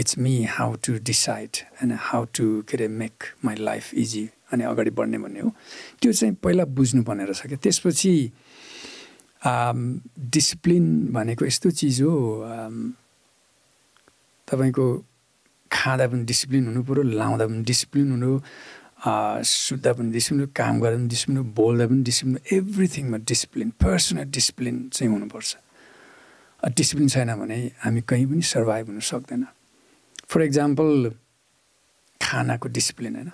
it's me how to decide and how to के अरे मेक माई लाइफ इजी अनि अगाडि बढ्ने भन्ने हो त्यो चाहिँ पहिला बुझ्नु रहेछ छ क्या त्यसपछि डिसिप्लिन भनेको यस्तो चिज हो तपाईँको खाँदा पनि डिसिप्लिन हुनु पऱ्यो लाउँदा पनि डिसिप्लिन हुनु सुत्दा पनि डिसिप्लिन काम गर्दा पनि डिसिप्लिन बोल्दा पनि डिसिप्लिन एभ्रिथिङमा डिसिप्लिन पर्सनल डिसिप्लिन चाहिँ हुनुपर्छ डिसिप्लिन छैन भने हामी कहीँ पनि सर्भाइभ हुन सक्दैन फर इक्जाम्पल खानाको डिसिप्लिन होइन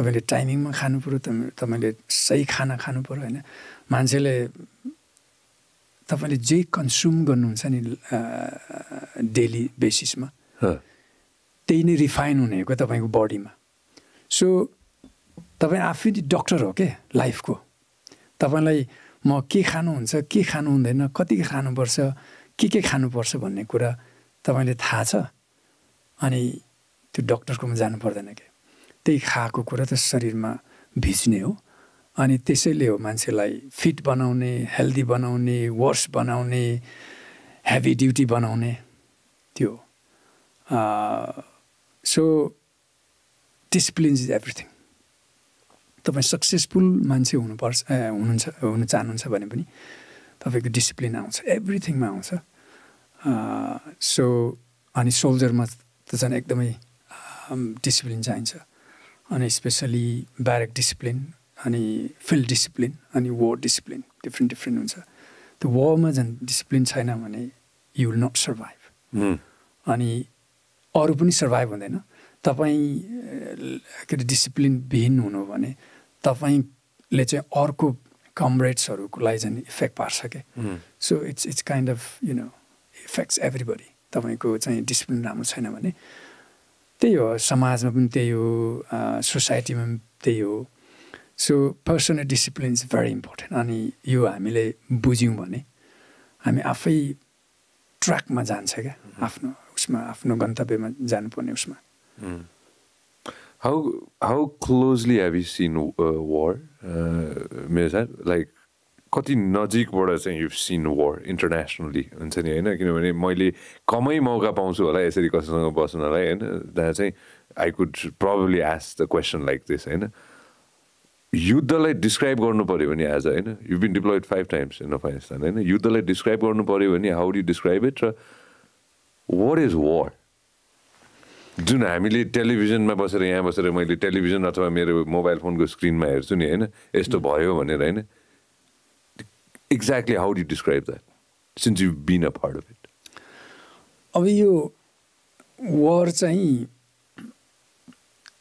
तपाईँले टाइमिङमा खानु पऱ्यो तपाईँले सही खाना खानु पऱ्यो होइन मान्छेले तपाईँले जे कन्ज्युम गर्नुहुन्छ नि डेली बेसिसमा त्यही नै रिफाइन हुने हो तपाईँको बडीमा सो तपाईँ आफै डक्टर हो के लाइफको तपाईँलाई म के खानुहुन्छ के खानु हुँदैन कति खानुपर्छ के के खानुपर्छ भन्ने कुरा तपाईँले थाहा छ अनि त्यो डक्टरकोमा जानु पर्दैन क्या त्यही खाएको कुरा त शरीरमा भिज्ने हो अनि त्यसैले हो मान्छेलाई फिट बनाउने हेल्दी बनाउने वर्स बनाउने हेभी ड्युटी बनाउने त्यो सो डिसिप्लिन इज एभ्रिथिङ तपाईँ सक्सेसफुल मान्छे हुनुपर्छ हुनुहुन्छ हुन चाहनुहुन्छ भने पनि तपाईँको डिसिप्लिन आउँछ एभ्रिथिङमा आउँछ सो अनि सोल्जरमा त झन् एकदमै डिसिप्लिन चाहिन्छ अनि स्पेसली ब्यारेक डिसिप्लिन अनि फिल्ड डिसिप्लिन अनि वर डिसिप्लिन डिफ्रेन्ट डिफ्रेन्ट हुन्छ त्यो वरमा झन् डिसिप्लिन छैन भने यु विल नट सर्भाइभ अनि अरू पनि सर्भाइभ हुँदैन तपाईँ के अरे डिसिप्लिन विहीन हुनु भने तपाईँले चाहिँ अर्को लागि झन् इफेक्ट पार्छ क्या so it's it's kind of you know effects everybody तपाईँको चाहिँ डिसिप्लिन राम्रो छैन भने त्यही हो समाजमा पनि त्यही हो सोसाइटीमा पनि त्यही हो so personal discipline is very important अनि यो हामीले बुझ्यौँ भने हामी आफै ट्र्याकमा जान्छ क्या आफ्नो उसमा आफ्नो गन्तव्यमा जानुपर्ने उसमा how how closely have you seen war मेरो सर लाइक कति नजिकबाट चाहिँ यु सिन वर इन्टरनेसनली हुन्छ नि होइन किनभने मैले कमै मौका पाउँछु होला यसरी कसैसँग बस्नलाई होइन त्यहाँ चाहिँ I could probably ask the question like this होइन युद्धलाई डिस्क्राइब गर्नु पऱ्यो भने आज होइन you been deployed five times in Afghanistan होइन युद्धलाई डिस्क्राइब गर्नु पऱ्यो भने हाउ डु डिस्क्राइब इट र वाट इज वर जुन हामीले टेलिभिजनमा बसेर यहाँ बसेर मैले टेलिभिजन अथवा मेरो मोबाइल फोनको स्क्रिनमा हेर्छु नि होइन यस्तो भयो भनेर होइन exactly how do describe that since you been a part of it अब यो वर चाहिँ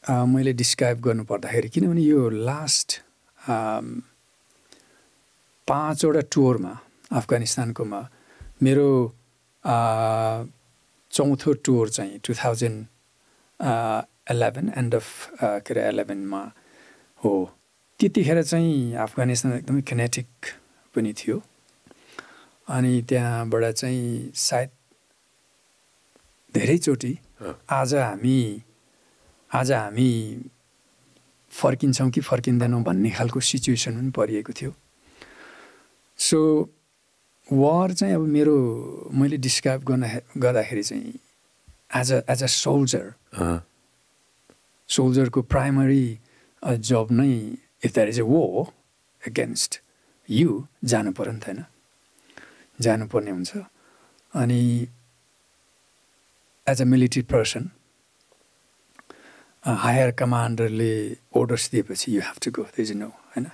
मैले डिस्क्राइब गर्नुपर्दाखेरि किनभने यो लास्ट पाँचवटा टुरमा अफगानिस्तानकोमा मेरो चौथो टुर चाहिँ two thousand eleven end of के अरे इलेभेनमा हो त्यतिखेर चाहिँ अफगानिस्तान एकदमै किनेटिक पनि थियो अनि त्यहाँबाट चाहिँ सायद धेरैचोटि आज हामी आज हामी फर्किन्छौँ कि फर्किँदैनौँ भन्ने खालको सिचुएसन पनि परिएको थियो सो वार चाहिँ अब मेरो मैले डिस्क्राइब गर्न गर्दाखेरि चाहिँ as a as a soldier सोल्जरको प्राइमरी जब नै यता चाहिँ is a war against you जानु पर्यो नि त होइन जानुपर्ने हुन्छ अनि as a military person higher कमान्डरले अर्डर्स दिएपछि you have to go is no होइन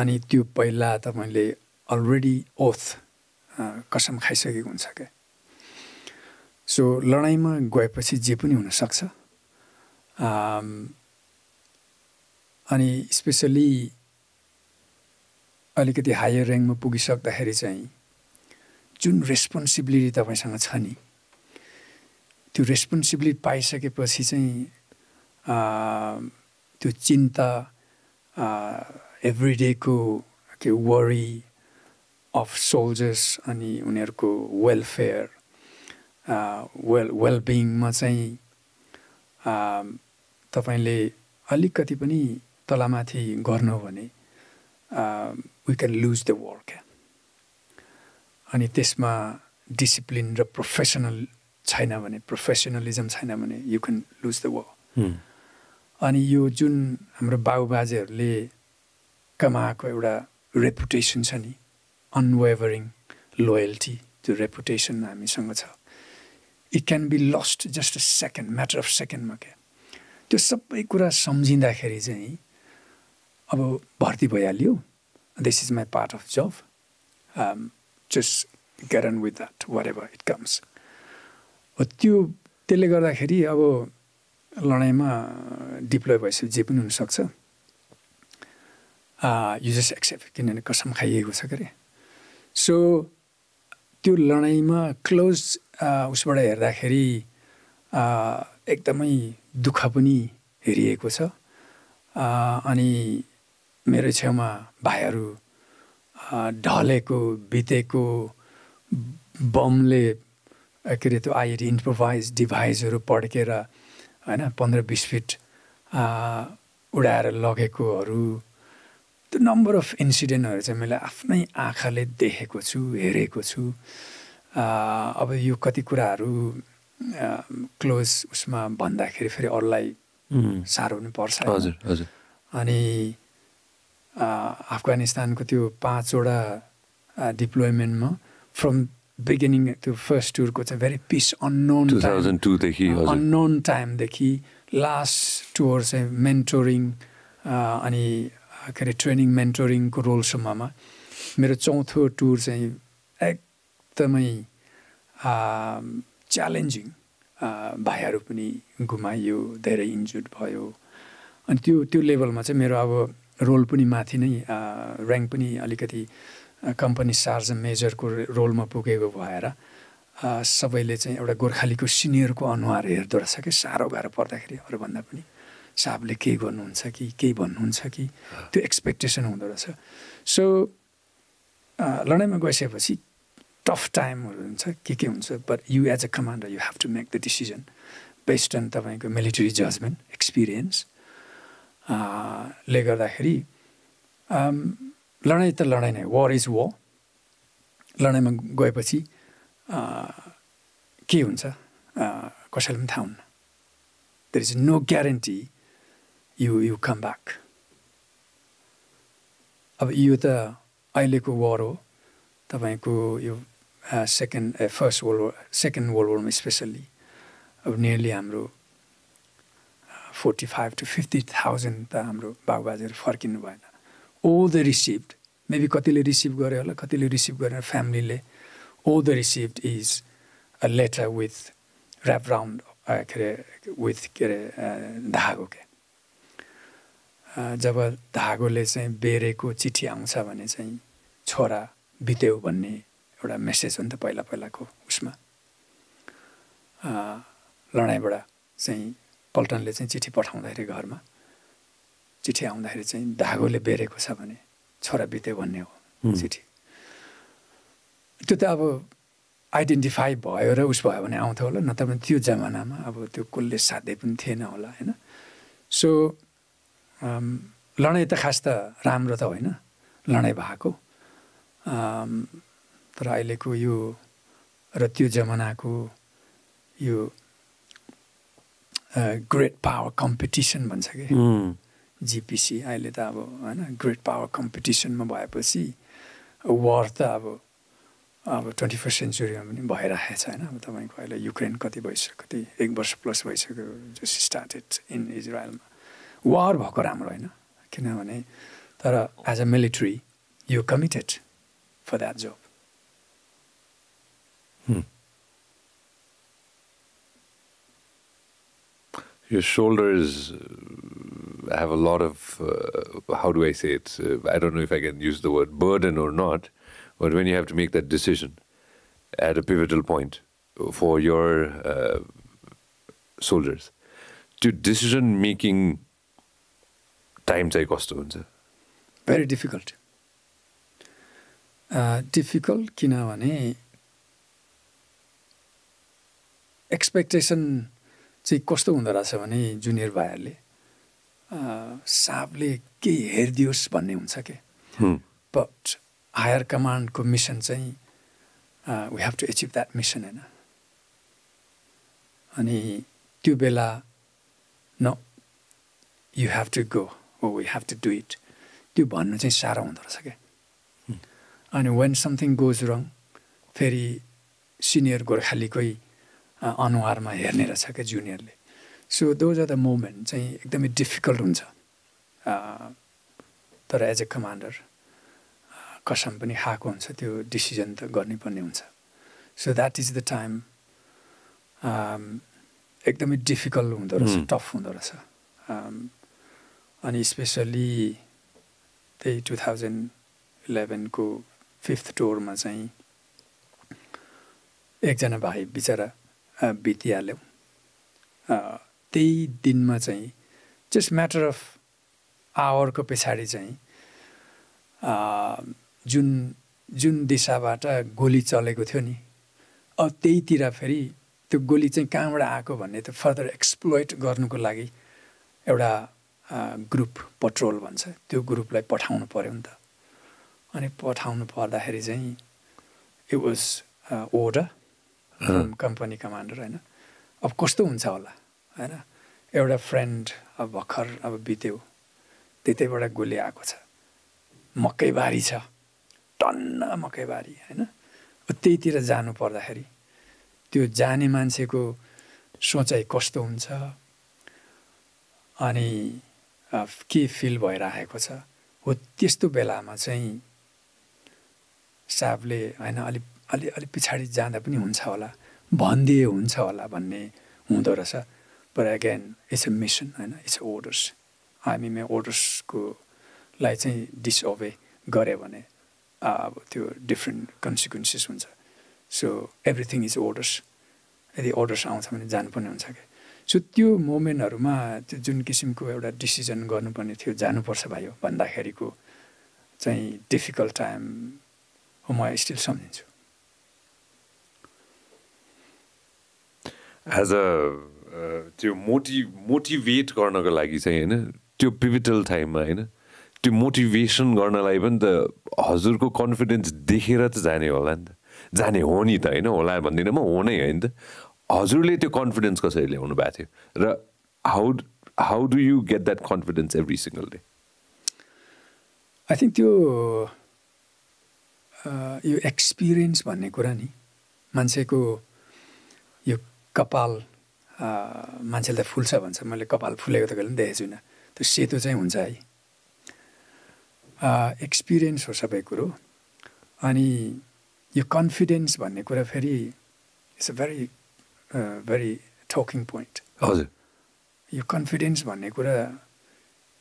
अनि त्यो पहिला तपाईँले अलरेडी ओथ कसम खाइसकेको हुन्छ क्या सो लडाइँमा गएपछि जे पनि हुनसक्छ अनि स्पेसली अलिकति हायर ऱ्याङ्कमा पुगिसक्दाखेरि चाहिँ जुन रेस्पोन्सिबिलिटी तपाईँसँग छ नि त्यो रेस्पोन्सिबिलिटी पाइसकेपछि चाहिँ त्यो चिन्ता एभ्रिडेको के वरी अफ सोल्जर्स अनि उनीहरूको वेलफेयर वेल वेलबिङमा चाहिँ तपाईँले अलिकति पनि तलमाथि गर्नु भने we can lose the war क्या अनि त्यसमा डिसिप्लिन र प्रोफेसनल छैन भने प्रोफेसनलिजम छैन भने you can lose the war अनि यो जुन हाम्रो बाबुबाजेहरूले कमाएको एउटा रेपुटेसन छ नि अनवेभरिङ लोयल्टी त्यो रेपुटेसन हामीसँग छ it can be lost just a second matter of सेकेन्डमा क्या त्यो सबै कुरा सम्झिँदाखेरि चाहिँ अब भर्ती भइहाल्यो this is my part of job just guarantee with that whatever it comes हो त्यो त्यसले गर्दाखेरि अब लडाइँमा डिप्लोय भएपछि जे पनि हुनसक्छ युजेस एक्सेप्ट किनभने कसम खाइएको छ के अरे सो त्यो लडाइँमा क्लोज उसबाट हेर्दाखेरि एकदमै दुःख पनि हेरिएको छ अनि मेरो छेउमा भाइहरू ढलेको बितेको बमले के अरे त्यो आइड इन्प्रोभाइज डिभाइसहरू पड्केर होइन पन्ध्र बिस फिट उडाएर लगेकोहरू त्यो नम्बर अफ इन्सिडेन्टहरू चाहिँ मैले आफ्नै आँखाले देखेको छु हेरेको छु अब यो कति कुराहरू क्लोज उसमा भन्दाखेरि फेरि अरूलाई साह्रो पनि पर्छ हजुर हजुर अनि अफगानिस्तानको त्यो पाँचवटा डिप्लोइमेन्टमा फ्रम बिगिनिङ त्यो फर्स्ट टुरको चाहिँ very peace unknown two thousand टूदेखि अननोन टाइमदेखि लास्ट टुर चाहिँ मेन्टोरिङ अनि uh, के अरे ट्रेनिङ मेन्टोरिङको रोलसम्ममा मेरो चौथो टुर चाहिँ एकदमै च्यालेन्जिङ um, uh, भाइहरू पनि घुमाइयो धेरै इन्जुर्ड भयो अनि त्यो त्यो लेभलमा चाहिँ मेरो अब रोल पनि माथि नै ऱ्याङ्क uh, पनि अलिकति कम्पनी सार्ज मेजरको रोलमा पुगेको भएर सबैले चाहिँ एउटा गोर्खालीको सिनियरको अनुहार हेर्दो रहेछ कि साह्रो गाह्रो पर्दाखेरि अरूभन्दा पनि साहबले केही गर्नुहुन्छ कि केही भन्नुहुन्छ कि त्यो एक्सपेक्टेसन हुँदो रहेछ सो लडाइँमा गइसकेपछि टफ टाइमहरू हुन्छ के के हुन्छ but you as a commander you have to make the decision based on तपाईँको मिलिटरी जजमेन्ट एक्सपिरियन्स ले गर्दाखेरि लडाइँ त लडाइँ नै वर इज वर लडाइँमा गएपछि के हुन्छ कसैले पनि थाहा हुन्न there is no guarantee you you come back अब यो त अहिलेको वर हो तपाईँको यो second first world war second world वरमा स्पेसल्ली अब नियरली हाम्रो forty five to fifty thousand त हाम्रो बाबुबाजेहरू फर्किनु भएन ओ द रिसिभ मेबी कतिले रिसिभ गरे होला कतिले रिसिभ गरेन फ्यामिलीले or they receive is a letter with wrap round के अरे विथ के अरे धागो के जब धागोले चाहिँ बेरेको चिठी आउँछ भने चाहिँ छोरा बित्यो भन्ने एउटा मेसेज हो नि त पहिला पहिलाको उसमा लडाइँबाट चाहिँ पल्टनले चाहिँ चिठी पठाउँदाखेरि घरमा चिठी आउँदाखेरि चाहिँ धागोले बेरेको छ भने छोरा बित्यो भन्ने हो चिठी त्यो त अब आइडेन्टिफाई भयो र उस भयो भने आउँथ्यो होला नत्र पनि त्यो जमानामा अब त्यो कसले साध्य पनि थिएन होला होइन सो लडाइँ त खास त राम्रो त होइन लडाइँ भएको तर अहिलेको यो र त्यो जमानाको यो ग्रेट पावर कम्पिटिसन भन्छ कि जिपिसी अहिले त अब होइन ग्रेट पावर कम्पिटिसनमा भएपछि वार त अब अब ट्वेन्टी फर्स्ट सेन्चुरीमा पनि भइरहेको छ होइन अब तपाईँको अहिले युक्रेन कति भइसक्यो कति एक वर्ष प्लस भइसक्यो जस स्टार्टेड इन इजरायलमा वार भएको राम्रो होइन किनभने तर as a military you committed for that जब यो soldier is have a lot of, uh, how do I say it? Uh, I don't know if I can use the word burden or not, but when you have to make that decision at a pivotal point for your uh, soldiers, do decision making time चाहिँ कस्तो Very difficult. Difficult, difficult किनभने Expectation चाहिँ कस्तो हुँदो रहेछ भने junior भाइहरूले सापले केही हेरिदियोस् भन्ने हुन्छ कि बट हायर कमान्डको मिसन चाहिँ we have to achieve that mission होइन अनि त्यो बेला न you have to go or you have to do it त्यो भन्नु चाहिँ साह्रो हुँदो रहेछ क्या अनि वेन समथिङ गोज रङ फेरि सिनियर गोर्खालीकै अनुहारमा हेर्ने रहेछ क्या जुनियरले so those are the moment चाहिँ एकदमै डिफिकल्ट हुन्छ तर एज ए कमान्डर कसम पनि खाएको हुन्छ त्यो डिसिजन त गर्नै गर्नैपर्ने हुन्छ so that is the time एकदमै डिफिकल्ट हुँदो रहेछ टफ hmm. हुँदो रहेछ um, अनि स्पेसल्ली त्यही टु थाउजन्ड इलेभेनको फिफ्थ टोरमा चाहिँ एकजना भाइ बिचरा बितिहाल्यौँ त्यही दिनमा चाहिँ जस्ट म्याटर अफ आवरको पछाडि चाहिँ जुन जुन दिशाबाट गोली चलेको थियो नि अब त्यहीतिर फेरि त्यो गोली चाहिँ कहाँबाट आएको भन्ने त्यो फर्दर एक्सप्लोइट गर्नुको लागि एउटा ग्रुप पेट्रोल भन्छ त्यो ग्रुपलाई पठाउनु पऱ्यो नि त अनि पठाउनु पर्दाखेरि चाहिँ it was order company commander होइन अब कस्तो हुन्छ होला होइन एउटा फ्रेन्ड अब भर्खर अब बित्यो त्यतैबाट गोली आएको छ मकैबारी छ टन्न मकैबारी होइन त्यहीतिर जानु पर्दाखेरि त्यो जाने मान्छेको सोचाइ कस्तो हुन्छ अनि के फिल भइराखेको छ हो त्यस्तो बेलामा चाहिँ साहबले होइन अलि अलि अलि पछाडि जाँदा पनि हुन्छ होला भनिदिए हुन्छ होला भन्ने हुँदो रहेछ but again it's a mission होइन इट्स अर्डर्स हामीमा अर्डर्सको लाई चाहिँ डिसओबे गऱ्यो भने अब त्यो डिफ्रेन्ट कन्सिक्वेन्सेस हुन्छ सो एभ्रिथिङ इज अर्डर्स यदि अर्डर्स आउँछ भने जानुपर्ने हुन्छ क्या सो त्यो मोमेन्टहरूमा त्यो जुन किसिमको एउटा डिसिजन गर्नुपर्ने थियो जानुपर्छ भाइ हो भन्दाखेरिको चाहिँ डिफिकल्ट टाइम हो म स्टिल सम्झिन्छु एज अ त्यो मोटि मोटिभेट गर्नको लागि चाहिँ होइन त्यो पिभिटल टाइममा होइन त्यो मोटिभेसन गर्नलाई पनि त हजुरको कन्फिडेन्स देखेर त जाने होला नि त जाने हो नि त होइन होला भन्दिनँ म हो नै होइन त हजुरले त्यो कन्फिडेन्स कसरी ल्याउनु भएको थियो र how how do you get that confidence every single day I think त्यो यो एक्सपिरियन्स भन्ने कुरा नि मान्छेको यो कपाल मान्छेले त फुल्छ भन्छ मैले कपाल फुलेको त कहिले पनि देखेको छुइनँ त्यो सेतो चाहिँ हुन्छ है एक्सपिरियन्स हो सबै कुरो अनि यो कन्फिडेन्स भन्ने कुरा फेरि it's a very very talking point हजुर यो कन्फिडेन्स भन्ने कुरा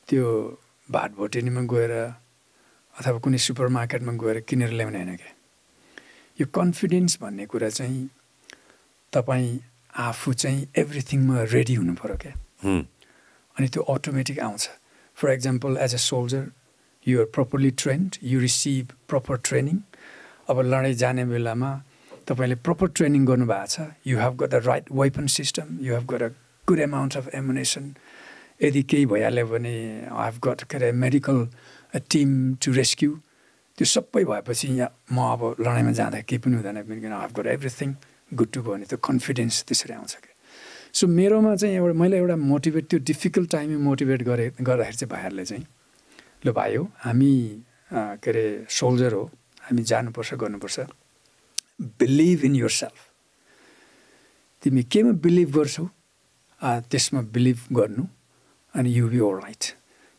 त्यो भाट भोटेनीमा गएर अथवा कुनै सुपर मार्केटमा गएर किनेर ल्याउने होइन क्या यो कन्फिडेन्स भन्ने कुरा चाहिँ तपाईँ आफू चाहिँ एभ्रिथिङमा रेडी हुनु पऱ्यो क्या अनि त्यो अटोमेटिक आउँछ for example as a soldier you are properly trained you receive proper training अब लडाइँ जाने बेलामा तपाईँले प्रपर ट्रेनिङ गर्नुभएको छ you have got the right weapon system you have got a good amount of ammunition यदि केही भइहाल्यो भने हेभ गट के अरे मेडिकल टिम टु रेस्क्यु त्यो सबै भएपछि यहाँ म अब लडाइँमा जाँदा केही पनि हुँदैन I have got everything to to भने त्यो कन्फिडेन्स त्यसरी आउँछ क्या सो मेरोमा चाहिँ एउटा मैले एउटा मोटिभेट त्यो डिफिकल्ट टाइममा मोटिभेट गरे गर्दाखेरि चाहिँ भाइहरूले चाहिँ ल भाइ हो हामी के अरे सोल्जर हो हामी जानुपर्छ गर्नुपर्छ बिलिभ इन युर सेल्फ तिमी केमा बिलिभ गर्छौ त्यसमा बिलिभ गर्नु अनि यु बी ओर राइट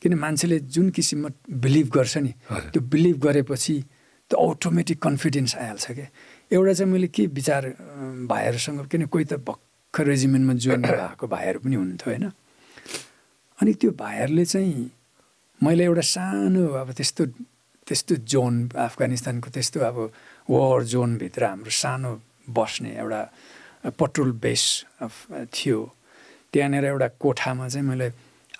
किन मान्छेले जुन किसिममा बिलिभ गर्छ नि त्यो बिलिभ गरेपछि त्यो अटोमेटिक कन्फिडेन्स आइहाल्छ क्या एउटा चाहिँ मैले के विचार भाइहरूसँग किन कोही त भर्खर रेजिमेन्टमा जोइन भएको भाइहरू पनि हुनुहुन्थ्यो होइन अनि त्यो भाइहरूले चाहिँ मैले एउटा सानो अब त्यस्तो त्यस्तो जोन अफगानिस्तानको त्यस्तो अब वर जोनभित्र हाम्रो सानो बस्ने एउटा पेट्रोल बेस थियो त्यहाँनिर एउटा कोठामा चाहिँ मैले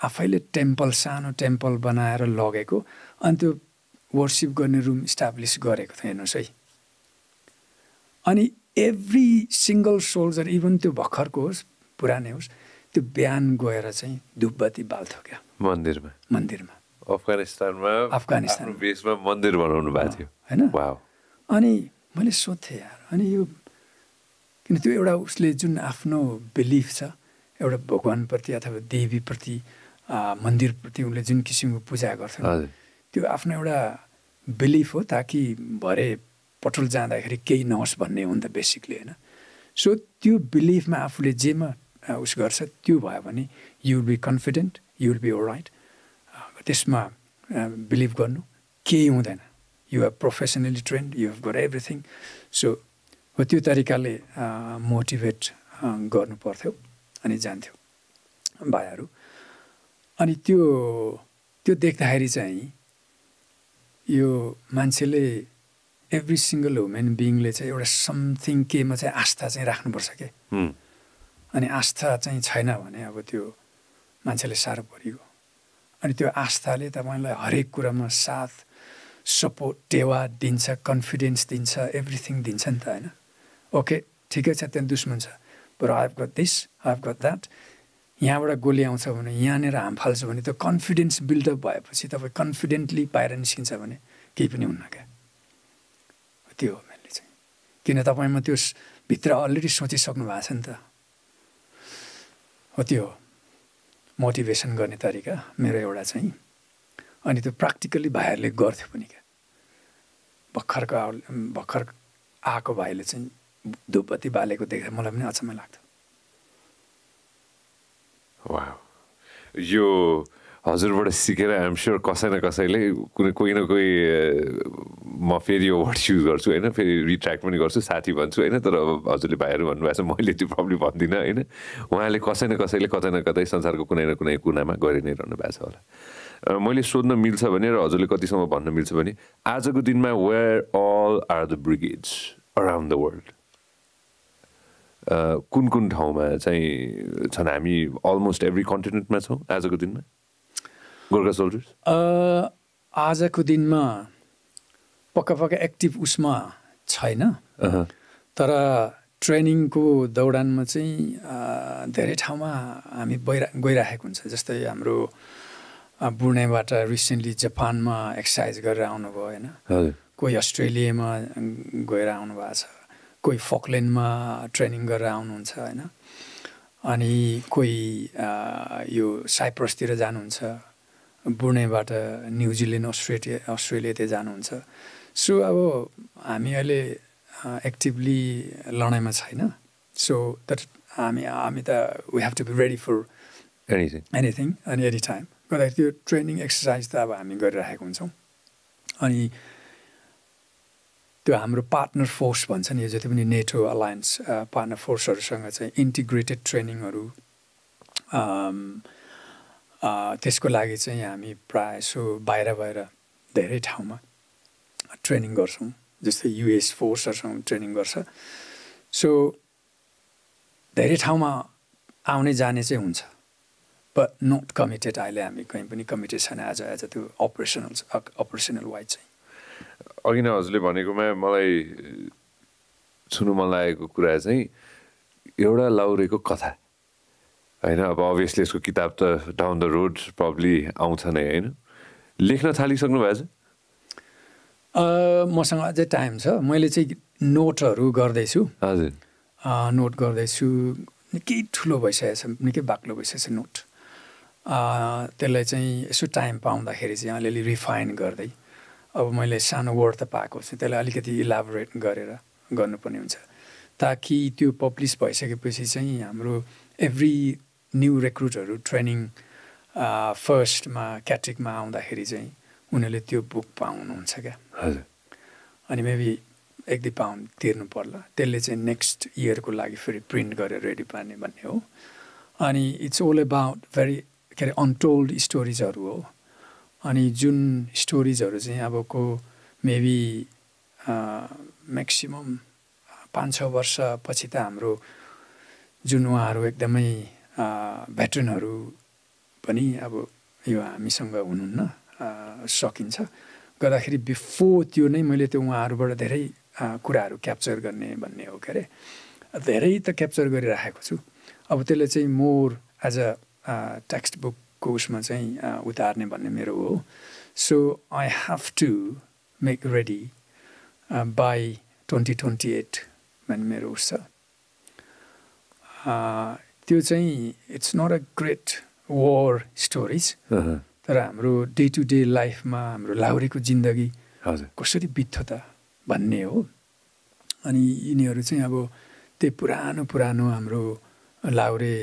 आफैले टेम्पल सानो टेम्पल बनाएर लगेको अनि त्यो वर्सिप गर्ने रुम इस्टाब्लिस गरेको थिएँ हेर्नुहोस् है अनि एभ्री सिङ्गल सोल्जर इभन त्यो भर्खरको होस् पुरानै होस् त्यो बिहान गएर चाहिँ धुपबत्ती बाल्थ्यो क्या मन्दिरमा मन्दिरमा अफगानिस्तानमा अफगानिस्तान बेसमा मन्दिर बनाउनु भएको थियो होइन अनि मैले सोध्थेँ यार अनि यो किन त्यो एउटा उसले जुन आफ्नो बिलिफ छ एउटा भगवान्प्रति अथवा देवीप्रति मन्दिरप्रति उसले जुन किसिमको पूजा गर्छ त्यो आफ्नो एउटा बिलिफ हो ताकि भरे पटुल जाँदाखेरि केही नहोस् भन्ने हो नि त बेसिकली होइन सो त्यो बिलिफमा आफूले जेमा उस गर्छ त्यो भयो भने you will be confident you will be all right त्यसमा बिलिभ गर्नु केही हुँदैन you have professionally trained you have got everything so हो त्यो तरिकाले मोटिभेट गर्नु पर्थ्यो अनि जान्थ्यो भाइहरू अनि त्यो त्यो देख्दाखेरि चाहिँ यो मान्छेले एभ्री सिङ्गल ह्युमेन बिङले चाहिँ एउटा समथिङ केमा चाहिँ आस्था चाहिँ राख्नुपर्छ के अनि आस्था चाहिँ छैन भने अब त्यो मान्छेले साह्रो परियो अनि त्यो आस्थाले तपाईँलाई हरेक कुरामा साथ सपोर्ट टेवा दिन्छ कन्फिडेन्स दिन्छ एभ्रिथिङ दिन्छ नि त होइन ओके ठिकै छ त्यहाँ दुश्मन छ बरु have got this have got that यहाँबाट गोली आउँछ भने यहाँनिर हाम फाल्छ भने त्यो कन्फिडेन्स बिल्डअप भएपछि तपाईँ कन्फिडेन्टली बाहिर निस्किन्छ भने केही पनि हुन्न क्या त्यो हो मैले चाहिँ किन तपाईँमा त्यो भित्र अलरेडी सोचिसक्नु भएको छ नि त हो त्यो मोटिभेसन गर्ने तरिका मेरो एउटा चाहिँ अनि त्यो प्र्याक्टिकल्ली भाइहरूले गर्थ्यो पनि क्या भर्खरको भर्खर आएको भाइले चाहिँ धुपबत्ती बालेको देख्दा मलाई पनि अचम्म लाग्थ्यो wow. यो हजुरबाट सिकेर आइएम स्योर कसै न कसैले कुनै कोही न कोही म फेरि यो वर्ड युज गर्छु होइन फेरि रिट्र्याक्ट पनि गर्छु साथी भन्छु होइन तर हजुरले भाइहरू भन्नुभएको छ मैले त्यो प्रब्लम भन्दिनँ होइन उहाँले कसै न कसैले कतै न कतै संसारको कुनै न कुनै कुनामा गरि नै रहनु भएको छ होला मैले सोध्न मिल्छ भने र हजुरले कतिसम्म भन्न मिल्छ भने आजको दिनमा where all are the brigades around the world कुन कुन ठाउँमा चाहिँ छन् हामी अलमोस्ट एभ्री कन्टिनेन्टमा छौँ आजको दिनमा गोर्खा सोल्जर्स आजको दिनमा पक्का पक्का एक्टिभ उसमा छैन तर ट्रेनिङको दौडानमा चाहिँ धेरै ठाउँमा हामी गइरा गइराखेको हुन्छ जस्तै हाम्रो बुर्नेबाट रिसेन्टली जापानमा एक्सर्साइज गरेर आउनुभयो होइन कोही अस्ट्रेलियामा गएर आउनु भएको छ कोही फकल्यान्डमा ट्रेनिङ गरेर आउनुहुन्छ होइन अनि कोही यो साइप्रसतिर जानुहुन्छ बुर्नेबाट न्युजिल्यान्ड अस्ट्रेलिया त्यही जानुहुन्छ सो अब हामी अहिले एक्टिभली लडाइँमा छैन सो द्याट हामी हामी त we have to be ready for anything anything अनि एनी टाइम गर्दाखेरि त्यो ट्रेनिङ एक्सर्साइज त अब हामी गरिरहेको हुन्छौँ अनि त्यो हाम्रो पार्टनर फोर्स भन्छ नि यो जति पनि नेटो अलायन्स पार्टनर फोर्सहरूसँग चाहिँ इन्टिग्रेटेड ट्रेनिङहरू त्यसको लागि चाहिँ हामी प्रायः सो बाहिर बाहिर धेरै ठाउँमा ट्रेनिङ गर्छौँ जस्तै युएस फोर्सहरूसँग ट्रेनिङ गर्छ सो धेरै ठाउँमा आउने जाने चाहिँ हुन्छ बट नोट कमिटेड अहिले हामी कहीँ पनि कमिटेड छैन एज एज त्यो अपरेसनल अपरेसनल वाइज चाहिँ अघि नै हजुरले भनेकोमा मलाई सुन्नु मन लागेको कुरा चाहिँ एउटा लाउरेको कथा होइन अब अभियसली यसको किताब त डाउन द रोड प्रब्ली आउँछ नै होइन लेख्न थालिसक्नु भएछ मसँग अझै टाइम छ मैले चाहिँ नोटहरू गर्दैछु हजुर नोट गर्दैछु निकै ठुलो भइसकेको छ निकै बाक्लो भइसकेको छ नोट त्यसलाई चाहिँ यसो टाइम पाउँदाखेरि चाहिँ अलिअलि रिफाइन गर्दै अब मैले सानो वर्ड त पाएको छु त्यसलाई अलिकति इलाबोरेट गरेर गर्नुपर्ने हुन्छ ताकि त्यो पब्लिस भइसकेपछि चाहिँ हाम्रो एभ्री न्यु रेक्रुटहरू ट्रेनिङ फर्स्टमा क्याट्रिकमा आउँदाखेरि चाहिँ उनीहरूले त्यो बुक पाउनुहुन्छ क्या हजुर अनि मेबी एक दुई पाउन्ड तिर्नु पर्ला त्यसले चाहिँ नेक्स्ट इयरको लागि फेरि प्रिन्ट गरेर रेडी पार्ने भन्ने हो अनि इट्स ओल एबाउट भेरी के अरे अनटोल्ड स्टोरिजहरू हो अनि जुन स्टोरिजहरू चाहिँ अबको मेबी म्याक्सिमम् पाँच छ वर्षपछि त हाम्रो जुन उहाँहरू एकदमै भेटरनहरू पनि अब यो हामीसँग हुनुहुन्न सकिन्छ गर्दाखेरि बिफोर त्यो नै मैले त्यो उहाँहरूबाट धेरै कुराहरू क्याप्चर गर्ने भन्ने हो के अरे धेरै त क्याप्चर गरिराखेको छु अब त्यसले चाहिँ मोर एज अ टेक्स्ट बुकको उसमा चाहिँ उतार्ने भन्ने मेरो हो so I have to make ready by twenty twenty eight भन्ने मेरो उस छ त्यो चाहिँ it's not a great war stories तर हाम्रो डे टु डे लाइफमा हाम्रो लाउरेको जिन्दगी कसरी बित्थ्यो त भन्ने हो अनि यिनीहरू चाहिँ अब त्यही पुरानो पुरानो हाम्रो लाउरे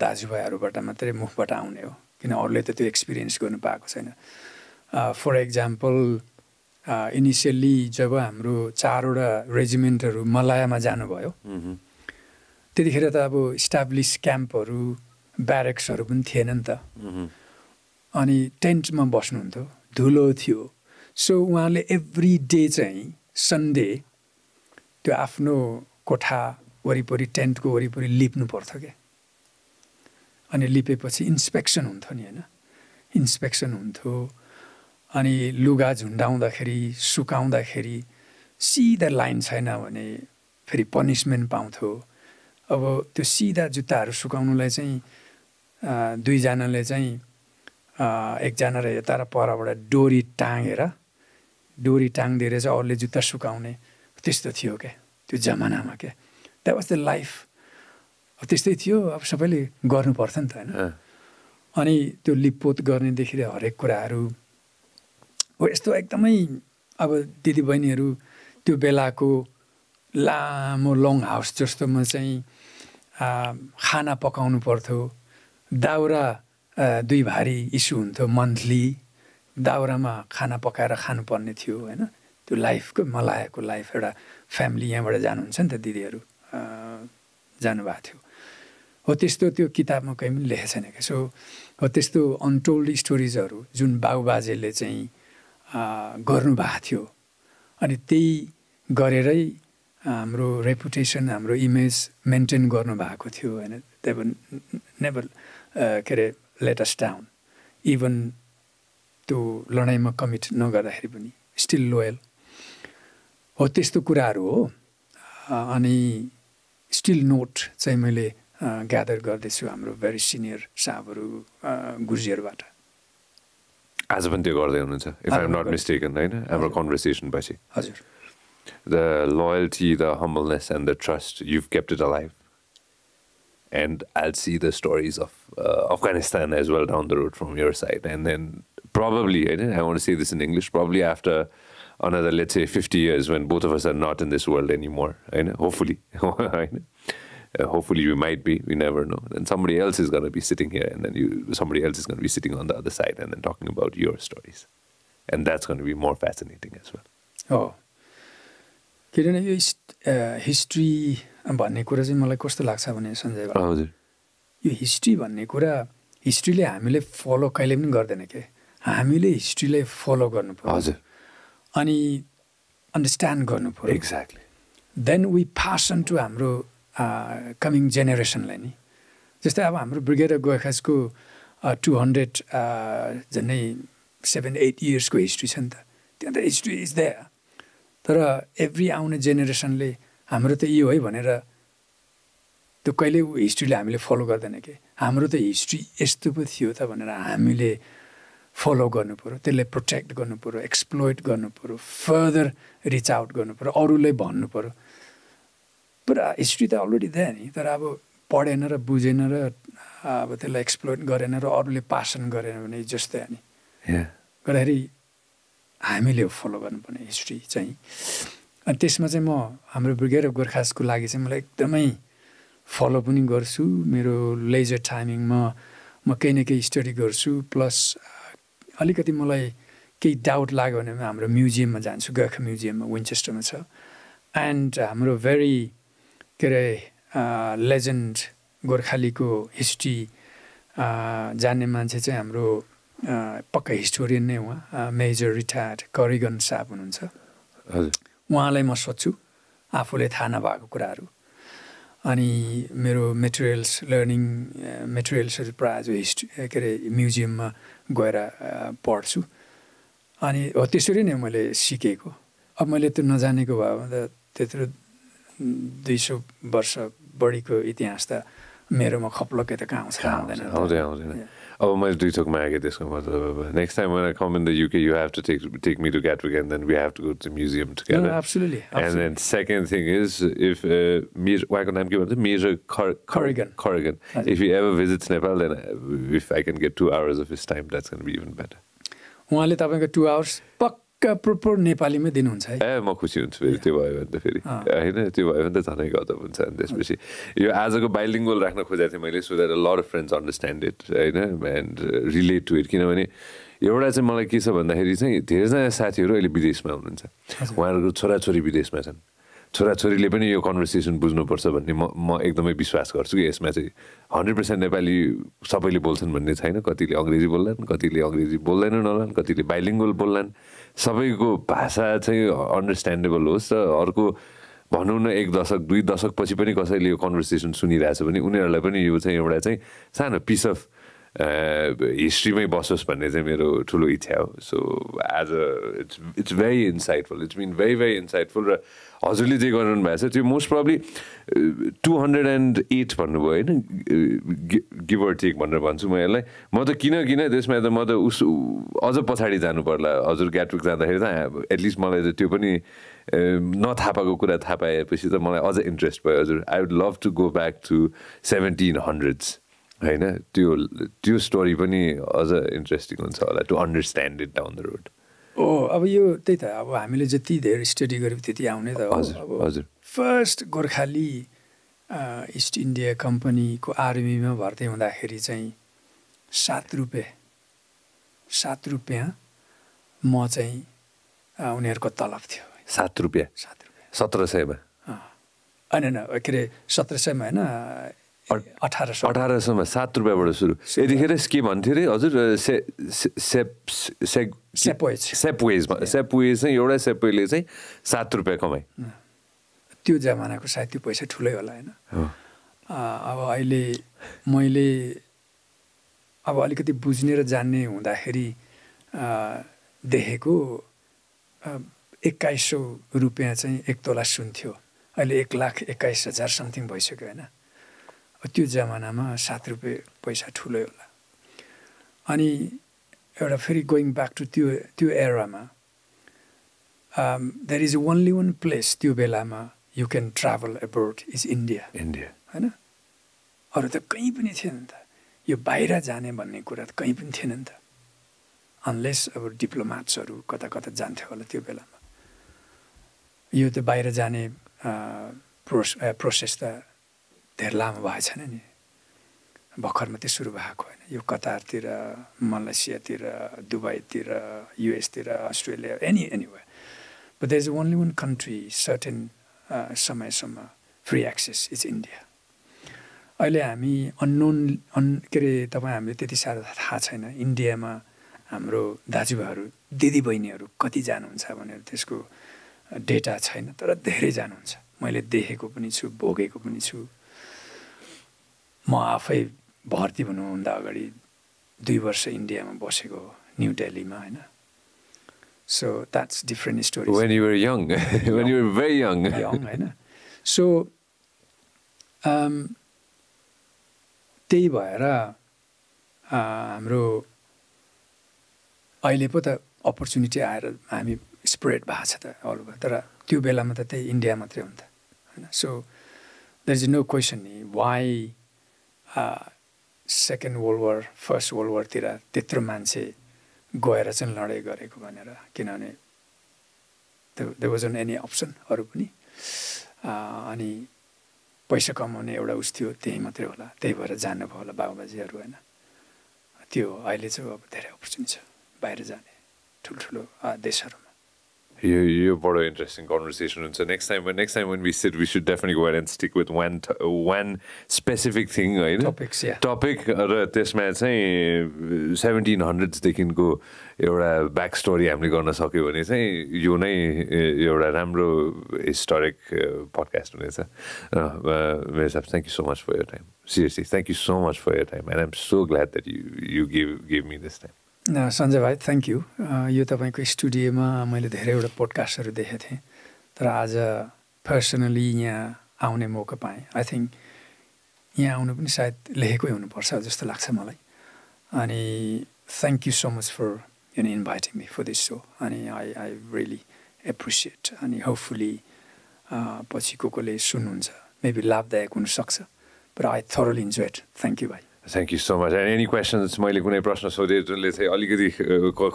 दाजुभाइहरूबाट मात्रै मुखबाट आउने हो किन अरूले त त्यो एक्सपिरियन्स गर्नु पाएको छैन फर एक्जाम्पल इनिसियल्ली जब हाम्रो चारवटा रेजिमेन्टहरू मलायामा जानुभयो त्यतिखेर त अब इस्टाब्लिस क्याम्पहरू ब्यारेक्सहरू पनि थिएन नि त अनि टेन्टमा बस्नुहुन्थ्यो धुलो थियो सो उहाँले एभ्री डे चाहिँ सन्डे त्यो आफ्नो कोठा वरिपरि टेन्टको वरिपरि लिप्नु पर्थ्यो क्या अनि लिपेपछि इन्सपेक्सन हुन्थ्यो नि होइन इन्सपेक्सन हुन्थ्यो अनि लुगा झुन्डाउँदाखेरि सुकाउँदाखेरि सिधा लाइन छैन भने फेरि पनिसमेन्ट पाउँथ्यो अब त्यो सिधा जुत्ताहरू सुकाउनुलाई चाहिँ दुईजनाले चाहिँ एकजना र यता र परबाट डोरी टाँगेर डोरी टाङ्दिएर चाहिँ अरूले जुत्ता सुकाउने त्यस्तो थियो क्या त्यो जमानामा क्या त्यहाँ वाज द लाइफ त्यस्तै थियो अब सबैले गर्नुपर्छ नि त होइन अनि त्यो लिपपोत गर्नेदेखि हरेक कुराहरू हो यस्तो एकदमै अब दिदीबहिनीहरू त्यो बेलाको लामो लङ हाउस जस्तोमा चाहिँ खाना पकाउनु पर्थ्यो दाउरा दुई भारी इस्यु हुन्थ्यो मन्थली दाउरामा खाना पकाएर खानुपर्ने थियो होइन त्यो लाइफको मलाएको लाइफ एउटा फ्यामिली यहाँबाट जानुहुन्छ नि त दिदीहरू जानुभएको थियो हो त्यस्तो त्यो किताबमा कहीँ पनि लेखेको छैन क्या सो हो त्यस्तो अनटोल्ड स्टोरिजहरू जुन बाबुबाजेले चाहिँ गर्नुभएको थियो अनि त्यही गरेरै हाम्रो रेपुटेसन हाम्रो इमेज मेन्टेन गर्नुभएको थियो होइन दे नेभर uh, के अरे लेटेस्ट डाउन इभन त्यो लडाइँमा कमिट नगर्दाखेरि पनि स्टिल लोयल हो त्यस्तो कुराहरू हो uh, अनि स्टिल नोट चाहिँ मैले ग्यादर uh, गर्दैछु हाम्रो भेरी सिनियर साहबहरू गुर्जीहरूबाट आज पनि त्यो गर्दै हुनुहुन्छ if I am not mistaken होइन हाम्रो कन्भर्सेसन पछि हजुर the loyalty, the humbleness, and the trust. You've kept it alive. And I'll see the stories of uh, Afghanistan as well down the road from your side. And then probably, I, want to say this in English, probably after another, let's say, 50 years when both of us are not in this world anymore. I know, hopefully. I know. Uh, hopefully we might be we never know and somebody else is going to be sitting here and then you somebody else is going to be sitting on the other side and then talking about your stories and that's going to be more fascinating as well oh किनभने यो history भन्ने कुरा चाहिँ मलाई कस्तो लाग्छ भने सञ्जय हजुर यो हिस्ट्री भन्ने कुरा हिस्ट्रीले हामीले फलो कहिले पनि गर्दैन के हामीले हिस्ट्रीलाई फलो गर्नु पर्यो हजुर अनि अन्डरस्ट्यान्ड गर्नु पर्यो exactly then we pass on to हाम्रो कमिङ जेनेरेसनलाई नि जस्तै अब हाम्रो ब्रिगेड गोर्खासको टु हन्ड्रेड झन्डै सेभेन एट इयर्सको हिस्ट्री छ नि त त्यहाँ त हिस्ट्री इज द तर एभ्री आउने जेनेरेसनले हाम्रो त यही है भनेर त्यो कहिले हिस्ट्रीले हामीले फलो गर्दैन कि हाम्रो त हिस्ट्री यस्तो पो थियो त भनेर हामीले फलो गर्नु पऱ्यो त्यसलाई प्रोटेक्ट गर्नु पऱ्यो एक्सप्लोइट गर्नु पऱ्यो फर्दर रिच आउट गर्नु पऱ्यो अरूलाई भन्नु पऱ्यो पुरा हिस्ट्री त अलरेडी दे नि तर अब पढेन र बुझेन र अब त्यसलाई एक्सप्लोइट गरेन र अरूले पासन गरेन भने जस्तै हो नि गर्दाखेरि हामीले फलो गर्नुपर्ने हिस्ट्री चाहिँ अनि त्यसमा चाहिँ म हाम्रो ब्रिगेड अफ गोर्खासको लागि चाहिँ मलाई एकदमै फलो पनि गर्छु मेरो लेजर टाइमिङमा म केही न केही स्टडी गर्छु प्लस अलिकति मलाई केही डाउट लाग्यो भने म हाम्रो म्युजियममा जान्छु गोर्खा म्युजियममा विन्चेस्टरमा छ एन्ड हाम्रो भेरी के अरे लेजेन्ड गोर्खालीको हिस्ट्री जान्ने मान्छे चाहिँ हाम्रो पक्का हिस्टोरियन नै उहाँ मेजर रिटायर्ड करिगन साहब हुनुहुन्छ उहाँलाई म सोध्छु आफूले थाहा नभएको कुराहरू अनि मेरो मेटेरियल्स लर्निङ मेटेरियल्सहरू प्रायः जो हिस्ट के अरे म्युजियममा गएर पढ्छु अनि हो त्यसरी नै मैले सिकेको अब मैले त्यो नजानेको भए त त्यत्रो दुई सौ वर्ष बढीको इतिहास त मेरोमा खप्लकै त कहाँ आउँछ आउँदैन अब मैले दुई थोक मागेँ त्यसको मतलब अब नेक्स्ट टाइम मलाई come in the UK you have to take take me to Gatwick and then we have to go to museum together and then second thing is if मिर उहाँको नाम के भन्छ मिर खरेगन खरेगन if you ever visits Nepal then if I can get two hours of his time that's can be even better उहाँले तपाईँको टु आवर्स पक्क पक्का प्रोपर नेपालीमै दिनुहुन्छ है ए म खुसी हुन्छु फेरि त्यो भयो भने त फेरि होइन त्यो भयो भने त झनै गदब हुन्छ अनि त्यसपछि यो आजको गोल राख्न खोजेको थिएँ मैले so that lot of friends understand it होइन एन्ड रिलेट टु इट किनभने एउटा चाहिँ मलाई के छ भन्दाखेरि चाहिँ धेरैजना साथीहरू अहिले विदेशमा हुनुहुन्छ उहाँहरूको छोराछोरी विदेशमा छन् छोराछोरीले पनि यो कन्भर्सेसन बुझ्नुपर्छ भन्ने म म एकदमै विश्वास गर्छु कि यसमा चाहिँ हन्ड्रेड पर्सेन्ट नेपाली सबैले बोल्छन् भन्ने छैन कतिले अङ्ग्रेजी बोल्लान् कतिले अङ्ग्रेजी बोल्दैनन् होलान् कतिले बाइलिङ्गल बोल्लान् सबैको भाषा चाहिँ अन्डरस्ट्यान्डेबल होस् र अर्को भनौँ न एक दशक दुई दशकपछि पनि कसैले यो कन्भर्सेसन सुनिरहेछ भने उनीहरूलाई पनि यो चाहिँ एउटा चाहिँ सानो पिस अफ हिस्ट्रीमै बसोस् भन्ने चाहिँ मेरो ठुलो इच्छा हो so as a it's it's very insightful it's mean very very insightful र हजुरले जे गराउनु भएको छ त्यो most probably two hundred and eight भन्नुभयो होइन गिभर टेक भनेर भन्छु म यसलाई म त किन किन त्यसमा त म त उस अझ पछाडि जानु पर्ला हजुर ग्याट्रुक जाँदाखेरि त एटलिस्ट मलाई त त्यो पनि नथापाको कुरा थाहा पाएपछि त मलाई अझ इन्ट्रेस्ट भयो हजुर I would love to go back to seventeen hundreds होइन त्यो त्यो स्टोरी पनि अझ इन्ट्रेस्टिङ हुन्छ होला to understand it down the road oh अब यो त्यही त अब हामीले जति धेरै स्टडी गऱ्यौँ त्यति आउने त हजुर हजुर फर्स्ट गोर्खाली इस्ट इन्डिया कम्पनीको आर्मीमा भर्ती हुँदाखेरि चाहिँ सात रुपियाँ सात रुपियाँ म चाहिँ उनीहरूको तलब थियो सात रुपियाँ सात रुपियाँ सत्र सयमा होइन होइन के अरे सत्र सयमा होइन अठार सौ अठार सौमा सात रुपियाँबाट सुरु यतिखेर के भन्थ्यो अरे हजुर एउटा सेपवेले चाहिँ सात रुपियाँ कमाए त्यो जमानाको सायद त्यो पैसा ठुलै होला होइन अब अहिले मैले अब अलिकति बुझ्ने र जान्ने हुँदाखेरि देखेको एक्काइस सौ रुपियाँ चाहिँ एक तोला सुन्थ्यो अहिले एक लाख एक्काइस हजार समथिङ भइसक्यो होइन त्यो जमानामा सात रुपियाँ पैसा ठुलै होला अनि एउटा फेरि गोइङ ब्याक टु त्यो त्यो एरामा there is only one place त्यो बेलामा you can travel abroad is India India होइन अरू त कहीँ पनि थिएन नि त यो बाहिर जाने भन्ने कुरा त कहीँ पनि थिएन नि त अनलेस अब डिप्लोमाट्सहरू कता कता जान्थ्यो होला त्यो बेलामा यो त बाहिर जाने प्रोस uh, प्रोसेस uh, त धेरै लामो भएको छैन नि भर्खर मात्रै सुरु भएको होइन यो कतारतिर मलेसियातिर दुबईतिर युएसतिर Australia any any way but there is only one country certain समयसम्म फ्री एक्सेस इज इन्डिया अहिले हामी अननोन अन के अरे तपाईँ हामीले त्यति साह्रो थाहा छैन इन्डियामा हाम्रो दाजुभाइहरू दिदीबहिनीहरू कति जानुहुन्छ भनेर त्यसको डेटा uh, छैन तर धेरै जानुहुन्छ मैले देखेको पनि छु भोगेको पनि छु म आफै भर्ती हुनुभन्दा अगाडि दुई वर्ष इन्डियामा बसेको न्यु दिल्लीमा होइन so that's different story when you're young when very young young होइन सो um, त्यही भएर हाम्रो अहिले पो त अपर्च्युनिटी आएर हामी स्प्रेड भएको छ त अल ओभर तर त्यो बेलामा त त्यही इन्डिया मात्रै हुन्छ होइन so there is no question why second world war first world वरतिर त्यत्रो मान्छे गएर चाहिँ लडाइँ गरेको भनेर किनभने दे अन एनी अप्सन अरू पनि अनि पैसा कमाउने एउटा उस थियो त्यही मात्रै होला त्यही भएर जानुभयो होला बाबुबाजेहरू होइन त्यो अहिले चाहिँ अब धेरै अपर्च्युनिटी छ बाहिर जाने ठुल्ठुलो देशहरूमा यो यो बडो इन्ट्रेस्टिङ कन्भर्सेसन हुन्छ next time next time when sit we should definite गएर and stick with one one specific thing होइन टपिक र त्यसमा चाहिँ सेभेन्टिन हन्ड्रेड्सदेखिको एउटा ब्याक स्टोरी हामीले गर्न सक्यो भने चाहिँ यो नै एउटा राम्रो हिस्टोरिक पडकास्ट हुनेछ मेरो साहब thank you so much for your time seriously thank you so much for your time and I am so glad that you you give give me this time Sanjay भाइ थ्याङ्क यू यो तपाईँको स्टुडियोमा मैले धेरैवटा पोडकास्टहरू देखेको थिएँ तर आज personally यहाँ आउने मौका पाएँ आई थिङ्क यहाँ आउनु पनि सायद लेखेकै हुनुपर्छ जस्तो लाग्छ मलाई अनि thank you so much for you inviting me for this so अनि आई आई रियली एप्रिसिएट अनि होपफुली पछि को कोले सुन्नुहुन्छ मेबी लाभदायक हुनसक्छ but I thoroughly enjoy it thank you भाइ thank you so much and any questions मैले कुनै प्रश्न सोधेँ जुनले चाहिँ अलिकति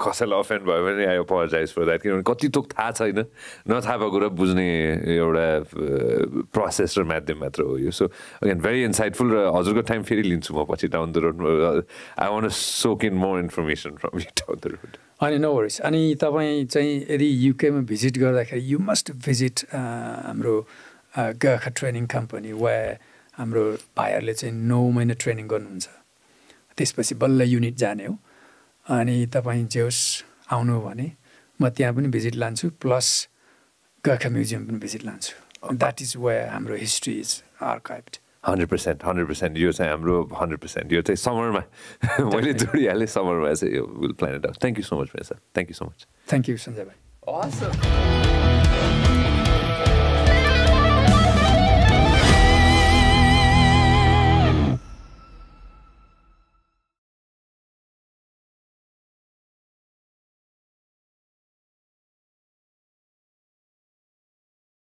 कसैलाई अफेन्ड भयो भने आई अपलोजाइज फर द्याट किनभने कति तोक थाहा छैन नथाहा भएको कुरा बुझ्ने एउटा प्रोसेस र माध्यम मात्र हो यो सो अगेन भेरी इन्साइटफुल र हजुरको टाइम फेरि लिन्छु म पछि down the road I want soak in more information from you down the road अनि नो वरिस अनि तपाईँ चाहिँ यदि युकेमा भिजिट गर्दाखेरि यु मस्ट भिजिट हाम्रो गाखा ट्रेनिङ कम्पनी वा हाम्रो भाइहरूले चाहिँ नौ महिना ट्रेनिङ गर्नुहुन्छ त्यसपछि बल्ल युनिट जाने हो अनि तपाईँ जे होस् आउनु भने म त्यहाँ पनि भिजिट लान्छु प्लस गएका म्युजियम पनि भिजिट लान्छु द्याट इज वे हाम्रो history is archive hundred percent hundred percent यो चाहिँ हाम्रो हन्ड्रेड पर्सेन्ट यो चाहिँ समरमा मैले जोडिहालेँ समरमा चाहिँ यो will plan it out thank you so much भाइ sir thank you so much thank you Sanjay भाइ